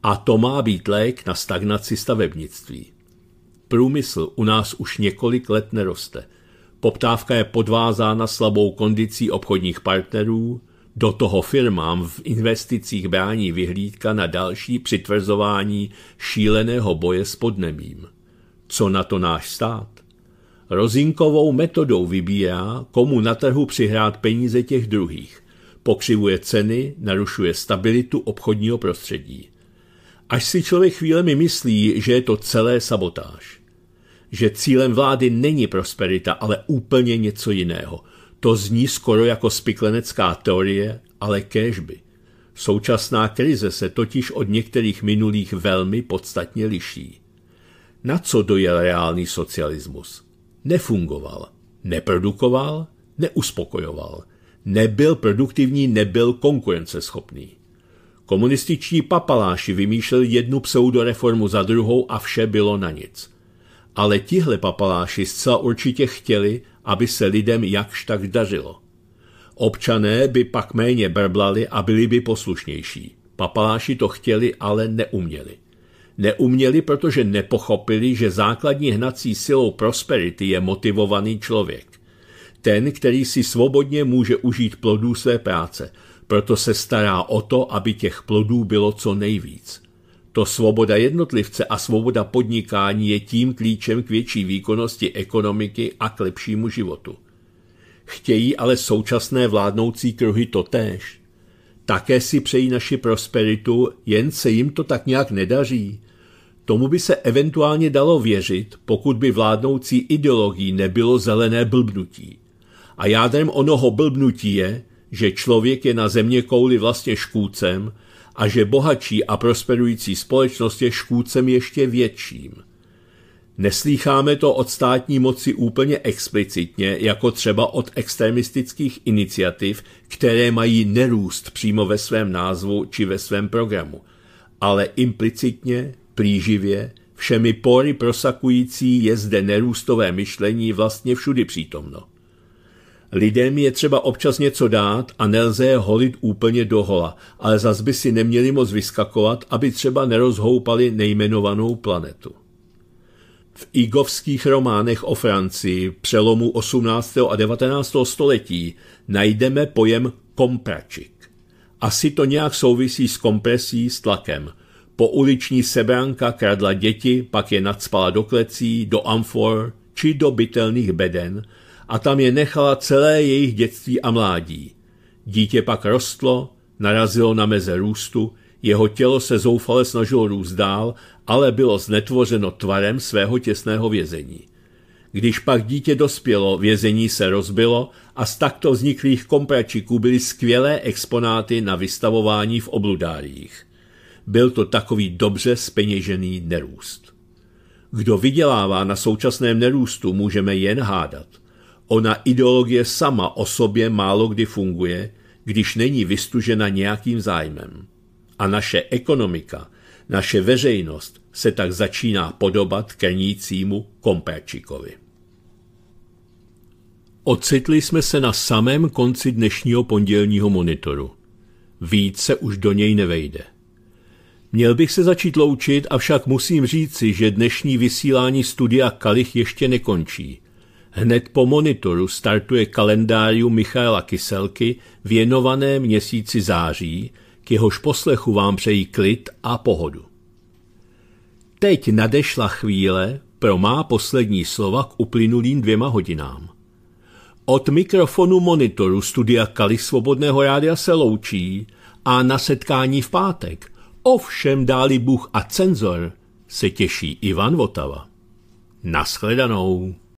A to má být lék na stagnaci stavebnictví. Průmysl u nás už několik let neroste. Poptávka je podvázána slabou kondicí obchodních partnerů, do toho firmám v investicích brání vyhlídka na další přitvrzování šíleného boje s podnebím. Co na to náš stát? Rozinkovou metodou vybírá, komu na trhu přihrát peníze těch druhých. Pokřivuje ceny, narušuje stabilitu obchodního prostředí. Až si člověk chvílemi myslí, že je to celé sabotáž. Že cílem vlády není prosperita, ale úplně něco jiného – to zní skoro jako spiklenecká teorie, ale kéžby. Současná krize se totiž od některých minulých velmi podstatně liší. Na co dojel reálný socialismus? Nefungoval, neprodukoval, neuspokojoval. Nebyl produktivní, nebyl konkurenceschopný. Komunističní papaláši vymýšleli jednu pseudoreformu za druhou a vše bylo na nic. Ale tihle papaláši zcela určitě chtěli, aby se lidem jakž tak dařilo. Občané by pak méně brblali a byli by poslušnější. Papaláši to chtěli, ale neuměli. Neuměli, protože nepochopili, že základní hnací silou prosperity je motivovaný člověk. Ten, který si svobodně může užít plodů své práce, proto se stará o to, aby těch plodů bylo co nejvíc. To svoboda jednotlivce a svoboda podnikání je tím klíčem k větší výkonnosti ekonomiky a k lepšímu životu. Chtějí ale současné vládnoucí kruhy též. Také si přejí naši prosperitu, jen se jim to tak nějak nedaří. Tomu by se eventuálně dalo věřit, pokud by vládnoucí ideologií nebylo zelené blbnutí. A jádrem onoho blbnutí je, že člověk je na země kouli vlastně škůdcem a že bohatší a prosperující společnost je škůdcem ještě větším. Neslýcháme to od státní moci úplně explicitně, jako třeba od extremistických iniciativ, které mají nerůst přímo ve svém názvu či ve svém programu, ale implicitně, plíživě, všemi pory prosakující je zde nerůstové myšlení vlastně všudy přítomno. Lidem je třeba občas něco dát a nelze je holit úplně dohola, ale zas by si neměli moc vyskakovat, aby třeba nerozhoupali nejmenovanou planetu. V igovských románech o Francii přelomu 18. a 19. století najdeme pojem kompračik. Asi to nějak souvisí s kompresí s tlakem. Po uliční sebranka kradla děti, pak je nadspala do klecí, do amfor či do bytelných beden – a tam je nechala celé jejich dětství a mládí. Dítě pak rostlo, narazilo na meze růstu, jeho tělo se zoufale snažilo růst dál, ale bylo znetvořeno tvarem svého těsného vězení. Když pak dítě dospělo, vězení se rozbilo a z takto vzniklých kompračiků byly skvělé exponáty na vystavování v obludáriích. Byl to takový dobře speněžený nerůst. Kdo vydělává na současném nerůstu, můžeme jen hádat. Ona ideologie sama o sobě málo kdy funguje, když není vystužena nějakým zájmem. A naše ekonomika, naše veřejnost se tak začíná podobat kenícímu kompéčikovi. Ocitli jsme se na samém konci dnešního pondělního monitoru. Víc se už do něj nevejde. Měl bych se začít loučit, avšak musím říci, že dnešní vysílání studia Kalich ještě nekončí. Hned po monitoru startuje kalendáriu Michaela Kyselky věnované měsíci září, k jehož poslechu vám přejí klid a pohodu. Teď nadešla chvíle pro má poslední slova k uplynulým dvěma hodinám. Od mikrofonu monitoru studia Kali Svobodného rádia se loučí a na setkání v pátek, ovšem dáli Bůh a cenzor, se těší Ivan Votava. Naschledanou.